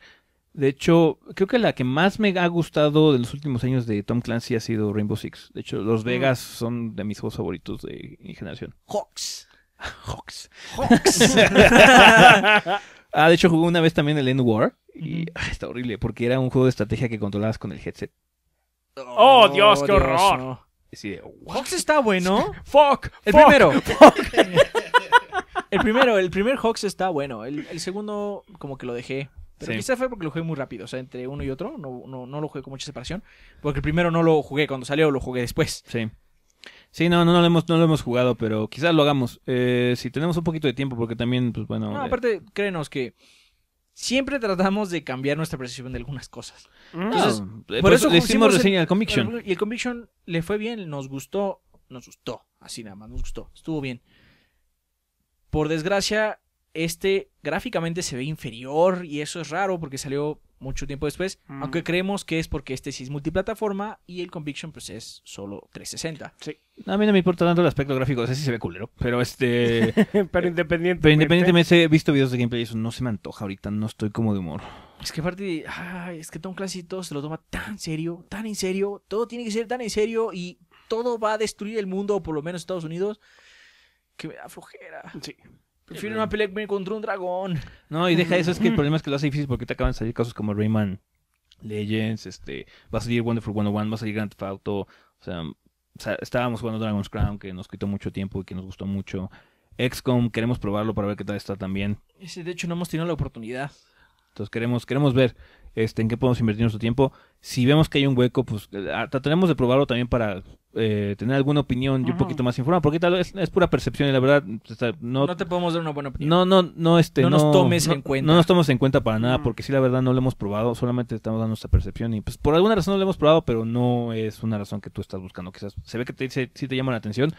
De hecho, creo que la que más me ha gustado de los últimos años de Tom Clancy ha sido Rainbow Six. De hecho, Los mm. Vegas son de mis juegos favoritos de mi generación. Hawks. Hawks. Hawks. ah, de hecho, jugué una vez también el End war Y ah, está horrible, porque era un juego de estrategia que controlabas con el headset. Oh, oh, Dios, qué horror. Hawks está bueno. fuck. El primero. el primero, el primer Hawks está bueno. El, segundo, como que lo dejé. Pero quizás fue porque lo jugué muy rápido. O sea, entre uno y otro, no, lo jugué con mucha separación. Porque el primero no lo jugué cuando salió, lo jugué después. Sí. Sí, no, no, lo hemos, no lo hemos jugado, pero quizás lo hagamos. Eh, si tenemos un poquito de tiempo, porque también, pues bueno. No, eh, aparte, créenos que siempre tratamos de cambiar nuestra percepción de algunas cosas. Mm. Entonces, ah. por, eso, le hicimos reseña al Conviction. Y el Conviction le fue bien, nos gustó, nos gustó, así nada más, nos gustó, estuvo bien. Por desgracia, este gráficamente se ve inferior y eso es raro porque salió mucho tiempo después, mm. aunque creemos que es porque este sí es multiplataforma y el Conviction pues es solo 360. A mí no me importa tanto el aspecto gráfico, ese se ve culero, pero este... pero independientemente... Pero independientemente, he visto videos de gameplay y eso no se me antoja ahorita, no estoy como de humor. Es que aparte, ay, es que Tom Clancy todo se lo toma tan serio, tan en serio, todo tiene que ser tan en serio y todo va a destruir el mundo, o por lo menos Estados Unidos, que me da flojera. Sí. Prefiero una pelea contra un dragón. No, y deja eso, es que el problema es que lo hace difícil porque te acaban de salir casos como Rayman Legends, este, va a salir Wonderful 101, va a salir Grand Theft Auto, o sea, estábamos jugando Dragon's Crown, que nos quitó mucho tiempo y que nos gustó mucho. XCOM, queremos probarlo para ver qué tal está también. Ese, de hecho, no hemos tenido la oportunidad. Entonces queremos, queremos ver este, en qué podemos invertir nuestro tiempo. Si vemos que hay un hueco, pues eh, ah, trataremos de probarlo también para eh, tener alguna opinión Y un poquito más informada, porque tal vez es pura percepción y la verdad no, te podemos dar una buena opinión. No, no, no, este, nos tomes en cuenta. No nos tomes en cuenta para nada, porque si la verdad no lo hemos probado, solamente estamos dando nuestra percepción y pues por alguna razón no lo hemos probado, pero no es una razón que tú estás buscando. Quizás se ve que te, sí te llama la atención.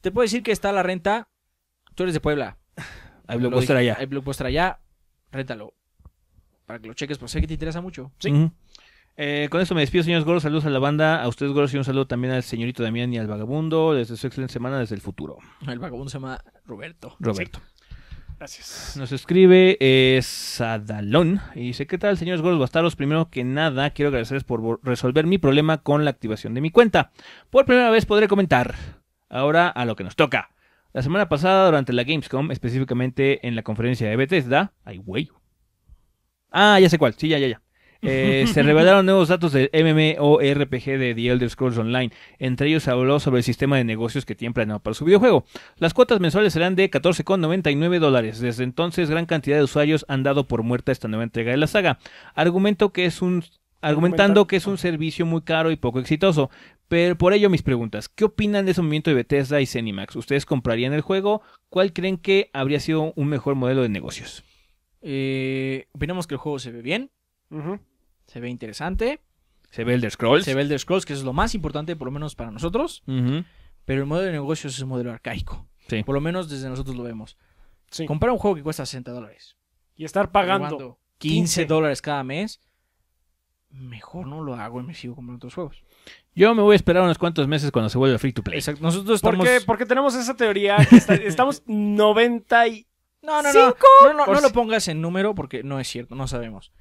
Te puedo decir que está la renta, tú eres de Puebla. hay blockbuster allá. Hay blockbuster allá, réntalo para que lo cheques, pues sé que te interesa mucho. Sí. Eh, con esto me despido, señores Goros. Saludos a la banda, a ustedes, Goros, y un saludo también al señorito Damián y al vagabundo. Desde su excelente semana, desde el futuro. El vagabundo se llama Roberto. Roberto. Gracias. Nos escribe Sadalón y dice, ¿qué tal, señores Goros? Bastaros? Primero que nada, quiero agradecerles por resolver mi problema con la activación de mi cuenta. Por primera vez podré comentar. Ahora a lo que nos toca. La semana pasada, durante la Gamescom, específicamente en la conferencia de da ay, güey, Ah, ya sé cuál. Sí, ya, ya, ya. Eh, se revelaron nuevos datos del MMORPG de The Elder Scrolls Online. Entre ellos se habló sobre el sistema de negocios que tiene planeado para su videojuego. Las cuotas mensuales serán de 14,99 dólares. Desde entonces, gran cantidad de usuarios han dado por muerta esta nueva entrega de la saga. Argumento que es un argumentando que es un servicio muy caro y poco exitoso. Pero por ello mis preguntas, ¿qué opinan de ese movimiento de Bethesda y Cenimax? ¿Ustedes comprarían el juego? ¿Cuál creen que habría sido un mejor modelo de negocios? Eh, opinamos que el juego se ve bien. Se ve interesante. Se ve el de Scrolls. Se ve el de Scrolls, que es lo más importante, por lo menos para nosotros. Pero el modelo de negocio es un modelo arcaico. Por lo menos desde nosotros lo vemos. Comprar un juego que cuesta 60 dólares. Y estar pagando 15 dólares cada mes. Mejor no lo hago y me sigo comprando otros juegos. Yo me voy a esperar unos cuantos meses cuando se vuelva free to play. Nosotros Porque, porque tenemos esa teoría estamos 90 No, no, no. No, lo pongas en número porque no es cierto, no sabemos.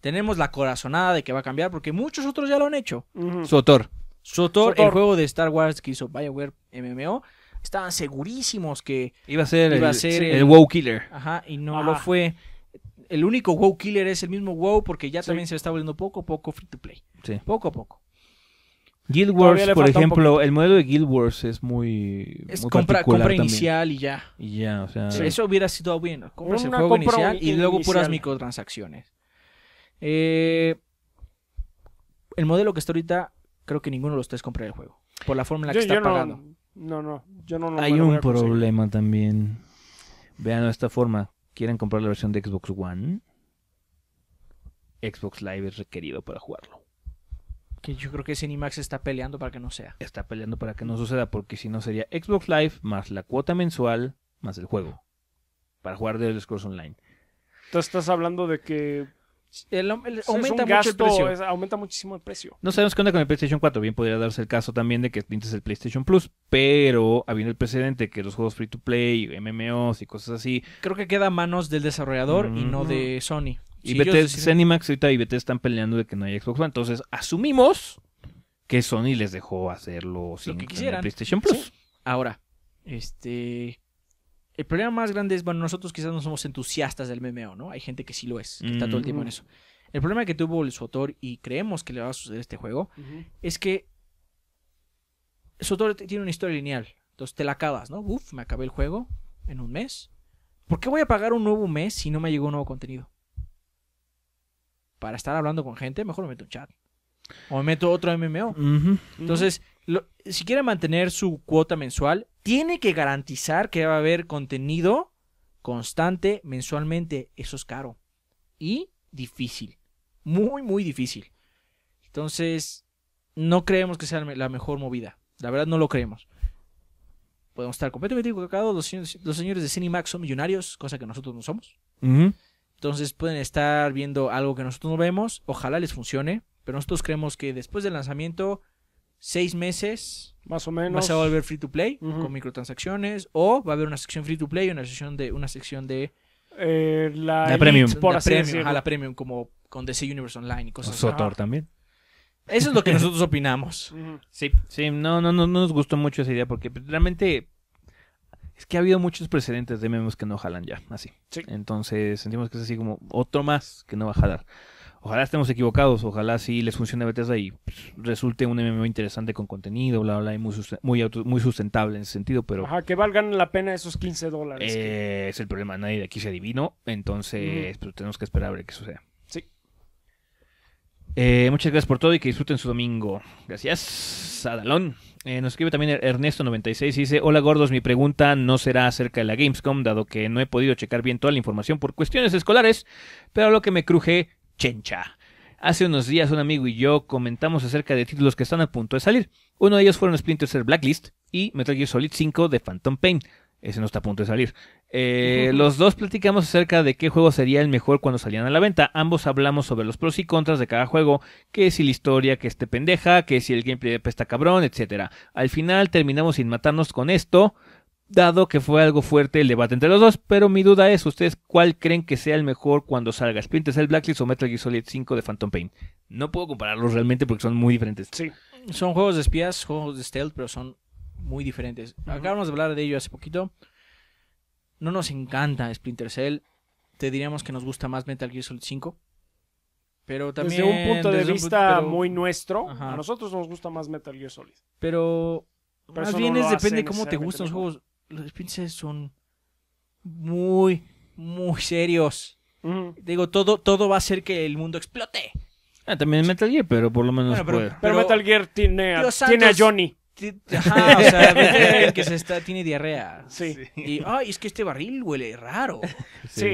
Tenemos la corazonada de que va a cambiar porque muchos otros ya lo han hecho. Sotor. Sotor, el juego de Star Wars que hizo BioWare MMO, estaban segurísimos que. Iba a ser, el, ser WoW Killer. Ajá, y no lo ah. fue. El único WoW killer es el mismo WoW porque ya también se está volviendo poco a poco free to play. Poco a poco. Guild Wars, por ejemplo, el modelo de Guild Wars es muy. Es compra, inicial y ya. Eso hubiera sido bueno. Compras el juego inicial y luego puras microtransacciones. Eh, el modelo que está ahorita, creo que ninguno de los tres compra el juego. Por la forma en la que está pagando. No, no, yo no, Hay un problema también. Vean, de esta forma. ¿Quieren comprar la versión de Xbox One? Xbox Live es requerido para jugarlo. Que yo creo que Cinemax está peleando para que no sea. Está peleando para que no suceda, porque si no sería Xbox Live más la cuota mensual más el juego. Para jugar de Scrolls Online. Entonces estás hablando de que. aumenta aumenta muchísimo el precio. No sabemos qué onda con el PlayStation 4. Bien podría darse el caso también de que pintes el PlayStation Plus, pero habiendo el precedente que los juegos free to play, MMOs y cosas así. Creo que queda a manos del desarrollador y no de Sony y sí, BTS, ahorita y BTS están peleando de que no haya Xbox One. Entonces, asumimos que Sony les dejó hacerlo sin que quisieran. PlayStation Plus. Ahora, este... El problema más grande es, bueno, nosotros quizás no somos entusiastas del MMO, ¿no? Hay gente que sí lo es, que está todo el tiempo en mm. eso. El problema que tuvo el autor, y creemos que le va a suceder este juego, es que su autor tiene una historia lineal. Entonces te la acabas, ¿no? Uf, me acabé el juego en un mes. ¿Por qué voy a pagar un nuevo mes si no me llegó un nuevo contenido? para estar hablando con gente, mejor me meto un chat. O me meto otro MMO. Entonces, si quiere mantener su cuota mensual, tiene que garantizar que va a haber contenido constante mensualmente. Eso es caro. Y difícil. Muy, muy difícil. Entonces, no creemos que sea la mejor movida. La verdad, no lo creemos. Podemos estar completamente equivocados. Los, los señores de Cinemax son millonarios, cosa que nosotros no somos. Entonces pueden estar viendo algo que nosotros no vemos. Ojalá les funcione. Pero nosotros creemos que después del lanzamiento, seis meses. Más o menos. Vas a volver free to play con microtransacciones. O va a haber una sección free to play y una sección de. Una sección de eh, la, premium. la premium, a la premium, como con DC Universe Online y cosas así. Sotor también. Eso es lo que nosotros opinamos. Sí, sí, no, no, no nos gustó mucho esa idea porque realmente que ha habido muchos precedentes de memes que no jalan ya, así. Entonces sentimos que es así como otro más que no va a jalar. Ojalá estemos equivocados, ojalá sí les funcione a Bethesda y pues, resulte un MMO interesante con contenido, bla, bla, y muy, muy, sustentable en ese sentido, pero... Ajá, que valgan la pena esos 15 dólares. Eh, es el problema, nadie de aquí se adivino, entonces pues, tenemos que esperar a ver qué sucede Sí. Eh, muchas gracias por todo y que disfruten su domingo. Gracias, Adalón. Eh, nos escribe también Ernesto96 y dice, hola gordos, mi pregunta no será acerca de la Gamescom, dado que no he podido checar bien toda la información por cuestiones escolares, pero lo que me cruje, chencha. Hace unos días un amigo y yo comentamos acerca de títulos que están a punto de salir. Uno de ellos fueron Splinter Cell Blacklist y Metal Gear Solid 5 de Phantom Pain. Ese no está a punto de salir. Eh, los dos platicamos acerca de qué juego sería el mejor cuando salían a la venta. Ambos hablamos sobre los pros y contras de cada juego, que si la historia que esté pendeja, que si el gameplay de pesta cabrón, etc. Al final terminamos sin matarnos con esto, dado que fue algo fuerte el debate entre los dos, pero mi duda es, ¿ustedes cuál creen que sea el mejor cuando salga Splinter Cell Blacklist o Metal Gear Solid 5 de Phantom Pain? No puedo compararlos realmente porque son muy diferentes. Sí, son juegos de espías, juegos de stealth, pero son muy diferentes. Acabamos de hablar de ello hace poquito no nos encanta Splinter Cell. Te diríamos que nos gusta más Metal Gear Solid 5. Pero también. Desde un punto de vista muy nuestro, a nosotros nos gusta más Metal Gear Solid. Pero. más bien es, depende de cómo te gustan los juegos. Los Splinter Cells son muy, muy serios. Digo, todo, todo va a hacer que el mundo explote. Ah, también Metal Gear, pero por lo menos. pero, puede. pero, Metal Gear tiene a Johnny que se está, tiene diarrea. Sí. Y, ay, es que este barril huele raro. Sí,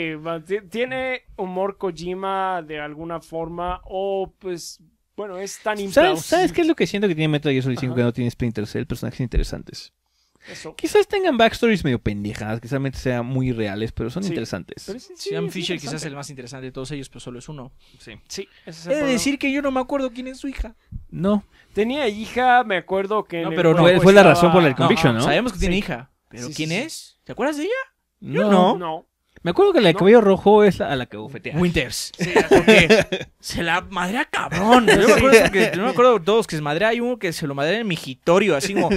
tiene humor Kojima de alguna forma o pues... Bueno, es tan ¿Sabes, ¿Sabes qué es lo que siento que tiene Metal Gear Solid 5 que no tiene Splinter Cell? Personajes interesantes. Quizás tengan backstories medio pendejadas, quizás sean muy reales, pero son interesantes. Sean Fisher quizás es el más interesante de todos ellos, pero solo es uno. Sí. sí es He decir que yo no me acuerdo quién es su hija. No. Tenía hija, me acuerdo que... No, pero no, fue la razón por la conviction, ¿no? Sabemos que tiene hija, pero ¿quién es? ¿Te acuerdas de ella? no. No. Me acuerdo que la de cabello rojo es a la que bufetea Winters. Sí, porque se la a cabrón. no me acuerdo de todos que se madre Hay uno que se lo madrea en mijitorio así como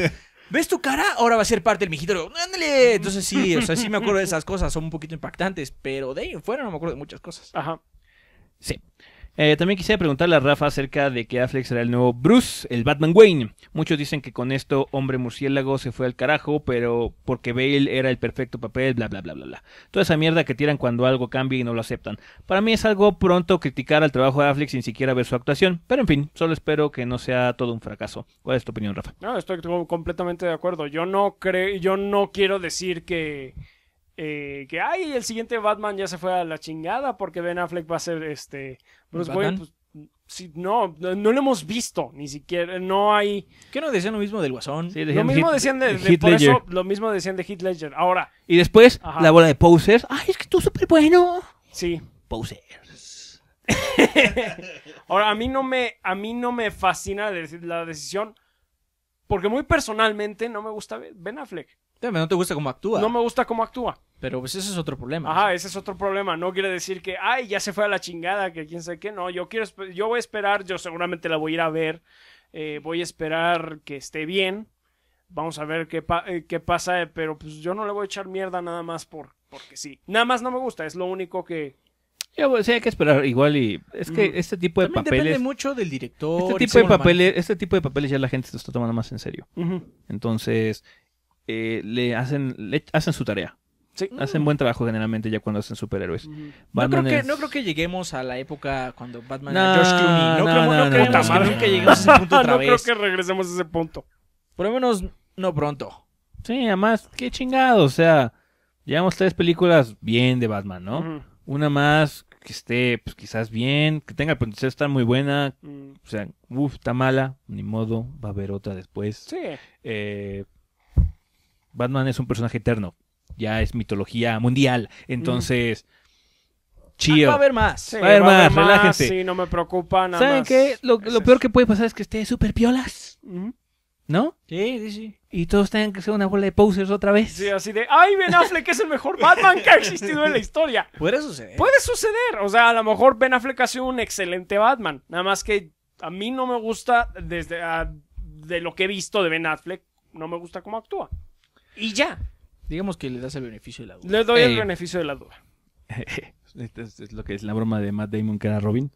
¿ves tu cara? Ahora va a ser parte del mijito. ¡Ándale! Entonces sí, o sea, sí me acuerdo de esas cosas. Son un poquito impactantes, pero de ahí en fuera no me acuerdo de muchas cosas. Ajá. Sí. Eh, también quisiera preguntarle a Rafa acerca de que Affleck será el nuevo Bruce, el Batman Wayne. Muchos dicen que con esto Hombre Murciélago se fue al carajo, pero porque Bale era el perfecto papel, bla, bla, bla, bla, bla. Toda esa mierda que tiran cuando algo cambia y no lo aceptan. Para mí es algo pronto criticar al trabajo de Affleck sin siquiera ver su actuación, pero en fin, solo espero que no sea todo un fracaso. ¿Cuál es tu opinión, Rafa? No, estoy completamente de acuerdo. Yo no creo, yo no quiero decir que eh, que ay el siguiente Batman ya se fue a la chingada porque Ben Affleck va a ser este Bruce Wayne pues, no, no, lo hemos visto ni siquiera no hay Que no decían lo mismo del Guasón? lo mismo decían de, Hitler lo mismo decían de Ledger ahora y después la bola de posers ay es que tú súper bueno sí ahora a mí no me a mí no me fascina la decisión porque muy personalmente no me gusta Ben Affleck no te gusta cómo actúa. No me gusta cómo actúa. Pero pues ese es otro problema. Ajá, ese es otro problema. No quiere decir que, ay, ya se fue a la chingada, que quién sabe qué. No, yo quiero, yo voy a esperar, yo seguramente la voy a ir a ver. Eh, voy a esperar que esté bien. Vamos a ver qué, eh, qué pasa, pero pues yo no le voy a echar mierda nada más por, porque sí. Nada más no me gusta, es lo único que... Yo, sí, hay que esperar igual y... Es que este tipo de papeles... depende mucho del director. Este tipo, de papeles, este tipo de papeles ya la gente se está tomando más en serio. Entonces, eh, le hacen, le hacen su tarea. Hacen buen trabajo generalmente ya cuando hacen superhéroes. No, creo que, lleguemos a la época cuando Batman no, era Clooney. No, creo, no, que a ese punto otra No creo que regresemos a ese punto. Por lo menos no pronto. Sí, además, qué chingado. O sea, llevamos tres películas bien de Batman, ¿no? Una más que esté, pues quizás bien, que tenga potencial estar muy buena. O sea, uff, está mala, ni modo, va a haber otra después. Sí. Eh, Batman es un personaje eterno. Ya es mitología mundial. Entonces. Mm. Chido. Ah, va a haber más. va a haber más, relájense. Sí, no me preocupa nada ¿Saben qué? Lo, peor que puede pasar es que esté súper piolas. ¿No? Sí, sí, sí. Y todos tengan que ser una bola de posers otra vez. Sí, así de, ay, Ben Affleck es el mejor Batman que ha existido en la historia. Puede suceder. Puede suceder. O sea, a lo mejor Ben Affleck ha sido un excelente Batman. Nada más que a mí no me gusta, desde de lo que he visto de Ben Affleck, no me gusta cómo actúa. Y ya. Digamos que le das el beneficio de la duda. Le doy el eh. beneficio de la duda. Esto es, lo que es la broma de Matt Damon que era Robin.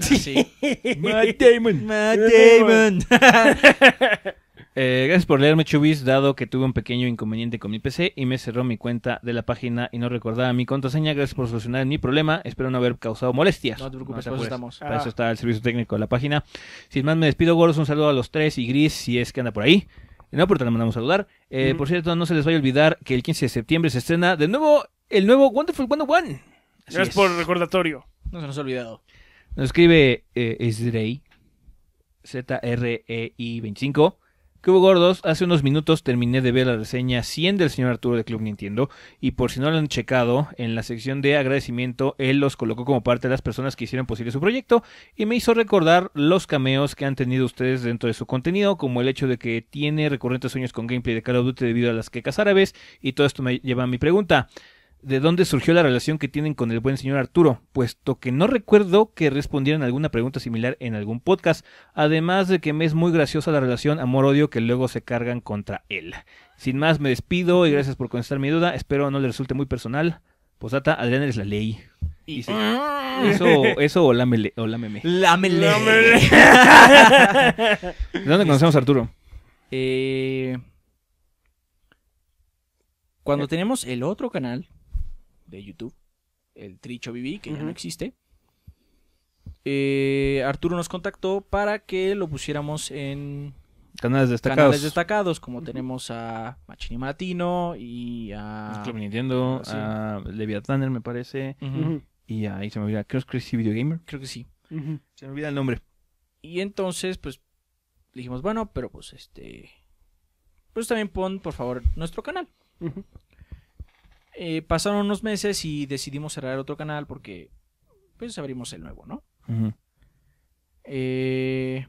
Ah, sí. Matt Damon. Matt Damon. Eh, gracias por leerme, Chubis, dado que tuve un pequeño inconveniente con mi PC y me cerró mi cuenta de la página y no recordaba mi contraseña. Gracias por solucionar mi problema. Espero no haber causado molestias. No te preocupes, estamos. Para eso ah. está el servicio técnico de la página. Sin más, me despido, Goros. Un saludo a los tres y Gris, si es que anda por ahí. No, porque la mandamos a saludar. Eh, por cierto, no se les vaya a olvidar que el 15 de septiembre se estrena de nuevo el nuevo Wonderful 101. Gracias es. por el recordatorio. No se nos ha olvidado. Nos escribe eh, Zrei, Z-R-E-I 25. Que hubo gordos? Hace unos minutos terminé de ver la reseña 100 del señor Arturo de Club Nintendo y por si no lo han checado, en la sección de agradecimiento él los colocó como parte de las personas que hicieron posible su proyecto y me hizo recordar los cameos que han tenido ustedes dentro de su contenido, como el hecho de que tiene recurrentes sueños con gameplay de Call of Duty debido a las quecas árabes y todo esto me lleva a mi pregunta de dónde surgió la relación que tienen con el buen señor Arturo, puesto que no recuerdo que respondieran alguna pregunta similar en algún podcast, además de que me es muy graciosa la relación amor-odio que luego se cargan contra él. Sin más, me despido y gracias por contestar mi duda, espero no le resulte muy personal. Posata, Adrián es la ley. eso, o lámeme. ¿De dónde conocemos a Arturo? Eh, cuando tenemos el otro canal, de YouTube, el Tricho BB, que ya no existe. Eh, Arturo nos contactó para que lo pusiéramos en canales destacados, como tenemos a Machini Matino y a Club Nintendo, a Leviathaner me parece, y ahí se me olvida, creo que sí Video Gamer, creo que sí, se me olvida el nombre. Y entonces pues dijimos, bueno, pero pues este pues también pon por favor nuestro canal. Eh, pasaron unos meses y decidimos cerrar otro canal porque pues abrimos el nuevo, ¿no? Eh,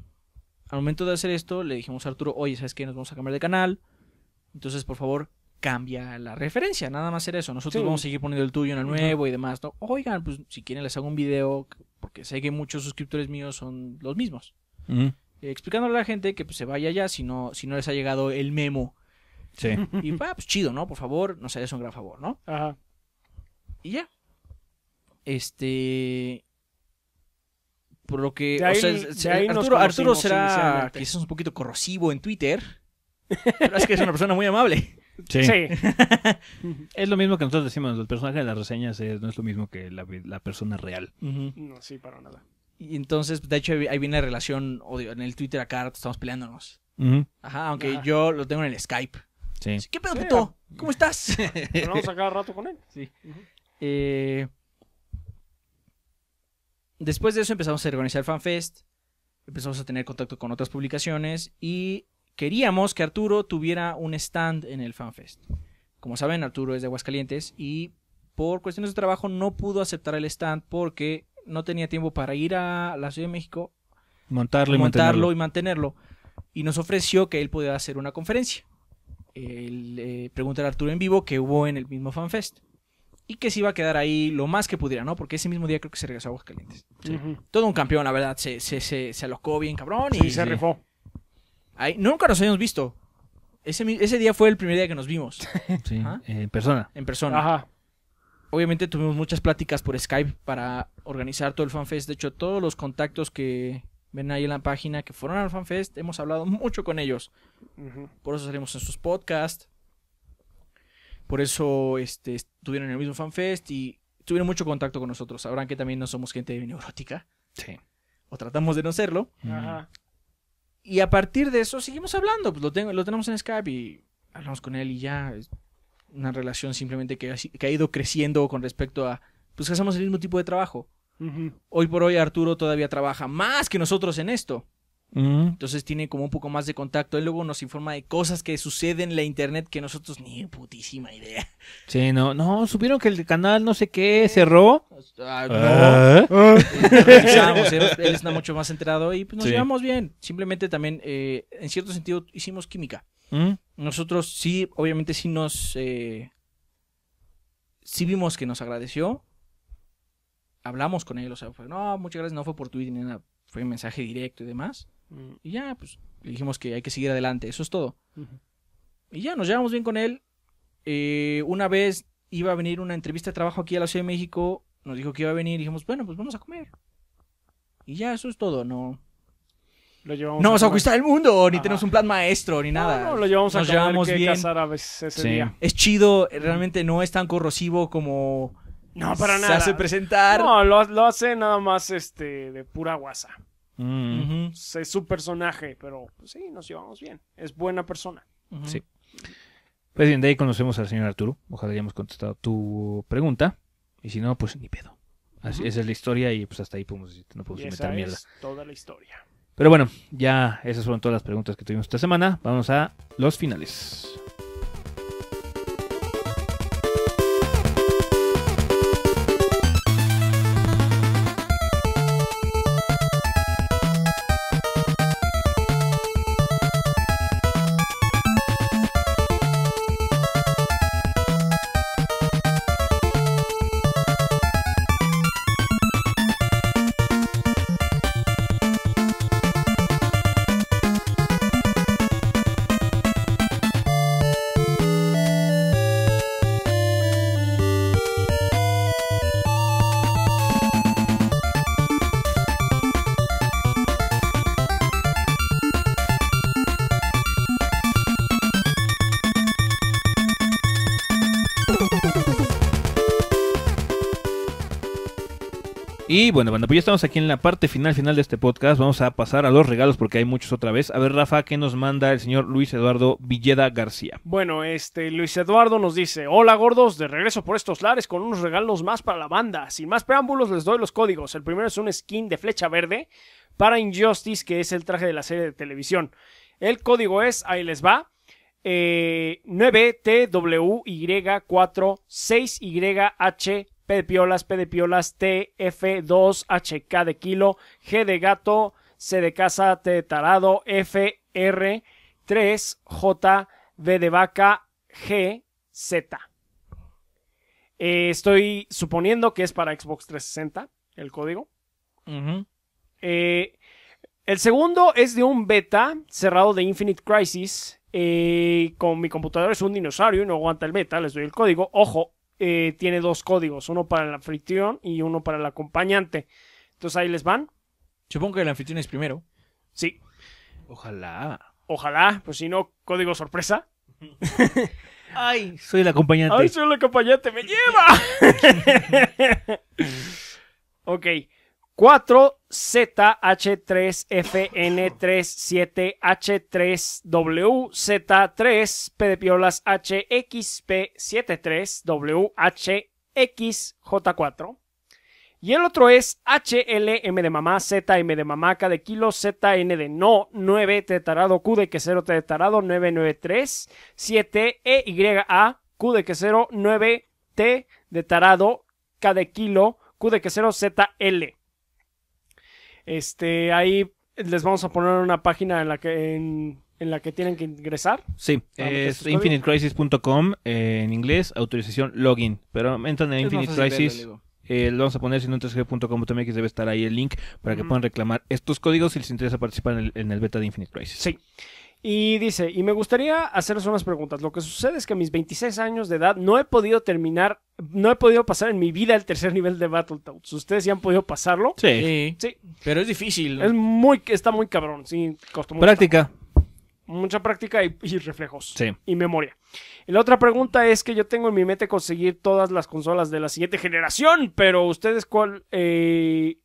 al momento de hacer esto le dijimos a Arturo, oye, ¿sabes qué? Nos vamos a cambiar de canal. Entonces, por favor, cambia la referencia. Nada más hacer eso. Nosotros vamos a seguir poniendo el tuyo en el nuevo y demás. Oigan, pues si quieren les hago un video porque sé que muchos suscriptores míos son los mismos. Eh, explicándole a la gente que pues, se vaya ya si no, si no les ha llegado el memo Sí. Y va, pues chido, ¿no? Por favor, no nos es un gran favor, ¿no? Ajá. Y ya. Este. Por lo que. Arturo, será quizás un poquito corrosivo en Twitter. Pero es que es una persona muy amable. Sí. es lo mismo que nosotros decimos, el personaje de las reseñas no es lo mismo que la, persona real. No, sí, para nada. Y entonces, de hecho, ahí viene la relación, en el Twitter acá estamos peleándonos. Ajá, aunque yo lo tengo en el Skype. ¿Qué pedo, puto? Ah, ¿Cómo estás? Hablamos a cada rato con él. Eh, después de eso empezamos a organizar el FanFest, empezamos a tener contacto con otras publicaciones y queríamos que Arturo tuviera un stand en el FanFest. Como saben, Arturo es de Aguascalientes y por cuestiones de trabajo no pudo aceptar el stand porque no tenía tiempo para ir a la Ciudad de México, montarlo, y, y mantenerlo. Y nos ofreció que él pudiera hacer una conferencia. Eh, preguntar a Arturo en vivo que hubo en el mismo FanFest. Y que se iba a quedar ahí lo más que pudiera, ¿no? Porque ese mismo día creo que se regresó a Aguascalientes. Todo un campeón, la verdad. Se, alocó bien, cabrón. y se rifó. nunca nos habíamos visto. Ese, ese, día fue el primer día que nos vimos. en persona. En persona. Obviamente tuvimos muchas pláticas por Skype para organizar todo el FanFest. De hecho, todos los contactos que, ven ahí en la página que fueron al FanFest, hemos hablado mucho con ellos. Por eso salimos en sus podcasts. Por eso este, estuvieron en el mismo FanFest y tuvieron mucho contacto con nosotros. Sabrán que también no somos gente neurótica. Sí. O tratamos de no serlo. Ajá. Y a partir de eso seguimos hablando. Pues lo, tengo, lo tenemos en Skype y hablamos con él y ya. Es una relación simplemente que ha, que ha ido creciendo con respecto a. Pues que hacemos el mismo tipo de trabajo. Hoy por hoy Arturo todavía trabaja más que nosotros en esto. Entonces tiene como un poco más de contacto. Y luego nos informa de cosas que suceden en la internet que nosotros ni putísima idea. Sí, no, no, supieron que el canal no sé qué cerró. Ah, no. ¿Eh? él, está mucho más enterado y pues nos llevamos bien. Simplemente también, eh, en cierto sentido, hicimos química. Nosotros sí, obviamente sí nos... Eh, sí vimos que nos agradeció hablamos con él, o sea, fue, no, muchas gracias, no fue por Twitter ni nada, fue un mensaje directo y demás. Mm. Y ya, pues le dijimos que hay que seguir adelante, eso es todo. Y ya, nos llevamos bien con él. Eh, una vez iba a venir una entrevista de trabajo aquí a la Ciudad de México, nos dijo que iba a venir, y dijimos, bueno, pues vamos a comer. Y ya, eso es todo, no. no vamos a conquistar el mundo, ni tenemos un plan maestro, ni nada. No, lo llevamos a comer Ese día. Es chido, realmente no es tan corrosivo como no, para nada. Se hace presentar. No, lo, hace nada más este de pura guasa. Mm. Es su personaje, pero pues, sí, nos llevamos bien. Es buena persona. Sí. Pues bien, de ahí conocemos al señor Arturo. Ojalá hayamos contestado tu pregunta. Y si no, pues ni pedo. Así, Esa es la historia y pues hasta ahí podemos, no podemos meter esa mierda. Es toda la historia. Pero bueno, ya esas fueron todas las preguntas que tuvimos esta semana. Vamos a los finales. Y bueno, bueno, pues ya estamos aquí en la parte final, final de este podcast. Vamos a pasar a los regalos porque hay muchos otra vez. A ver, Rafa, ¿qué nos manda el señor Luis Eduardo Villeda García? Bueno, este Luis Eduardo nos dice: Hola gordos, de regreso por estos lares con unos regalos más para la banda. Sin más preámbulos, les doy los códigos. El primero es un skin de flecha verde para Injustice, que es el traje de la serie de televisión. El código es, ahí les va, 9TWY46YH eh, de piolas, P de piolas, T, F, 2 HK de kilo, G de gato, C de casa, T de tarado, FR, 3, J, B de vaca, G, Z. Eh, estoy suponiendo que es para Xbox 360 el código. Eh, el segundo es de un beta cerrado de Infinite Crisis. Eh, con mi computadora es un dinosaurio y no aguanta el beta, les doy el código. Ojo, eh, tiene dos códigos, uno para el anfitrión y uno para el acompañante. Entonces ahí les van. Supongo que el anfitrión es primero. Sí. Ojalá. Ojalá, pues si no, código sorpresa. Ay, soy el acompañante. Ay, soy el acompañante, me lleva. ok. 4 h 3 fn 37 h 3 w z 3 P de piolas hxp 73 j 4 Y el otro es HLM de mamá, ZM de mamá, K de kilo, ZN de no, 9 tetarado, Q de que 0 tetarado, 993, 7 a Q de que 0, 9 T de tarado, K de kilo, Q de que 0, L. Este, ahí les vamos a poner una página en la que en, la que tienen que ingresar. Sí, es infinitecrisis.com eh, en inglés, autorización login. Pero entran en Infinite eh, lo vamos a poner si 3g.com.mx debe estar ahí el link para que puedan reclamar estos códigos si les interesa participar en el, en el beta de Infinite Crisis. Sí. Y dice, y me gustaría haceros unas preguntas. Lo que sucede es que a mis 26 años de edad no he podido terminar, no he podido pasar en mi vida el tercer nivel de Battletoads. ¿Ustedes ya han podido pasarlo? Sí. Sí. Pero es difícil. Es muy, está muy cabrón, sí, costó Práctica. Mucha práctica y, reflejos. Sí. Y memoria. la otra pregunta es que yo tengo en mi mente conseguir todas las consolas de la siguiente generación, pero ustedes cuál... Eh,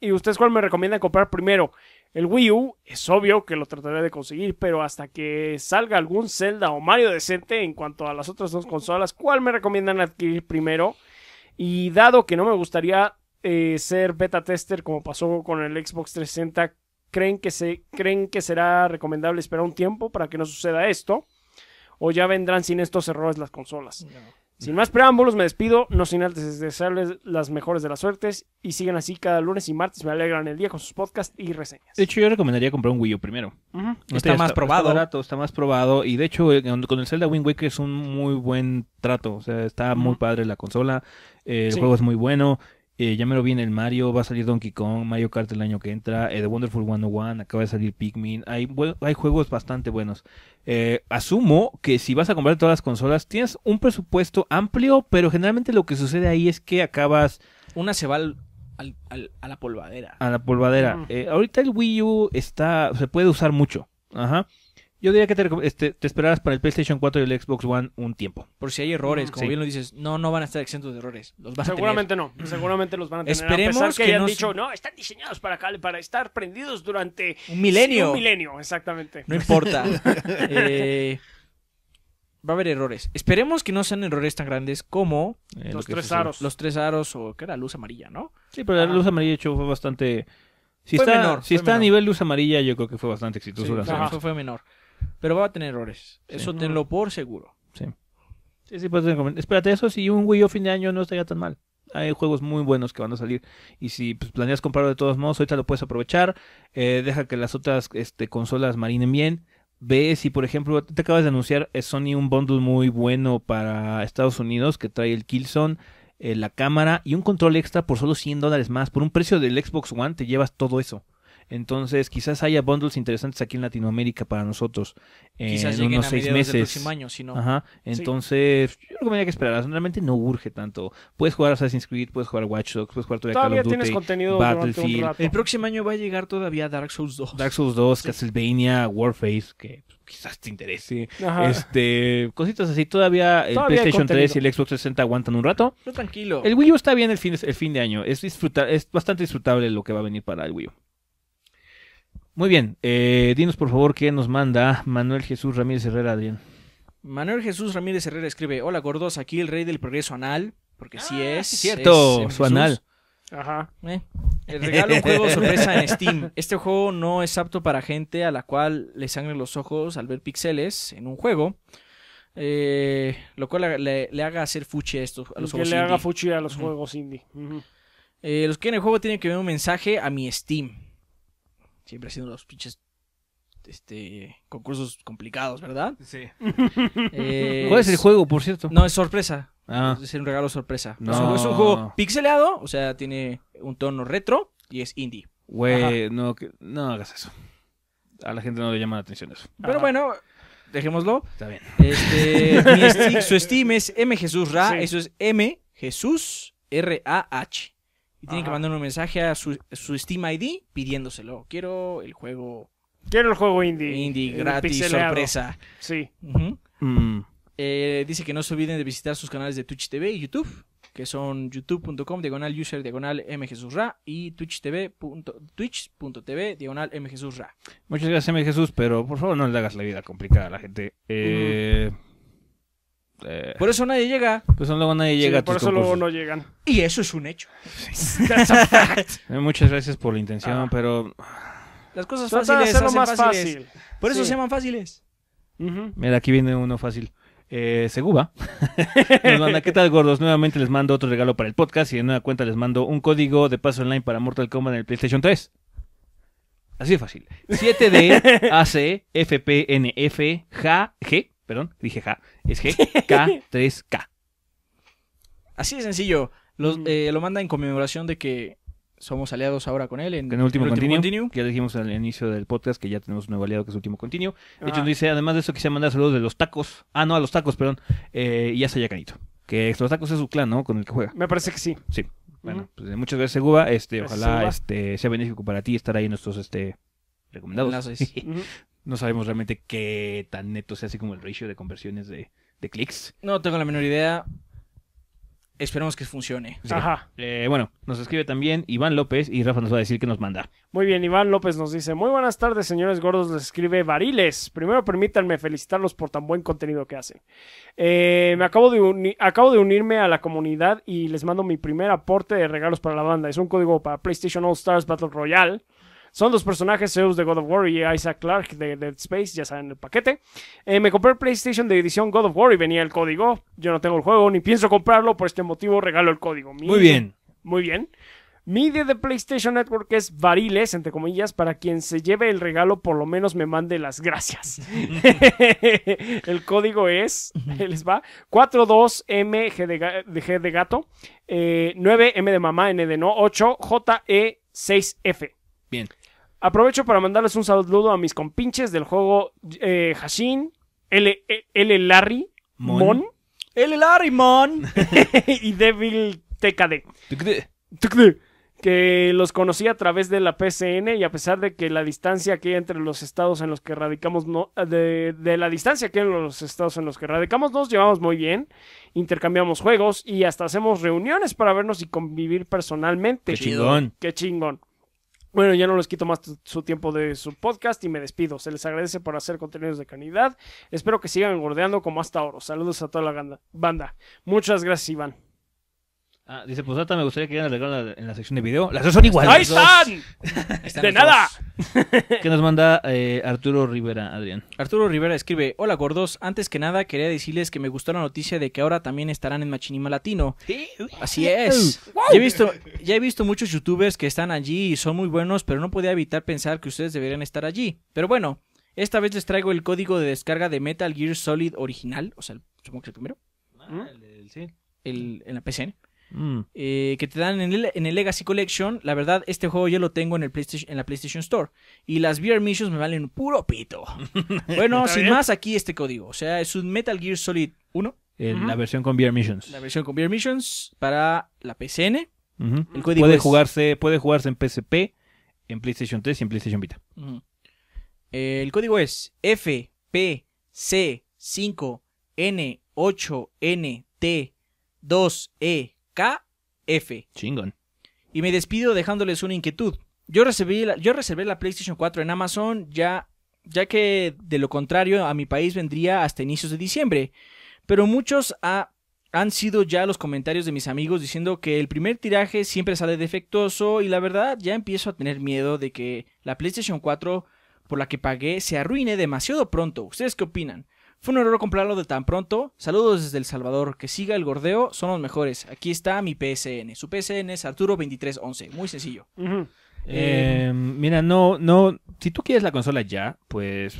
¿Y ustedes cuál me recomiendan comprar primero? El Wii U es obvio que lo trataré de conseguir, pero hasta que salga algún Zelda o Mario decente en cuanto a las otras dos consolas, ¿cuál me recomiendan adquirir primero? Y dado que no me gustaría eh, ser beta tester como pasó con el Xbox 360, ¿creen que, se, ¿creen que será recomendable esperar un tiempo para que no suceda esto? ¿O ya vendrán sin estos errores las consolas? Sin más preámbulos, me despido, no sin antes desearles las mejores de las suertes y sigan así cada lunes y martes, me alegran el día con sus podcasts y reseñas. De hecho, yo recomendaría comprar un Wii U primero. está, más probado. Está más probado y de hecho eh, con el Zelda Wind Waker es un muy buen trato, o sea, está muy padre la consola, el juego es muy bueno eh, ya me lo viene el Mario, va a salir Donkey Kong, Mario Kart el año que entra, eh, The Wonderful 101, acaba de salir Pikmin. Hay, hay juegos bastante buenos. Eh, asumo que si vas a comprar todas las consolas, tienes un presupuesto amplio, pero generalmente lo que sucede ahí es que acabas. Una se va al, a la polvadera. A la polvadera. ahorita el Wii U está, se puede usar mucho. Ajá. Yo diría que te, este, esperaras para el PlayStation 4 y el Xbox One un tiempo. Por si hay errores, como bien lo dices, no, no van a estar exentos de errores. seguramente no, seguramente los van a tener. Esperemos que, hayan dicho, no, están diseñados para, estar prendidos durante un milenio. un milenio, exactamente. No importa. Eh, va a haber errores. Esperemos que no sean errores tan grandes como eh, los tres aros. Los tres aros o que era luz amarilla, ¿no? Sí, pero la ah. luz amarilla hecho fue bastante si está, menor, si está a nivel luz amarilla, yo creo que fue bastante exitoso. fue menor. Pero va a tener errores. Eso tenlo por seguro. Sí. Sí, sí, pues, espérate, eso si un Wii U fin de año no estaría tan mal. Hay juegos muy buenos que van a salir. Y si pues, planeas comprarlo de todos modos, ahorita lo puedes aprovechar. Eh, deja que las otras este, consolas marinen bien. Ve si, por ejemplo, te acabas de anunciar eh, Sony un bundle muy bueno para Estados Unidos que trae el Killzone, eh, la cámara y un control extra por solo 100 dólares más. Por un precio del Xbox One te llevas todo eso. Entonces, quizás haya bundles interesantes aquí en Latinoamérica para nosotros eh, en unos a seis meses. próximo año, si no. Entonces, yo creo que esperaras. que esperar. Realmente no urge tanto. Puedes jugar Assassin's Creed, puedes jugar Watch Dogs, puedes jugar todavía, todavía Call of Duty, contenido Battlefield. El próximo año va a llegar todavía Dark Souls 2. Dark Souls 2, Castlevania, Warface, que quizás te interese. Este, cositas así. Todavía el PlayStation 3 y el Xbox 60 aguantan un rato. Pero tranquilo. El Wii U está bien el fin, el fin de año. Es disfrutar, es bastante disfrutable lo que va a venir para el Wii U. Muy bien, eh, dinos por favor qué nos manda Manuel Jesús Ramírez Herrera, Adrián. Manuel Jesús Ramírez Herrera escribe, hola gordos, aquí el rey del progreso anal, porque sí ah, es. Cierto, eh, su anal. Ajá. Eh, el regalo juego sorpresa en Steam. Este juego no es apto para gente a la cual le sangren los ojos al ver pixeles en un juego. lo cual le, haga hacer fuchi a estos los que le haga fuchi a los juegos indie. los que en el juego tienen que ver un mensaje a mi Steam. Siempre ha los pinches este concursos complicados, ¿verdad? Sí. Eh, ¿Cuál es el juego, por cierto? No, es sorpresa. Ah. Es un regalo sorpresa. No. Es, un, juego pixelado o sea, tiene un tono retro y es indie. Güey, no, no hagas eso. A la gente no le llama la atención eso. Pero bueno, dejémoslo. Está bien. Este, su Steam es M Jesús Ra, eso es M Jesús R A H. Y tiene que mandar un mensaje a su, su, Steam ID pidiéndoselo. Quiero el juego. Quiero el juego indie. Indie, eh, gratis, sorpresa. Sí. Mm. Eh, dice que no se olviden de visitar sus canales de Twitch TV y YouTube, que son youtube.com diagonal user diagonal mjesusra y twitch.tv twitch.tv diagonal mjesusra. Muchas gracias, Jesús, pero por favor no le hagas la vida complicada a la gente. Eh. Mm. Eh, por eso nadie llega. Pues luego nadie llega. por eso luego no llegan. Y eso es un hecho. Muchas gracias por la intención, ah. pero. Las cosas fáciles. más fáciles. Por eso se llaman fáciles. Mira, aquí viene uno fácil. Eh, Seguba ¿qué tal gordos? Nuevamente les mando otro regalo para el podcast y de nueva cuenta les mando un código de paso online para Mortal Kombat en el PlayStation 3. Así de fácil. 7D G Perdón, dije ja. Es GK3K. Así de sencillo. Los, mm. eh, lo manda en conmemoración de que somos aliados ahora con él en, el último, continuo. continuo. Ya dijimos al inicio del podcast que ya tenemos un nuevo aliado que es el último continuo. De hecho, nos ah. dice, además de eso, que quisiera mandar saludos de los tacos. Ah, no, a los tacos, perdón. Eh, y a Sayacanito. Que los tacos es su clan, ¿no? Con el que juega. Me parece que sí. Sí. Bueno, pues, eh, muchas gracias, Guba. Este, ojalá este sea benéfico para ti estar ahí en nuestros este recomendados. no sabemos realmente qué tan neto sea así como el ratio de conversiones de, clics. No tengo la menor idea. Esperemos que funcione. Ajá. Eh, bueno, nos escribe también Iván López y Rafa nos va a decir que nos manda. Muy bien, Iván López nos dice: Muy buenas tardes, señores gordos. Les escribe Bariles. Primero, permítanme felicitarlos por tan buen contenido que hacen. Eh, me acabo de, acabo de unirme a la comunidad y les mando mi primer aporte de regalos para la banda. Es un código para PlayStation All Stars Battle Royale son dos personajes Zeus de God of War y Isaac Clarke de Dead Space, ya saben el paquete. Eh, me compré el PlayStation de edición God of War y venía el código. Yo no tengo el juego ni pienso comprarlo, por este motivo regalo el código. muy bien. Muy bien. Mide de PlayStation Network es variles, entre comillas, para quien se lleve el regalo, por lo menos me mande las gracias. el código es, les va, 42MG de, de gato, 9M eh, de mamá, N de no, 8JE6F. Bien. Aprovecho para mandarles un saludo a mis compinches del juego eh, Hashin, L, e, L, Larry, Mon, L Larry Mon y Devil TKD. que los conocí a través de la PCN y a pesar de que la distancia que hay entre los estados en los que radicamos, no, de, la distancia que hay en los estados en los que radicamos, nos llevamos muy bien, intercambiamos juegos y hasta hacemos reuniones para vernos y convivir personalmente. ¡Qué chingón! ¡Qué chingón! Bueno, ya no les quito más su tiempo de su podcast y me despido. Se les agradece por hacer contenidos de calidad. Espero que sigan engordeando como hasta ahora. Saludos a toda la banda. Muchas gracias, Iván. Ah, dice, pues me gustaría que el regalo en la sección de video. Las dos son iguales. ¡Ahí están! ¡De nada! ¿Qué nos manda eh, Arturo Rivera, Adrián? Arturo Rivera escribe, hola gordos, antes que nada quería decirles que me gustó la noticia de que ahora también estarán en Machinima Latino. Así es. Ya he visto, ya he visto muchos youtubers que están allí y son muy buenos, pero no podía evitar pensar que ustedes deberían estar allí. Pero bueno, esta vez les traigo el código de descarga de Metal Gear Solid original, o sea, supongo que el primero. Ah, el, el, sí. el, en la PCN. Mm. Eh, que te dan en el, Legacy Collection. La verdad, este juego yo lo tengo en, el PlayStation, en la PlayStation Store. Y las VR Missions me valen puro pito. bueno, sin más, aquí este código. O sea, es un Metal Gear Solid 1. en La versión con VR Missions. La versión con VR Missions para la PCN. el código puede, jugarse, puede jugarse en PSP, en PlayStation 3 y en PlayStation Vita. El código es fpc 5 n 8 nt 2 e KF. Chingón. Y me despido dejándoles una inquietud. Yo reservé la, yo la PlayStation 4 en Amazon ya, ya que de lo contrario a mi país vendría hasta inicios de diciembre. Pero muchos han sido ya los comentarios de mis amigos diciendo que el primer tiraje siempre sale defectuoso y la verdad ya empiezo a tener miedo de que la PlayStation 4 por la que pagué se arruine demasiado pronto. ¿Ustedes qué opinan? Fue un error comprarlo de tan pronto. Saludos desde El Salvador. Que siga el gordeo, son los mejores. Aquí está mi PSN. Su PSN es Arturo2311. Muy sencillo. Eh, em, mira, no, no. Si tú quieres la consola ya, pues.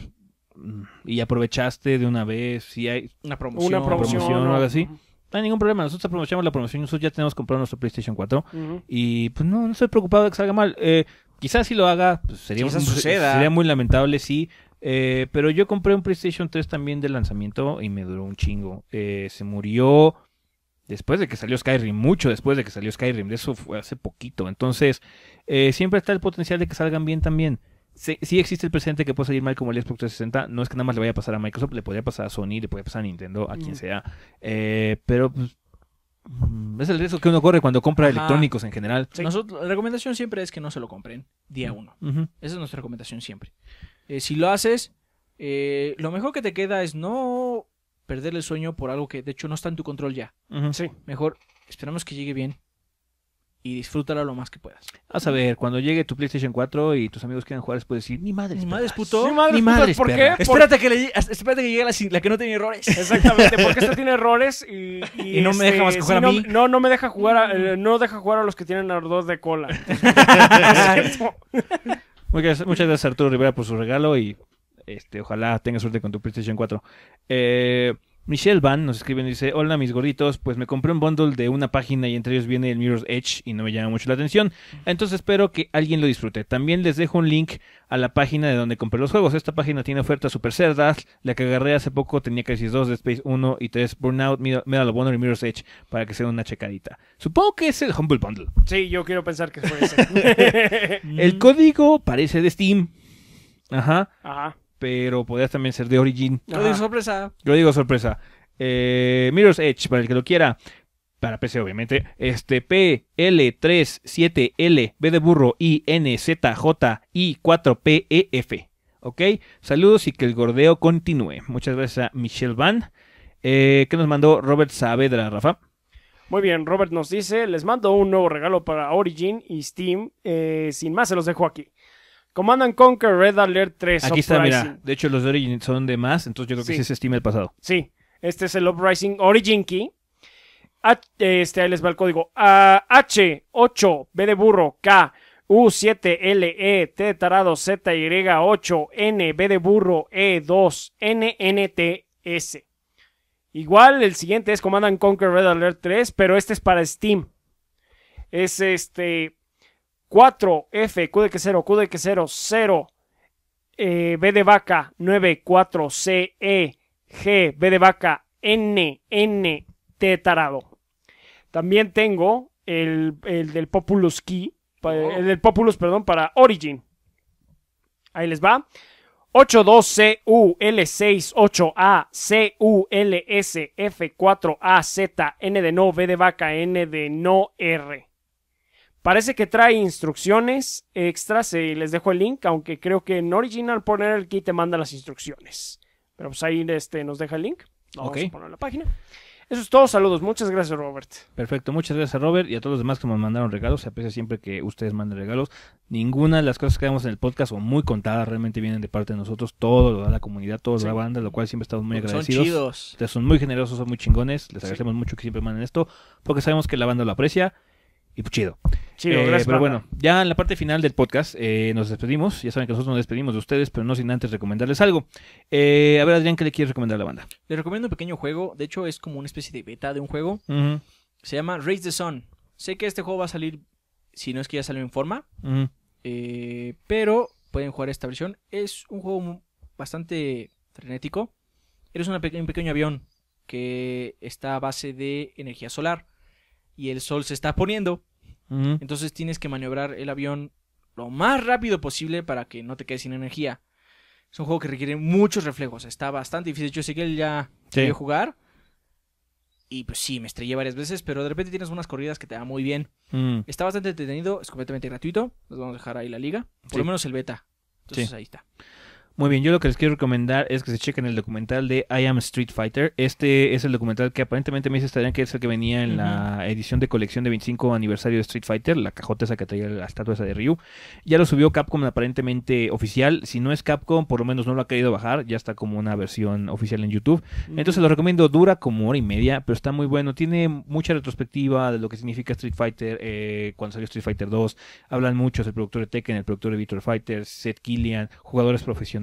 Mm, y aprovechaste de una vez. Si hay una promoción, una promoción, o algo así. No hay ningún problema. Nosotros aprovechamos la promoción. Nosotros ya tenemos comprado nuestro PlayStation 4. Y pues no, no estoy preocupado de que salga mal. Eh, quizás si lo haga, pues, sería muy lamentable si eh, pero yo compré un PlayStation 3 también de lanzamiento y me duró un chingo. Eh, se murió después de que salió Skyrim, mucho después de que salió Skyrim, de eso fue hace poquito. Entonces, eh, siempre está el potencial de que salgan bien también. Sí, existe el presente que puede salir mal como el Xbox 360. No es que nada más le vaya a pasar a Microsoft, le podría pasar a Sony, le podría pasar a Nintendo, a quien sea. pero pues, mm, es el riesgo que uno corre cuando compra electrónicos en general. la recomendación siempre es que no se lo compren día uno. Esa es nuestra recomendación siempre. Eh, si lo haces, eh, lo mejor que te queda es no perder el sueño por algo que de hecho no está en tu control ya. Mejor esperamos que llegue bien y disfrútalo lo más que puedas. A saber, cuando llegue tu PlayStation 4 y tus amigos quieran jugar, puedes decir, ni madre, ni madre, puto, ni madre, ¿por qué? Espérate que, que llegue la, que no tiene errores. Exactamente, porque esta tiene errores y, no me deja este, jugar a mí. No, no, me deja jugar, a, eh, no deja jugar a los que tienen ardor de cola. Muchas, muchas gracias Arturo Rivera por su regalo y este, ojalá tenga suerte con tu PlayStation 4. Michelle Van nos escribe y dice, hola mis gorditos, pues me compré un bundle de una página y entre ellos viene el Mirror's Edge y no me llama mucho la atención, entonces espero que alguien lo disfrute. También les dejo un link a la página de donde compré los juegos. Esta página tiene ofertas super cerdas, la que agarré hace poco tenía Crisis 2, de Space 1 y 3, Burnout, Medal of Honor y Mirror's Edge para que sea una checadita. Supongo que es el Humble Bundle. Sí, yo quiero pensar que fue ese. el código parece de Steam. Ajá. Ajá pero podrías también ser de Origin. Lo digo sorpresa. Lo digo sorpresa. Mirror's Edge, para el que lo quiera. Para PC, obviamente. Este PL37L, B de burro, INZJI4PEF. ¿Ok? Saludos y que el gordeo continúe. Muchas gracias a Michelle Van. Eh, ¿Qué que nos mandó Robert Saavedra, Rafa? Muy bien, Robert nos dice, les mando un nuevo regalo para Origin y Steam. Eh, sin más, se los dejo aquí. Command Conquer Red Alert 3. Aquí está, mira. De hecho, los de Origin son de más, entonces yo creo que sí, es Steam estima el pasado. Sí, este es el Uprising Origin Key. Ah, este, ahí les va el código. H8, B de burro, K, u 7 E, T tarado, Y, 8 N, B de burro, E2, N, S. Igual, el siguiente es Command Conquer Red Alert 3, pero este es para Steam. Es este 4F, que 0 que 0 0, eh, B de vaca, 9, 4, C, E, G, B de vaca, N, N, T tarado. También tengo el, del Populus Key, oh. el del Populus, perdón, para Origin. Ahí les va. 82CUL68A F, 4 azn de no, B de vaca, N de no, R. Parece que trae instrucciones extras, eh, les dejo el link, aunque creo que en Original Poner el kit te manda las instrucciones. Pero pues ahí este, nos deja el link. la página. Eso es todo, saludos. Muchas gracias, Robert. Perfecto, muchas gracias, Robert, y a todos los demás que nos mandaron regalos. Se aprecia siempre que ustedes manden regalos. Ninguna de las cosas que damos en el podcast son muy contadas realmente vienen de parte de nosotros. Todo lo da la comunidad, toda la banda, lo cual siempre estamos muy agradecidos. Son son muy generosos, son muy chingones. Les agradecemos mucho que siempre manden esto, porque sabemos que la banda lo aprecia y puchido pues, Chido, eh, gracias. Pero bueno, ya en la parte final del podcast eh, nos despedimos. Ya saben que nosotros nos despedimos de ustedes, pero no sin antes recomendarles algo. Eh, a ver, Adrián, ¿qué le quieres recomendar a la banda? le recomiendo un pequeño juego. De hecho, es como una especie de beta de un juego. Se llama Race the Sun. Sé que este juego va a salir, si no es que ya salió en forma. pero pueden jugar esta versión. Es un juego bastante frenético. Eres un pequeño avión que está a base de energía solar y el sol se está poniendo. Entonces tienes que maniobrar el avión lo más rápido posible para que no te quedes sin energía. Es un juego que requiere muchos reflejos. Está bastante difícil. Yo sé que él ya sí. jugar. Y pues sí, me estrellé varias veces, pero de repente tienes unas corridas que te da muy bien. Mm. Está bastante entretenido, es completamente gratuito. Nos vamos a dejar ahí la liga. Por lo menos el beta. Entonces ahí está. Muy bien, yo lo que les quiero recomendar es que se chequen el documental de I Am Street Fighter. Este es el documental que aparentemente me dice Estarían que es el que venía en la edición de colección de 25 aniversario de Street Fighter, la cajota esa que traía la estatua esa de Ryu. Ya lo subió Capcom aparentemente oficial. Si no es Capcom, por lo menos no lo ha querido bajar. Ya está como una versión oficial en YouTube. Entonces lo recomiendo, dura como hora y media, pero está muy bueno. Tiene mucha retrospectiva de lo que significa Street Fighter eh, cuando salió Street Fighter 2. Hablan muchos el productor de Tekken, el productor de Victor Fighter, Seth Killian, jugadores profesionales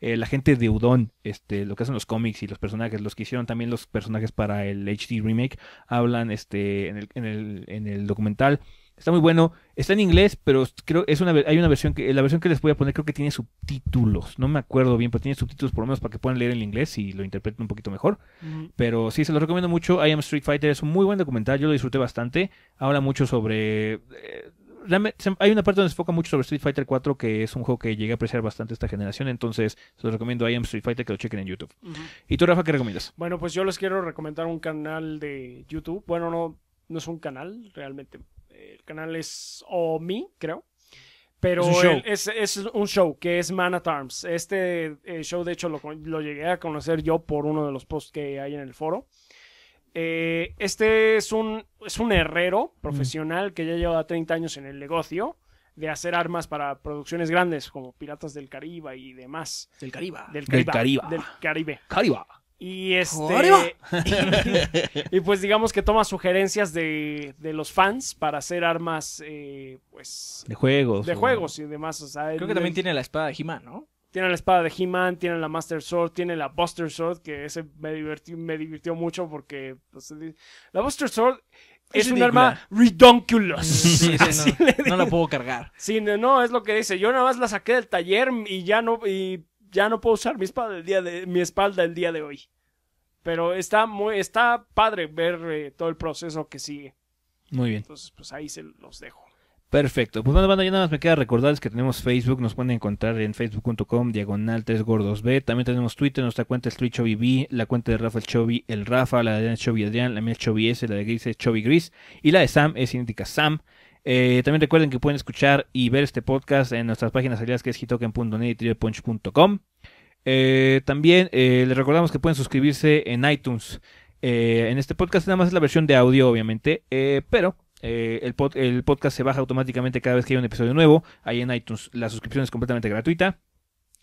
eh, la gente de Udon, este, lo que hacen los cómics y los personajes, los que hicieron también los personajes para el HD remake, hablan este, en, el, documental. Está muy bueno. Está en inglés, pero creo es una hay una versión que la versión que les voy a poner creo que tiene subtítulos. No me acuerdo bien, pero tiene subtítulos por lo menos para que puedan leer en inglés y lo interpreten un poquito mejor. Pero sí se los recomiendo mucho. I Am Street Fighter es un muy buen documental, yo lo disfruté bastante. Habla mucho sobre eh, hay una parte donde se enfoca mucho sobre Street Fighter 4, que es un juego que llegué a apreciar bastante esta generación, entonces se los recomiendo a Am Street Fighter que lo chequen en YouTube. ¿Y tú, Rafa, qué recomiendas? Bueno, pues yo les quiero recomendar un canal de YouTube. Bueno, no, no es un canal realmente. El canal es Omi, creo. Pero es un, show. Es, un show que es Man at Arms. Este eh, show, de hecho, lo, llegué a conocer yo por uno de los posts que hay en el foro. Eh, este es un, es un herrero profesional que ya lleva 30 años en el negocio de hacer armas para producciones grandes como Piratas del Caribe y demás. Del Caribe. Del Caribe. Del Caribe. Caribe. Y este, Y, pues digamos que toma sugerencias de, los fans para hacer armas, eh, pues. De juegos. De juegos y demás. Creo que también tiene la espada de he ¿no? Tienen la espada de He-Man, tienen la Master Sword, tiene la Buster Sword, que ese me divirtió, me divirtió mucho porque pues, la Buster Sword es, un arma ridonculous. no, la puedo cargar. Sí, no, es lo que dice. Yo nada más la saqué del taller y ya no, ya no puedo usar mi espada el día de, mi espalda el día de hoy. Pero está muy, está padre ver eh, todo el proceso que sigue. Muy bien. Entonces, pues ahí se los dejo. Perfecto. Pues bueno, nada más me queda recordarles que tenemos Facebook, nos pueden encontrar en facebook.com diagonal 3 gordos B. También tenemos Twitter, nuestra cuenta es TreeChovyB, la cuenta de Rafael el el Rafa, la de Adrián Chovy Adrián, la mía es Chovy S, la de Gris es Chovy Gris y la de Sam es idéntica Sam. Eh, también recuerden que pueden escuchar y ver este podcast en nuestras páginas aliadas que es hitoken.net y triplepunch.com eh, también eh, les recordamos que pueden suscribirse en iTunes. en este podcast nada más es la versión de audio, obviamente, pero eh, el, el, podcast se baja automáticamente cada vez que hay un episodio nuevo. Ahí en iTunes la suscripción es completamente gratuita.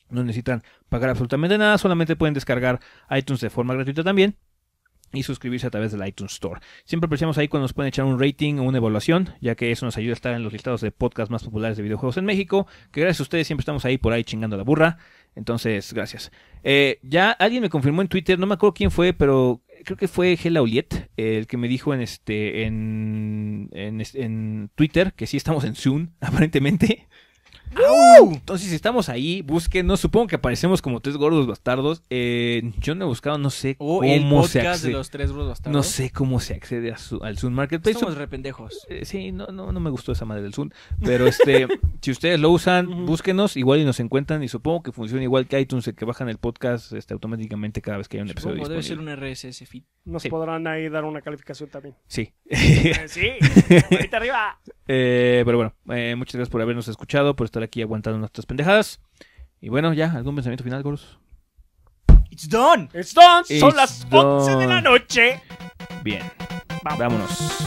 No necesitan pagar absolutamente nada, solamente pueden descargar iTunes de forma gratuita también y suscribirse a través del iTunes Store. Siempre apreciamos ahí cuando nos pueden echar un rating o una evaluación, ya que eso nos ayuda a estar en los listados de podcasts más populares de videojuegos en México, que gracias a ustedes siempre estamos ahí por ahí chingando la burra. Entonces, gracias. Eh, ya alguien me confirmó en Twitter, no me acuerdo quién fue, pero creo que fue Gela Oliet eh, el que me dijo en este en, en, en Twitter que sí estamos en Zoom, aparentemente entonces Entonces estamos ahí, búsquenos. Supongo que aparecemos como tres gordos bastardos. Eh, yo no he buscado, no sé cómo el de los tres gordos bastardos. No sé cómo se accede al Zoom Marketplace. Somos rependejos. Eh, sí, no, no, me gustó esa madre del Zoom. Pero este, si ustedes lo usan, búsquenos, igual y nos encuentran. Y supongo que funciona igual que iTunes, que bajan el podcast este, automáticamente cada vez que hay un episodio. debe ser un RSS feed. Nos podrán ahí dar una calificación también. Sí. Eh, sí, ahorita arriba. pero bueno, muchas gracias por habernos escuchado, por estar aquí aguantando nuestras pendejadas. Y bueno, ya, ¿algún pensamiento final, Goros? It's done. It's done. Son las 11 de la noche. Bien. Vámonos.